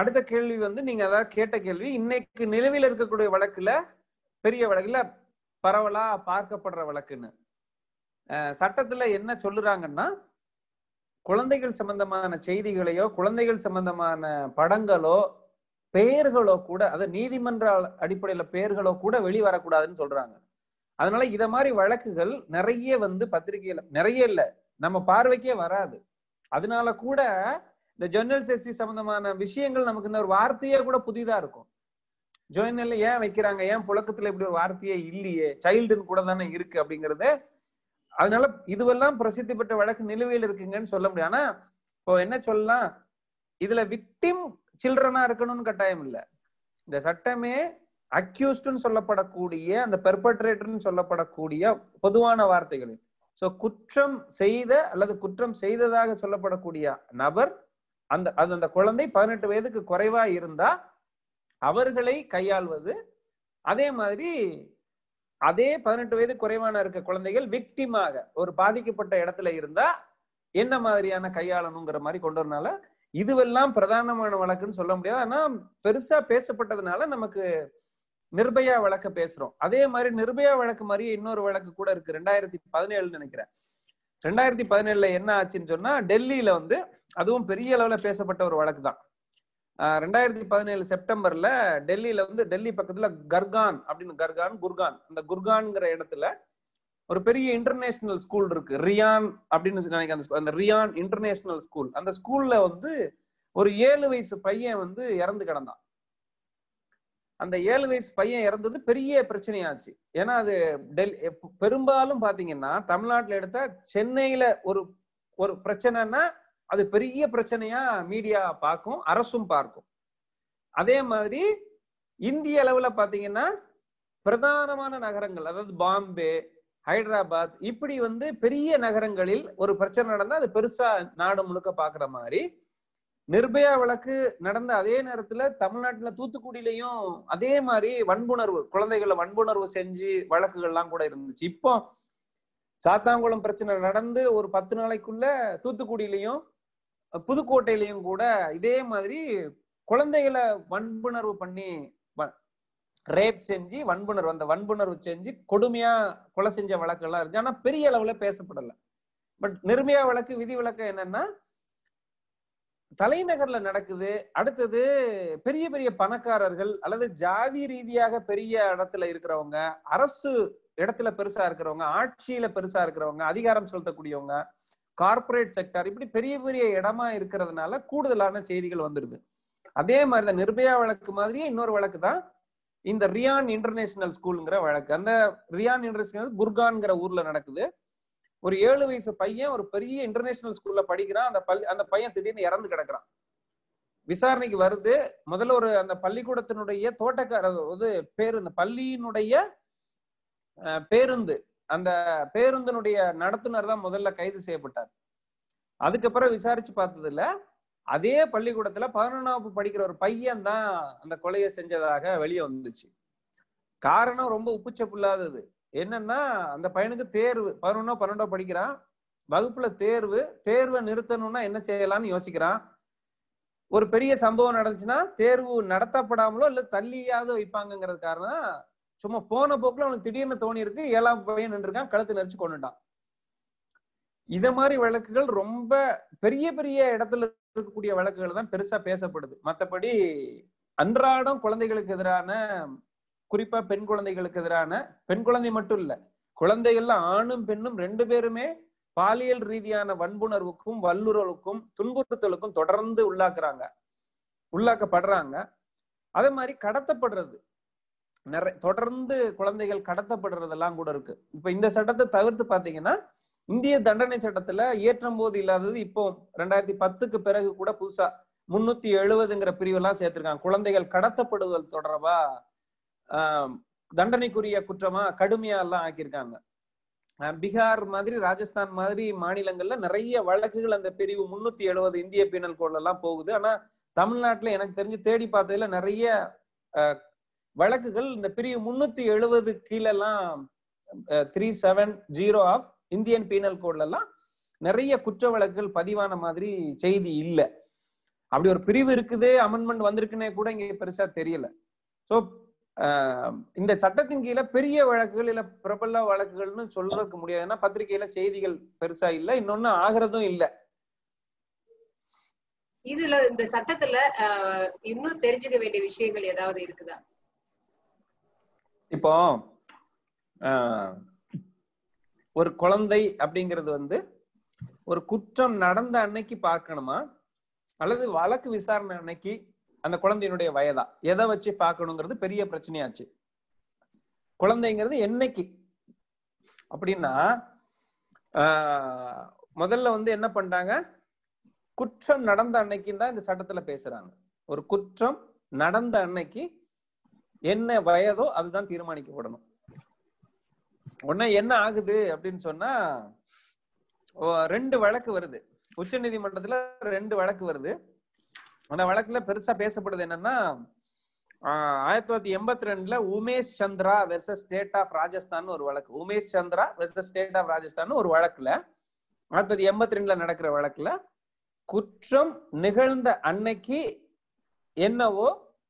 S2: அடுத்த கேள்வி வந்து நீங்க அதாவது கேட்ட கேள்வி இன்னைக்கு நிலவில் இருக்கக்கூடிய வழக்குல பெரிய வழக்குல பரவலா பார்க்கப்படுற வழக்குன்னு சட்டத்துல என்ன சொல்லுறாங்கன்னா குழந்தைகள் சம்பந்தமான செய்திகளையோ குழந்தைகள் சம்பந்தமான படங்களோ பெயர்களோ கூட அதாவது நீதிமன்ற அடிப்படையில பெயர்களோ கூட வெளிவரக்கூடாதுன்னு சொல்றாங்க அதனால இத மாதிரி வழக்குகள் நிறைய வந்து பத்திரிகையில நிறைய இல்ல நம்ம பார்வைக்கே வராது அதனால கூட இந்த ஜெர்னல் செக்ஸி சம்பந்தமான விஷயங்கள் நமக்கு இந்த ஒரு வார்த்தையே கூட புதிதா இருக்கும் ஜோர்னல்ல ஏன் வைக்கிறாங்க ஏன் புழக்கத்துல இப்படி ஒரு வார்த்தையே இல்லையே சைல்டுன்னு கூட தானே இருக்கு அப்படிங்கறது அதனால இதுவெல்லாம் பிரசித்தி பெற்ற வழக்கு நிலுவையில் இருக்குங்கன்னு சொல்ல முடியும் ஆனா இப்போ என்ன சொல்லலாம் இதுல விக்டிம் சில்ட்ரனா இருக்கணும்னு கட்டாயம் இல்ல இந்த சட்டமே அக்யூஸ்டுன்னு சொல்லப்படக்கூடிய அந்த பெர்பட்ரேட்டர்னு சொல்லப்படக்கூடிய பொதுவான வார்த்தைகளில் சோ குற்றம் செய்த அல்லது குற்றம் செய்ததாக சொல்லப்படக்கூடிய நபர் அந்த அது அந்த குழந்தை பதினெட்டு வயதுக்கு குறைவா இருந்தா அவர்களை கையாள்வது அதே மாதிரி அதே பதினெட்டு வயது குறைவான இருக்க குழந்தைகள் விக்டிமாக ஒரு பாதிக்கப்பட்ட இடத்துல இருந்தா என்ன மாதிரியான கையாளணுங்கிற மாதிரி கொண்டு வரனால இதுவெல்லாம் பிரதானமான வழக்குன்னு சொல்ல முடியாது ஆனா பெருசா பேசப்பட்டதுனால நமக்கு நிர்பயா வழக்க பேசுறோம் அதே மாதிரி நிர்பயா வழக்கு மாதிரியே இன்னொரு வழக்கு கூட இருக்கு ரெண்டாயிரத்தி பதினேழுன்னு நினைக்கிறேன் ரெண்டாயிரத்தி பதினேழுல என்ன ஆச்சுன்னு சொன்னா டெல்லியில வந்து அதுவும் பெரிய அளவுல பேசப்பட்ட ஒரு வழக்கு தான் ரெண்டாயிரத்தி பதினேழு செப்டம்பர்ல டெல்லியில வந்து டெல்லி பக்கத்துல கர்கான் அப்படின்னு கர்கான் குர்கான் அந்த குர்கான்ங்கிற இடத்துல ஒரு பெரிய இன்டர்நேஷனல் ஸ்கூல் இருக்கு ரியான் அப்படின்னு நினைக்க அந்த அந்த ரியான் இன்டர்நேஷனல் ஸ்கூல் அந்த ஸ்கூல்ல வந்து ஒரு ஏழு வயசு பையன் வந்து இறந்து கிடந்தான் அந்த ஏழு வயசு பையன் இறந்தது பெரிய பிரச்சனையாச்சு ஏன்னா அது டெல்லி பெரும்பாலும் பாத்தீங்கன்னா தமிழ்நாட்டில் எடுத்தா சென்னையில ஒரு ஒரு பிரச்சனைனா அது பெரிய பிரச்சனையா மீடியா பார்க்கும் அரசும் பார்க்கும் அதே மாதிரி இந்திய அளவுல பாத்தீங்கன்னா பிரதானமான நகரங்கள் அதாவது பாம்பே ஹைதராபாத் இப்படி வந்து பெரிய நகரங்களில் ஒரு பிரச்சனை நடந்தா அது பெருசா நாடு முழுக்க பாக்குற மாதிரி நிர்பயா வழக்கு நடந்த அதே நேரத்துல தமிழ்நாட்டுல தூத்துக்குடியிலையும் அதே மாதிரி வன்புணர்வு குழந்தைகளை வன்புணர்வு செஞ்சு வழக்குகள்லாம் கூட இருந்துச்சு இப்போ சாத்தாங்குளம் பிரச்சனை நடந்து ஒரு பத்து நாளைக்குள்ள தூத்துக்குடியிலையும் புதுக்கோட்டையிலையும் கூட இதே மாதிரி குழந்தைகளை வன்புணர்வு பண்ணி ரேப் செஞ்சு வன்புணர்வு அந்த வன்புணர்வு செஞ்சு கொடுமையா கொலை செஞ்ச எல்லாம் இருந்துச்சு ஆனா பெரிய அளவுல பேசப்படல பட் நிர்மையா வழக்கு விதி வழக்கு என்னன்னா தலைநகர்ல நடக்குது அடுத்தது பெரிய பெரிய பணக்காரர்கள் அல்லது ஜாதி ரீதியாக பெரிய இடத்துல இருக்கிறவங்க அரசு இடத்துல பெருசா இருக்கிறவங்க ஆட்சியில பெருசா இருக்கிறவங்க அதிகாரம் செலுத்தக்கூடியவங்க கார்பரேட் செக்டார் இப்படி பெரிய பெரிய இடமா இருக்கிறதுனால கூடுதலான செய்திகள் வந்துடுது அதே மாதிரி தான் நிர்பயா வழக்கு மாதிரியே இன்னொரு வழக்கு தான் இந்த ரியான் இன்டர்நேஷனல் ஸ்கூலுங்கிற வழக்கு அந்த ரியான் இன்டர்நேஷனல் குர்கான்ங்கிற ஊர்ல நடக்குது ஒரு ஏழு வயசு பையன் ஒரு பெரிய இன்டர்நேஷனல் ஸ்கூல்ல படிக்கிறான் அந்த பள்ளி அந்த பையன் திடீர்னு இறந்து கிடக்குறான் விசாரணைக்கு வருது முதல்ல ஒரு அந்த பள்ளிக்கூடத்தினுடைய தோட்டக்கார இது பேருந்து பள்ளியினுடைய பேருந்து அந்த பேருந்தினுடைய நடத்துனர் தான் முதல்ல கைது செய்யப்பட்டார் அதுக்கப்புறம் விசாரிச்சு பார்த்ததுல அதே பள்ளிக்கூடத்துல பதினொன்றாவது படிக்கிற ஒரு பையன் தான் அந்த கொலையை செஞ்சதாக வெளியே வந்துச்சு காரணம் ரொம்ப இல்லாதது என்னன்னா அந்த பையனுக்கு தேர்வு பதினொன்னோ பன்னெண்டோ படிக்கிறான் வகுப்புல தேர்வு தேர்வை நிறுத்தணும்னா என்ன செய்யலாம்னு யோசிக்கிறான் ஒரு பெரிய சம்பவம் நடந்துச்சுன்னா தேர்வு நடத்தப்படாமலோ இல்ல தள்ளியாவது வைப்பாங்கிறது காரணம் சும்மா போன போக்குல அவனுக்கு திடீர்னு தோணி இருக்கு ஏழாம் பையன் இருக்கான் கழுத்து நெரிச்சு கொண்டுட்டான் இத மாதிரி வழக்குகள் ரொம்ப பெரிய பெரிய இடத்துல இருக்கக்கூடிய வழக்குகள் தான் பெருசா பேசப்படுது மற்றபடி அன்றாடம் குழந்தைகளுக்கு எதிரான குறிப்பா பெண் குழந்தைகளுக்கு எதிரான பெண் குழந்தை மட்டும் இல்ல குழந்தைகள்ல ஆணும் பெண்ணும் ரெண்டு பேருமே பாலியல் ரீதியான வன்புணர்வுக்கும் வல்லுறவுக்கும் துன்புறுத்தலுக்கும் தொடர்ந்து உள்ளாக்குறாங்க உள்ளாக்கப்படுறாங்க அதே மாதிரி கடத்தப்படுறது நிறைய தொடர்ந்து குழந்தைகள் கடத்தப்படுறதெல்லாம் கூட இருக்கு இப்ப இந்த சட்டத்தை தவிர்த்து பாத்தீங்கன்னா இந்திய தண்டனை சட்டத்துல ஏற்றம் போது இல்லாதது இப்போ ரெண்டாயிரத்தி பத்துக்கு பிறகு கூட புதுசா முன்னூத்தி எழுபதுங்கிற பிரிவெல்லாம் சேர்த்திருக்காங்க குழந்தைகள் கடத்தப்படுதல் தொடர்பா தண்டனைக்குரிய குற்றமா கடுமையா எல்லாம் ஆக்கியிருக்காங்க பீகார் மாதிரி ராஜஸ்தான் மாதிரி மாநிலங்கள்ல நிறைய வழக்குகள் அந்த பிரிவு முன்னூத்தி எழுபது இந்திய பீனல் கோட்ல எல்லாம் போகுது ஆனா தமிழ்நாட்டுல எனக்கு தெரிஞ்சு தேடி பார்த்ததுல நிறைய வழக்குகள் இந்த பிரிவு முன்னூத்தி எழுபது கீழெல்லாம் three seven zero of Indian penal கோட்லலாம் நிறைய குற்ற வழக்குகள் பதிவான மாதிரி செய்தி இல்லை அப்படி ஒரு பிரிவு இருக்குது அமெண்ட்மெண்ட் வந்திருக்குன்னே கூட இங்க பெருசா தெரியல ஸோ இந்த சட்டத்தின் கீழே பெரிய வழக்குகள் இல்ல பிரபல வழக்குகள்னு சொல்றதுக்கு முடியாது ஏன்னா பத்திரிகையில செய்திகள் பெருசா இல்லை இன்னொன்னு ஆகிறதும் இல்லை
S1: இதுல இந்த சட்டத்துல இன்னும் தெரிஞ்சுக்க வேண்டிய விஷயங்கள் ஏதாவது இருக்குதா
S2: இப்போ ஒரு குழந்தை அப்படிங்கிறது வந்து ஒரு குற்றம் நடந்த அன்னைக்கு பார்க்கணுமா அல்லது வழக்கு விசாரணை அன்னைக்கு அந்த குழந்தையினுடைய வயதா எதை வச்சு பார்க்கணுங்கிறது பெரிய பிரச்சனையாச்சு குழந்தைங்கிறது என்னைக்கு அப்படின்னா முதல்ல வந்து என்ன பண்றாங்க குற்றம் நடந்த அன்னைக்கு தான் இந்த சட்டத்துல பேசுறாங்க ஒரு குற்றம் நடந்த அன்னைக்கு என்ன வயதோ அதுதான் தீர்மானிக்கப்படணும் உடனே என்ன ஆகுது அப்படின்னு சொன்னா ரெண்டு வழக்கு வருது உச்ச நீதிமன்றத்துல ரெண்டு வழக்கு வருது அந்த வழக்குல பெருசா பேசப்படுது என்னன்னா ஆயிரத்தி தொள்ளாயிரத்தி எண்பத்தி ரெண்டுல Umesh Chandra versus state of Rajasthan ஒரு வழக்கு Umesh Chandra versus state of Rajasthan ஒரு வழக்குல ஆயிரத்தி தொள்ளாயிரத்தி எண்பத்தி ரெண்டுல நடக்கிற வழக்குல குற்றம் நிகழ்ந்த அன்னைக்கு என்னவோ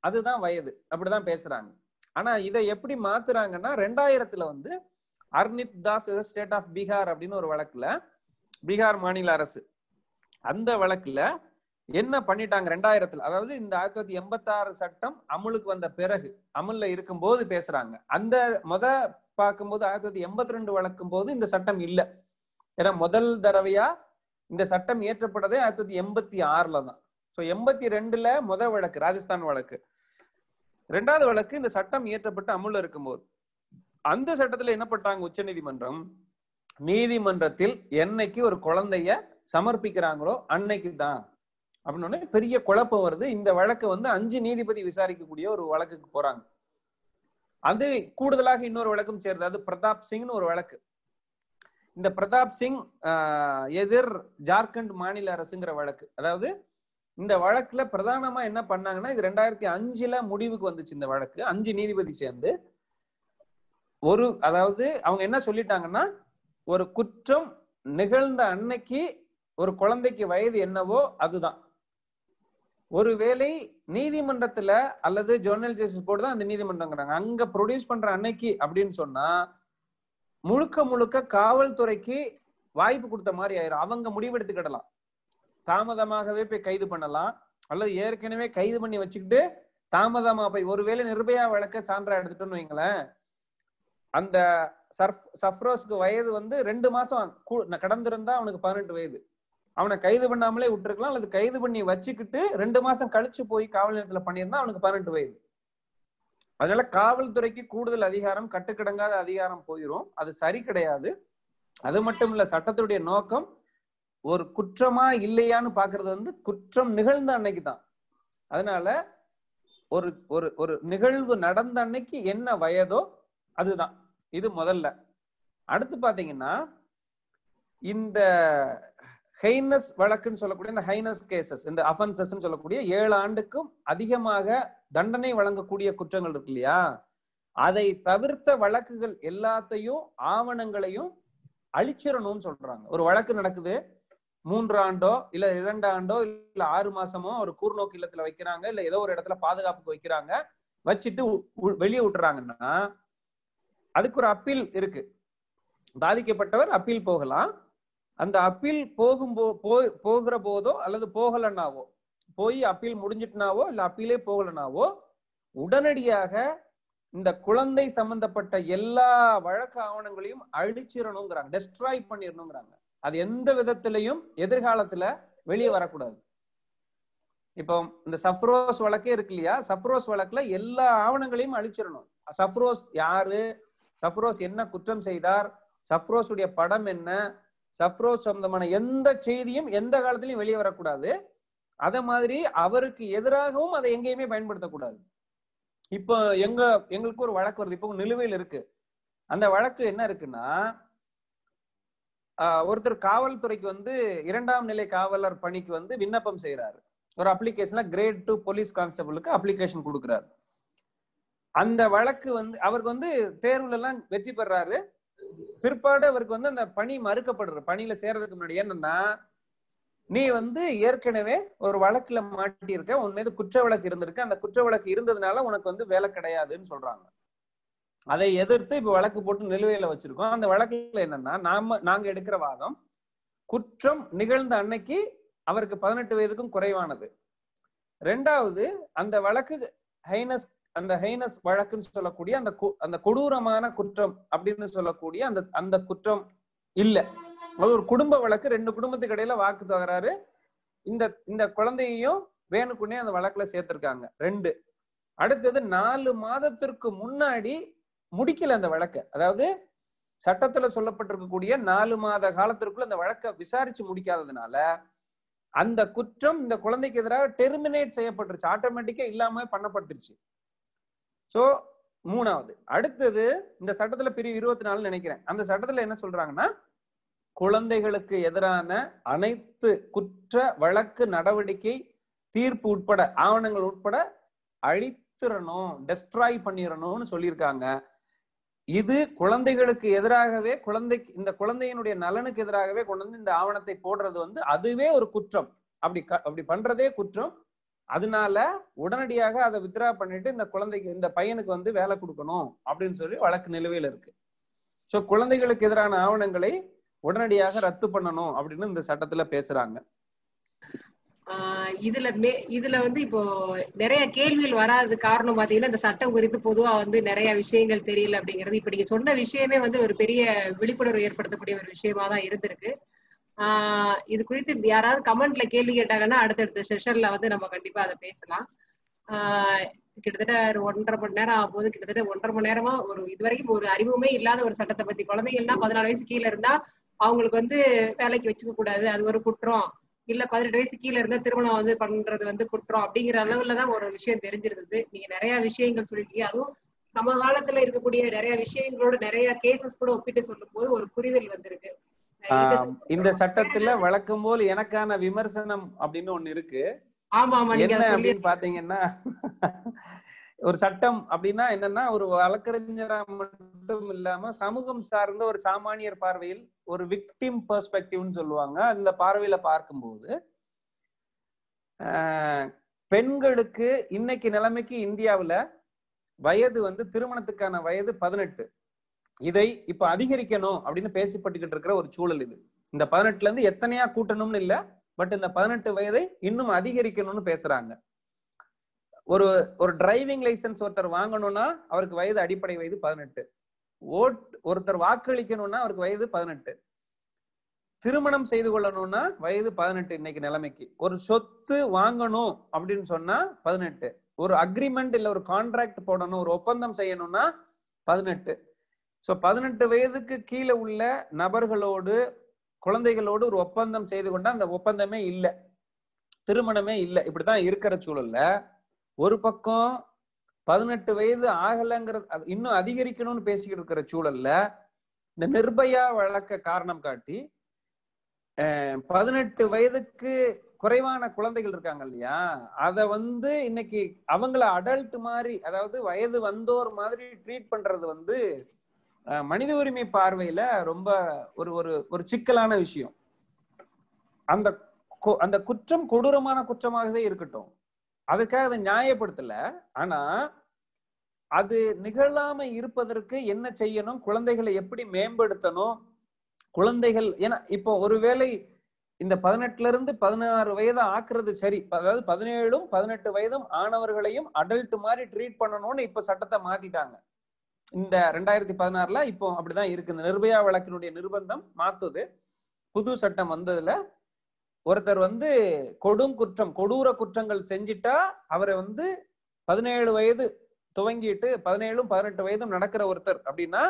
S2: அதுதான் வயது அப்படிதான் பேசுறாங்க ஆனா இதை எப்படி மாத்துறாங்கன்னா ரெண்டாயிரத்துல வந்து அர்னித் தாஸ் ஸ்டேட் ஆஃப் பீகார் அப்படின்னு ஒரு வழக்குல பீகார் மாநில அரசு அந்த வழக்குல என்ன பண்ணிட்டாங்க ரெண்டாயிரத்துல அதாவது இந்த ஆயிரத்தி தொள்ளாயிரத்தி எண்பத்தி ஆறு சட்டம் அமுலுக்கு வந்த பிறகு அமுல்ல இருக்கும் போது பேசுறாங்க அந்த முத பார்க்கும்போது ஆயிரத்தி தொள்ளாயிரத்தி எண்பத்தி ரெண்டு வழக்கும் போது இந்த சட்டம் இல்ல ஏன்னா முதல் தடவையா இந்த சட்டம் இயற்றப்பட்டதே ஆயிரத்தி தொள்ளாயிரத்தி எண்பத்தி ஆறுல தான் ஸோ எண்பத்தி ரெண்டுல முத வழக்கு ராஜஸ்தான் வழக்கு ரெண்டாவது வழக்கு இந்த சட்டம் இயற்றப்பட்டு அமுல்ல இருக்கும்போது அந்த சட்டத்துல என்ன பண்றாங்க உச்ச நீதிமன்றம் நீதிமன்றத்தில் என்னைக்கு ஒரு குழந்தைய சமர்ப்பிக்கிறாங்களோ அன்னைக்கு தான் அப்படின்னு பெரிய குழப்பம் வருது இந்த வழக்கு வந்து அஞ்சு நீதிபதி விசாரிக்கக்கூடிய ஒரு வழக்குக்கு போறாங்க அது கூடுதலாக இன்னொரு வழக்கம் சேர்ந்தது அது பிரதாப் சிங்னு ஒரு வழக்கு இந்த பிரதாப் சிங் எதிர் ஜார்க்கண்ட் மாநில அரசுங்கிற வழக்கு அதாவது இந்த வழக்குல பிரதானமா என்ன பண்ணாங்கன்னா இது ரெண்டாயிரத்தி அஞ்சுல முடிவுக்கு வந்துச்சு இந்த வழக்கு அஞ்சு நீதிபதி சேர்ந்து ஒரு அதாவது அவங்க என்ன சொல்லிட்டாங்கன்னா ஒரு குற்றம் நிகழ்ந்த அன்னைக்கு ஒரு குழந்தைக்கு வயது என்னவோ அதுதான் ஒருவேளை நீதிமன்றத்துல அல்லது ஜேர்னல் ஜஸ்டிஸ் போர்டு தான் அந்த நீதிமன்றங்கிறாங்க அங்க ப்ரொடியூஸ் பண்ற அன்னைக்கு அப்படின்னு சொன்னா முழுக்க முழுக்க காவல்துறைக்கு வாய்ப்பு கொடுத்த மாதிரி ஆயிரும் அவங்க முடிவெடுத்துக்கிடலாம் தாமதமாகவே போய் கைது பண்ணலாம் அல்லது ஏற்கனவே கைது பண்ணி வச்சுக்கிட்டு தாமதமா போய் ஒருவேளை நிர்பயா வழக்க சான்றா எடுத்துட்டோம்னு வைங்களேன் அந்த சர்ஃப் சஃப்ரோஸ்க்கு வயது வந்து ரெண்டு மாசம் கடந்திருந்தா அவனுக்கு பதினெட்டு வயது அவனை கைது பண்ணாமலே விட்டுருக்கலாம் அல்லது கைது பண்ணி வச்சுக்கிட்டு ரெண்டு மாசம் கழிச்சு போய் காவல் நிலையத்துல பண்ணியிருந்தா அவனுக்கு பதினெட்டு வயது அதனால காவல்துறைக்கு கூடுதல் அதிகாரம் கட்டுக்கடங்காத அதிகாரம் போயிடும் அது சரி கிடையாது அது மட்டும் இல்ல சட்டத்துடைய நோக்கம் ஒரு குற்றமா இல்லையான்னு பாக்குறது வந்து குற்றம் நிகழ்ந்த அன்னைக்கு தான் அதனால ஒரு ஒரு ஒரு நிகழ்வு நடந்த அன்னைக்கு என்ன வயதோ அதுதான் இது முதல்ல அடுத்து பாத்தீங்கன்னா இந்த ஹைனஸ் வழக்குன்னு சொல்லக்கூடிய இந்த ஹைனஸ் கேசஸ் இந்த அஃபன்சஸ் சொல்லக்கூடிய ஏழு ஆண்டுக்கும் அதிகமாக தண்டனை வழங்கக்கூடிய குற்றங்கள் இருக்கு இல்லையா அதை தவிர்த்த வழக்குகள் எல்லாத்தையும் ஆவணங்களையும் அழிச்சிடணும்னு சொல்றாங்க ஒரு வழக்கு நடக்குது மூன்று ஆண்டோ இல்ல இரண்டு ஆண்டோ இல்ல ஆறு மாசமோ ஒரு கூர்நோக்கு இல்லத்துல வைக்கிறாங்க இல்ல ஏதோ ஒரு இடத்துல பாதுகாப்புக்கு வைக்கிறாங்க வச்சுட்டு வெளியே விட்டுறாங்கன்னா அதுக்கு ஒரு அப்பீல் இருக்கு பாதிக்கப்பட்டவர் அப்பீல் போகலாம் அந்த அப்பீல் போகும்போ போகிற போதோ அல்லது போகலன்னாவோ போய் அப்பீல் முடிஞ்சிட்டுனாவோ இல்லை அப்பீலே போகலனாவோ உடனடியாக இந்த குழந்தை சம்பந்தப்பட்ட எல்லா வழக்கு ஆவணங்களையும் அழிச்சிடணுங்கிறாங்க டெஸ்ட்ராய் பண்ணிடணுங்கிறாங்க அது எந்த விதத்திலையும் எதிர்காலத்துல வெளியே வரக்கூடாது இப்போ இந்த சஃப்ரோஸ் வழக்கே இருக்கு இல்லையா சஃப்ரோஸ் வழக்குல எல்லா ஆவணங்களையும் அழிச்சிடணும் சஃப்ரோஸ் யாரு சஃப்ரோஸ் என்ன குற்றம் செய்தார் சஃப்ரோஸுடைய படம் என்ன சஃப்ரோஸ் சொந்தமான எந்த செய்தியும் எந்த காலத்திலையும் வெளியே வரக்கூடாது அத மாதிரி அவருக்கு எதிராகவும் அதை எங்கேயுமே பயன்படுத்தக்கூடாது இப்போ எங்க எங்களுக்கு ஒரு வழக்கு வருது இப்போ நிலுவையில் இருக்கு அந்த வழக்கு என்ன இருக்குன்னா ஒருத்தர் காவல்துறைக்கு வந்து இரண்டாம் நிலை காவலர் பணிக்கு வந்து விண்ணப்பம் செய்யறாரு ஒரு அப்ளிகேஷன்ல கிரேட் டூ போலீஸ் கான்ஸ்டபிளுக்கு அப்ளிகேஷன் கொடுக்குறாரு அந்த வழக்கு வந்து அவருக்கு வந்து தேர்வுல எல்லாம் வெற்றி பெறாரு பிற்பாடு அவருக்கு வந்து அந்த பணி மறுக்கப்படுற பணியில சேர்றதுக்கு முன்னாடி என்னன்னா நீ வந்து ஏற்கனவே ஒரு வழக்குல மாட்டியிருக்க உன் மீது குற்ற வழக்கு இருந்திருக்கு அந்த குற்ற வழக்கு இருந்ததுனால உனக்கு வந்து வேலை கிடையாதுன்னு சொல்றாங்க அதை எதிர்த்து இப்ப வழக்கு போட்டு நிலுவையில வச்சிருக்கோம் அந்த வழக்குல என்னன்னா நாம நாங்க எடுக்கிற வாதம் குற்றம் நிகழ்ந்த அன்னைக்கு அவருக்கு பதினெட்டு வயதுக்கும் குறைவானது ரெண்டாவது அந்த வழக்கு ஹைனஸ் அந்த ஹைனஸ் வழக்குன்னு சொல்லக்கூடிய அந்த அந்த கொடூரமான குற்றம் அப்படின்னு சொல்லக்கூடிய அந்த அந்த குற்றம் இல்ல அது ஒரு குடும்ப வழக்கு ரெண்டு குடும்பத்துக்கு இடையில வாக்கு தகராறு இந்த இந்த குழந்தையையும் வேணுக்குன்னே அந்த வழக்குல சேர்த்திருக்காங்க ரெண்டு அடுத்தது நாலு மாதத்திற்கு முன்னாடி முடிக்கல அந்த வழக்கு அதாவது சட்டத்துல சொல்லப்பட்டிருக்கக்கூடிய நாலு மாத காலத்திற்குள்ள அந்த வழக்கை விசாரிச்சு முடிக்காததுனால அந்த குற்றம் இந்த குழந்தைக்கு எதிராக டெர்மினேட் செய்யப்பட்டுருச்சு ஆட்டோமேட்டிக்கா இல்லாம பண்ணப்பட்டுருச்சு ஸோ மூணாவது அடுத்தது இந்த சட்டத்துல பிரிவு இருபத்தி நாலு நினைக்கிறேன் அந்த சட்டத்துல என்ன சொல்றாங்கன்னா குழந்தைகளுக்கு எதிரான அனைத்து குற்ற வழக்கு நடவடிக்கை தீர்ப்பு உட்பட ஆவணங்கள் உட்பட அழித்திரணும் டெஸ்ட்ராய் பண்ணிடணும்னு சொல்லியிருக்காங்க இது குழந்தைகளுக்கு எதிராகவே குழந்தை இந்த குழந்தையினுடைய நலனுக்கு எதிராகவே கொண்டு வந்து இந்த ஆவணத்தை போடுறது வந்து அதுவே ஒரு குற்றம் அப்படி அப்படி பண்றதே குற்றம் அதனால உடனடியாக அதை வித்ரா பண்ணிட்டு இந்த குழந்தைக்கு இந்த பையனுக்கு வந்து வேலை கொடுக்கணும் அப்படின்னு சொல்லி வழக்கு நிலுவையில் இருக்கு ஸோ குழந்தைகளுக்கு எதிரான ஆவணங்களை உடனடியாக ரத்து பண்ணணும் அப்படின்னு இந்த சட்டத்துல பேசுறாங்க
S1: இதுல மே இதுல வந்து இப்போ நிறைய கேள்விகள் வராது காரணம் பாத்தீங்கன்னா இந்த சட்டம் குறித்து பொதுவா வந்து நிறைய விஷயங்கள் தெரியல அப்படிங்கிறது இப்ப நீங்க சொன்ன விஷயமே வந்து ஒரு பெரிய விழிப்புணர்வு ஏற்படுத்தக்கூடிய ஒரு விஷயமா தான் இருந்திருக்கு ஆஹ் இது குறித்து யாராவது கமெண்ட்ல கேள்வி கேட்டாங்கன்னா அடுத்தடுத்த செஷன்ல வந்து நம்ம கண்டிப்பா அதை பேசலாம் ஆஹ் கிட்டத்தட்ட ஒரு ஒன்றரை மணி நேரம் ஆகும்போது கிட்டத்தட்ட ஒன்றரை மணி நேரமா ஒரு இது வரைக்கும் ஒரு அறிவுமே இல்லாத ஒரு சட்டத்தை பத்தி குழந்தைகள்னா பதினாலு வயசு கீழே இருந்தா அவங்களுக்கு வந்து வேலைக்கு வச்சுக்க கூடாது அது ஒரு குற்றம் இல்ல பதினெட்டு வயசு கீழே இருந்தா திருமணம் வந்து பண்றது வந்து குற்றம் அப்படிங்கிற அளவுல தான் ஒரு விஷயம் தெரிஞ்சிருந்தது நீங்க நிறைய விஷயங்கள் சொல்லிருக்கீங்க அதுவும் காலத்துல இருக்கக்கூடிய நிறைய விஷயங்களோட நிறைய கேசஸ் கூட ஒப்பிட்டு சொல்லும் போது ஒரு புரிதல் வந்திருக்கு
S2: இந்த சட்டத்துல வழக்கம் போல் எனக்கான விமர்சனம் அப்படின்னு ஒண்ணு இருக்கு என்ன அப்படின்னு பாத்தீங்கன்னா ஒரு சட்டம் அப்படின்னா என்னன்னா ஒரு வழக்கறிஞரா மட்டும் இல்லாம சமூகம் சார்ந்த ஒரு சாமானியர் பார்வையில் ஒரு விக்டிம் பெர்ஸ்பெக்டிவ்னு சொல்லுவாங்க அந்த பார்வையில பார்க்கும்போது பெண்களுக்கு இன்னைக்கு நிலைமைக்கு இந்தியாவுல வயது வந்து திருமணத்துக்கான வயது பதினெட்டு இதை இப்ப அதிகரிக்கணும் அப்படின்னு பேசிப்பட்டுக்கிட்டு இருக்கிற ஒரு சூழல் இது இந்த பதினெட்டுல இருந்து எத்தனையா கூட்டணும்னு இல்ல பட் இந்த பதினெட்டு வயதை இன்னும் அதிகரிக்கணும்னு பேசுறாங்க ஒரு ஒரு டிரைவிங் லைசன்ஸ் ஒருத்தர் வாங்கணும்னா அவருக்கு வயது அடிப்படை வயது பதினெட்டு ஓட் ஒருத்தர் வாக்களிக்கணும்னா அவருக்கு வயது பதினெட்டு திருமணம் செய்து கொள்ளணும்னா வயது பதினெட்டு இன்னைக்கு நிலைமைக்கு ஒரு சொத்து வாங்கணும் அப்படின்னு சொன்னா பதினெட்டு ஒரு அக்ரிமெண்ட் இல்ல ஒரு கான்ட்ராக்ட் போடணும் ஒரு ஒப்பந்தம் செய்யணும்னா பதினெட்டு ஸோ பதினெட்டு வயதுக்கு கீழே உள்ள நபர்களோடு குழந்தைகளோடு ஒரு ஒப்பந்தம் செய்து கொண்டா அந்த ஒப்பந்தமே இல்லை திருமணமே இல்லை இப்படிதான் இருக்கிற சூழல்ல ஒரு பக்கம் பதினெட்டு வயது ஆகலைங்கிறது இன்னும் அதிகரிக்கணும்னு பேசிக்கிட்டு இருக்கிற சூழல்ல இந்த நிர்பயா வழக்க காரணம் காட்டி பதினெட்டு வயதுக்கு குறைவான குழந்தைகள் இருக்காங்க இல்லையா அத வந்து இன்னைக்கு அவங்கள அடல்ட் மாதிரி அதாவது வயது வந்தோர் மாதிரி ட்ரீட் பண்றது வந்து மனித உரிமை பார்வையில ரொம்ப ஒரு ஒரு ஒரு சிக்கலான விஷயம் அந்த அந்த குற்றம் கொடூரமான குற்றமாகவே இருக்கட்டும் அதுக்காக அதை நியாயப்படுத்தல ஆனா அது நிகழாம இருப்பதற்கு என்ன செய்யணும் குழந்தைகளை எப்படி மேம்படுத்தணும் குழந்தைகள் ஏன்னா இப்போ ஒருவேளை இந்த பதினெட்டுல இருந்து பதினாறு வயது ஆக்குறது சரி அதாவது பதினேழும் பதினெட்டு வயதும் ஆனவர்களையும் அடல்ட் மாதிரி ட்ரீட் பண்ணணும்னு இப்ப சட்டத்தை மாத்திட்டாங்க இந்த ரெண்டாயிரத்தி பதினாறுல இப்போ அப்படிதான் இருக்கு இந்த நிர்பயா வழக்கினுடைய நிர்பந்தம் மாத்துது புது சட்டம் வந்ததுல ஒருத்தர் வந்து கொடும் குற்றம் கொடூர குற்றங்கள் செஞ்சிட்டா அவரை வந்து பதினேழு வயது துவங்கிட்டு பதினேழும் பதினெட்டு வயதும் நடக்கிற ஒருத்தர் அப்படின்னா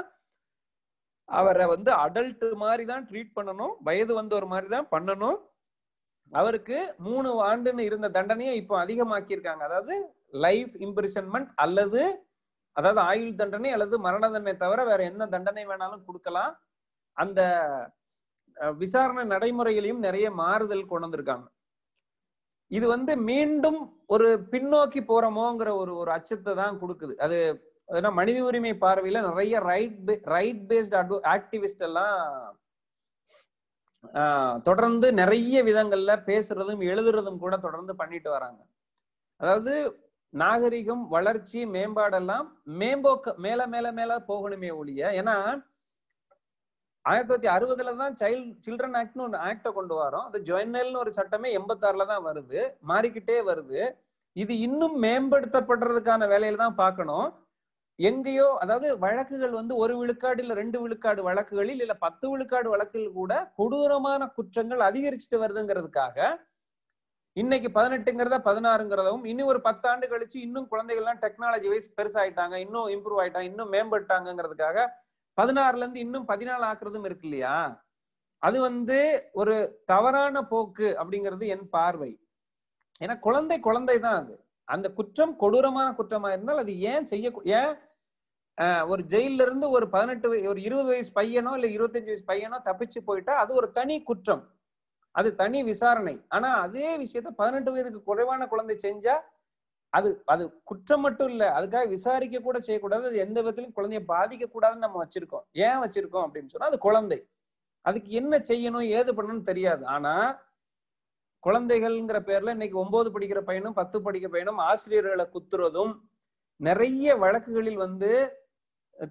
S2: அவரை வந்து அடல்ட் மாதிரி தான் ட்ரீட் பண்ணணும் வயது வந்தவர் மாதிரி தான் பண்ணணும் அவருக்கு மூணு ஆண்டுன்னு இருந்த தண்டனையை இப்போ அதிகமாக்கியிருக்காங்க அதாவது லைஃப் இம்பிரிசன்மெண்ட் அல்லது அதாவது ஆயுள் தண்டனை அல்லது மரண தண்டனை தவிர வேற என்ன தண்டனை வேணாலும் கொடுக்கலாம் அந்த விசாரணை நடைமுறைகளையும் நிறைய மாறுதல் கொண்டு வந்திருக்காங்க இது வந்து மீண்டும் ஒரு பின்னோக்கி போறமோங்கிற ஒரு ஒரு அச்சத்தை தான் கொடுக்குது அது ஏன்னா மனித உரிமை பார்வையில நிறைய ரைட் ரைட் பேஸ்ட் அட்வ ஆக்டிவிஸ்ட் எல்லாம் தொடர்ந்து நிறைய விதங்கள்ல பேசுறதும் எழுதுறதும் கூட தொடர்ந்து பண்ணிட்டு வராங்க அதாவது நாகரிகம் வளர்ச்சி மேம்பாடெல்லாம் மேம்போக்க மேல மேல மேல போகணுமே ஒழிய ஏன்னா ஆயிரத்தி தொள்ளாயிரத்தி அறுபதுல தான் சைல்ட் சில்ட்ரன் ஆக்ட்னு ஒரு ஆக்டை கொண்டு வரோம் அந்த ஜொய்னல்னு ஒரு சட்டமே எண்பத்தாறுல தான் வருது மாறிக்கிட்டே வருது இது இன்னும் மேம்படுத்தப்படுறதுக்கான வேலையில தான் பார்க்கணும் எங்கேயோ அதாவது வழக்குகள் வந்து ஒரு விழுக்காடு இல்லை ரெண்டு விழுக்காடு வழக்குகளில் இல்ல பத்து விழுக்காடு வழக்குகள் கூட கொடூரமான குற்றங்கள் அதிகரிச்சுட்டு வருதுங்கிறதுக்காக இன்னைக்கு பதினெட்டுங்கிறத பதினாறுங்கிறதும் இன்னும் ஒரு பத்தாண்டு கழிச்சு இன்னும் குழந்தைகள்லாம் டெக்னாலஜி வைஸ் பெருசாயிட்டாங்க இன்னும் இம்ப்ரூவ் ஆயிட்டாங்க இன்னும் மேம்பட்டாங்கிறதுக்காக பதினாறுல இருந்து இன்னும் பதினாலு ஆக்குறதும் இருக்கு இல்லையா அது வந்து ஒரு தவறான போக்கு அப்படிங்கிறது என் பார்வை ஏன்னா குழந்தை குழந்தை தான் அது அந்த குற்றம் கொடூரமான குற்றமா இருந்தால் அது ஏன் செய்ய ஏன் ஒரு ஜெயில இருந்து ஒரு பதினெட்டு ஒரு இருபது வயசு பையனோ இல்ல இருபத்தஞ்சு வயசு பையனோ தப்பிச்சு போயிட்டா அது ஒரு தனி குற்றம் அது தனி விசாரணை ஆனா அதே விஷயத்த பதினெட்டு வயதுக்கு குறைவான குழந்தை செஞ்சா அது அது குற்றம் மட்டும் இல்ல அதுக்காக விசாரிக்க கூட செய்யக்கூடாது அது எந்த விதத்திலும் குழந்தைய பாதிக்க கூடாதுன்னு நம்ம வச்சிருக்கோம் ஏன் வச்சிருக்கோம் அப்படின்னு சொன்னா அது குழந்தை அதுக்கு என்ன செய்யணும் ஏது பண்ணணும்னு தெரியாது ஆனா குழந்தைகள்ங்கிற பேர்ல இன்னைக்கு ஒன்பது படிக்கிற பையனும் பத்து படிக்கிற பையனும் ஆசிரியர்களை குத்துறதும் நிறைய வழக்குகளில் வந்து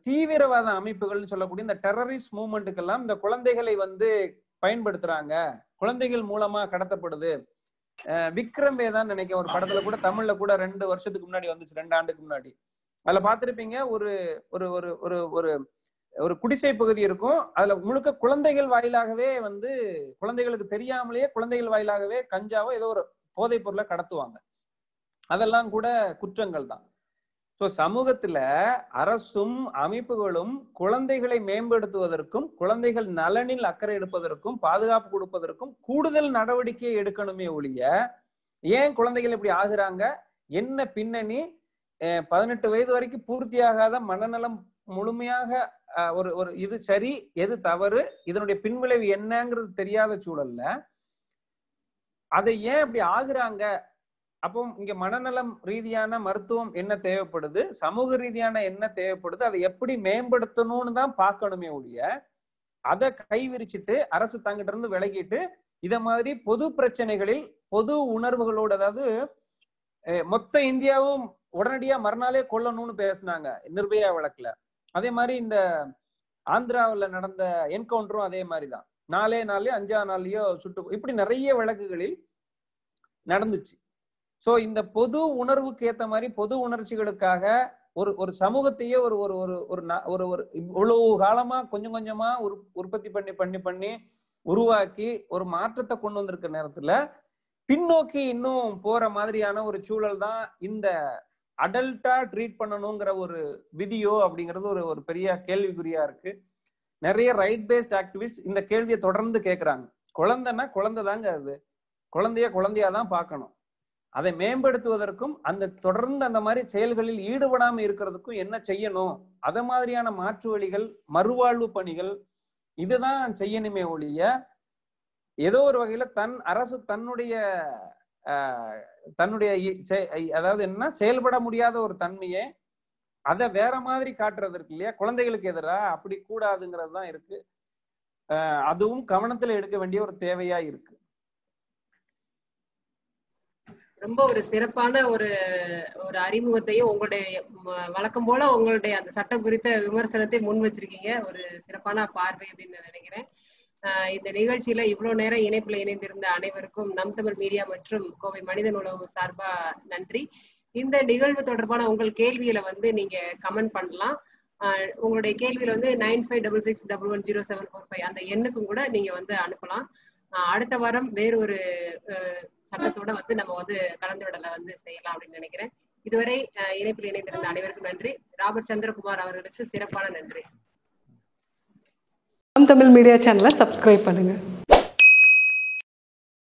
S2: தீவிரவாத அமைப்புகள்னு சொல்லக்கூடிய இந்த டெரரிஸ்ட் மூமெண்ட்டுக்கெல்லாம் இந்த குழந்தைகளை வந்து பயன்படுத்துறாங்க குழந்தைகள் மூலமா கடத்தப்படுது விக்ரம் வேதான் நினைக்க ஒரு படத்துல கூட தமிழ்ல கூட ரெண்டு வருஷத்துக்கு முன்னாடி வந்துச்சு ரெண்டு ஆண்டுக்கு முன்னாடி அதுல பாத்திருப்பீங்க ஒரு ஒரு ஒரு ஒரு ஒரு ஒரு குடிசை பகுதி இருக்கும் அதுல முழுக்க குழந்தைகள் வாயிலாகவே வந்து குழந்தைகளுக்கு தெரியாமலேயே குழந்தைகள் வாயிலாகவே கஞ்சாவோ ஏதோ ஒரு போதைப் பொருளை கடத்துவாங்க அதெல்லாம் கூட குற்றங்கள் தான் ஸோ சமூகத்துல அரசும் அமைப்புகளும் குழந்தைகளை மேம்படுத்துவதற்கும் குழந்தைகள் நலனில் அக்கறை எடுப்பதற்கும் பாதுகாப்பு கொடுப்பதற்கும் கூடுதல் நடவடிக்கை எடுக்கணுமே ஒழிய ஏன் குழந்தைகள் இப்படி ஆகுறாங்க என்ன பின்னணி பதினெட்டு வயது வரைக்கும் பூர்த்தியாகாத மனநலம் முழுமையாக ஒரு ஒரு இது சரி எது தவறு இதனுடைய பின்விளைவு என்னங்கிறது தெரியாத சூழல்ல அதை ஏன் இப்படி ஆகுறாங்க அப்போ இங்க மனநலம் ரீதியான மருத்துவம் என்ன தேவைப்படுது சமூக ரீதியான என்ன தேவைப்படுது அதை எப்படி மேம்படுத்தணும்னு தான் பார்க்கணுமே ஒழிய அதை கைவிரிச்சிட்டு அரசு தங்கிட்ட இருந்து விலகிட்டு இத மாதிரி பொது பிரச்சனைகளில் பொது உணர்வுகளோடு அதாவது மொத்த இந்தியாவும் உடனடியா மறுநாளே கொல்லணும்னு பேசினாங்க நிர்பயா வழக்குல அதே மாதிரி இந்த ஆந்திராவில் நடந்த என்கவுண்டரும் அதே மாதிரி தான் நாலே நாள்லயோ அஞ்சா நாள்லயோ சுட்டு இப்படி நிறைய வழக்குகளில் நடந்துச்சு சோ இந்த பொது உணர்வுக்கு ஏத்த மாதிரி பொது உணர்ச்சிகளுக்காக ஒரு ஒரு சமூகத்தையே ஒரு ஒரு ஒரு ஒரு ஒரு இவ்வளவு காலமா கொஞ்சம் கொஞ்சமா உரு உற்பத்தி பண்ணி பண்ணி பண்ணி உருவாக்கி ஒரு மாற்றத்தை கொண்டு வந்திருக்க நேரத்துல பின்னோக்கி இன்னும் போற மாதிரியான ஒரு சூழல் தான் இந்த அடல்ட்டா ட்ரீட் பண்ணணுங்கிற ஒரு விதியோ அப்படிங்கிறது ஒரு ஒரு பெரிய கேள்விக்குறியா இருக்கு நிறைய ரைட் பேஸ்ட் ஆக்டிவிஸ்ட் இந்த கேள்வியை தொடர்ந்து கேட்கறாங்க குழந்தைன்னா குழந்தை தாங்க அது குழந்தைய குழந்தையா தான் பார்க்கணும் அதை மேம்படுத்துவதற்கும் அந்த தொடர்ந்து அந்த மாதிரி செயல்களில் ஈடுபடாமல் இருக்கிறதுக்கும் என்ன செய்யணும் அத மாதிரியான மாற்று வழிகள் மறுவாழ்வு பணிகள் இதுதான் செய்யணுமே ஒழிய ஏதோ ஒரு வகையில தன் அரசு தன்னுடைய தன்னுடைய அதாவது என்ன செயல்பட முடியாத ஒரு தன்மையை அதை வேற மாதிரி காட்டுறதற்கு இல்லையா குழந்தைகளுக்கு எதிராக அப்படி கூடாதுங்கிறது தான் இருக்கு அதுவும் கவனத்துல எடுக்க வேண்டிய ஒரு தேவையா இருக்கு
S1: ரொம்ப ஒரு சிறப்பான ஒரு ஒரு அறிமுகத்தையும் உங்களுடைய வழக்கம் போல உங்களுடைய அந்த சட்டம் குறித்த விமர்சனத்தை முன் வச்சிருக்கீங்க ஒரு சிறப்பான பார்வை அப்படின்னு நான் நினைக்கிறேன் இந்த நிகழ்ச்சியில இவ்வளவு நேரம் இணைப்புல இணைந்திருந்த அனைவருக்கும் நம் தமிழ் மீடியா மற்றும் கோவை மனிதன் நூலகம் சார்பா நன்றி இந்த நிகழ்வு தொடர்பான உங்கள் கேள்வியில வந்து நீங்க கமெண்ட் பண்ணலாம் உங்களுடைய கேள்வியில வந்து nine five double six double one zero seven four five அந்த எண்ணுக்கும் கூட நீங்க வந்து அனுப்பலாம் அடுத்த வாரம் வேறு ஒரு சட்டத்தோட வந்து நம்ம வந்து கலந்துவிடலை வந்து செய்யலாம் அப்படின்னு நினைக்கிறேன் இதுவரை இணைப்பில் இணைந்திருந்த அனைவருக்கும் நன்றி ராபர்ட் சந்திரகுமார் அவர்களுக்கு சிறப்பான நன்றி தமிழ் மீடியா சேனலை சப்ஸ்கிரைப் பண்ணுங்க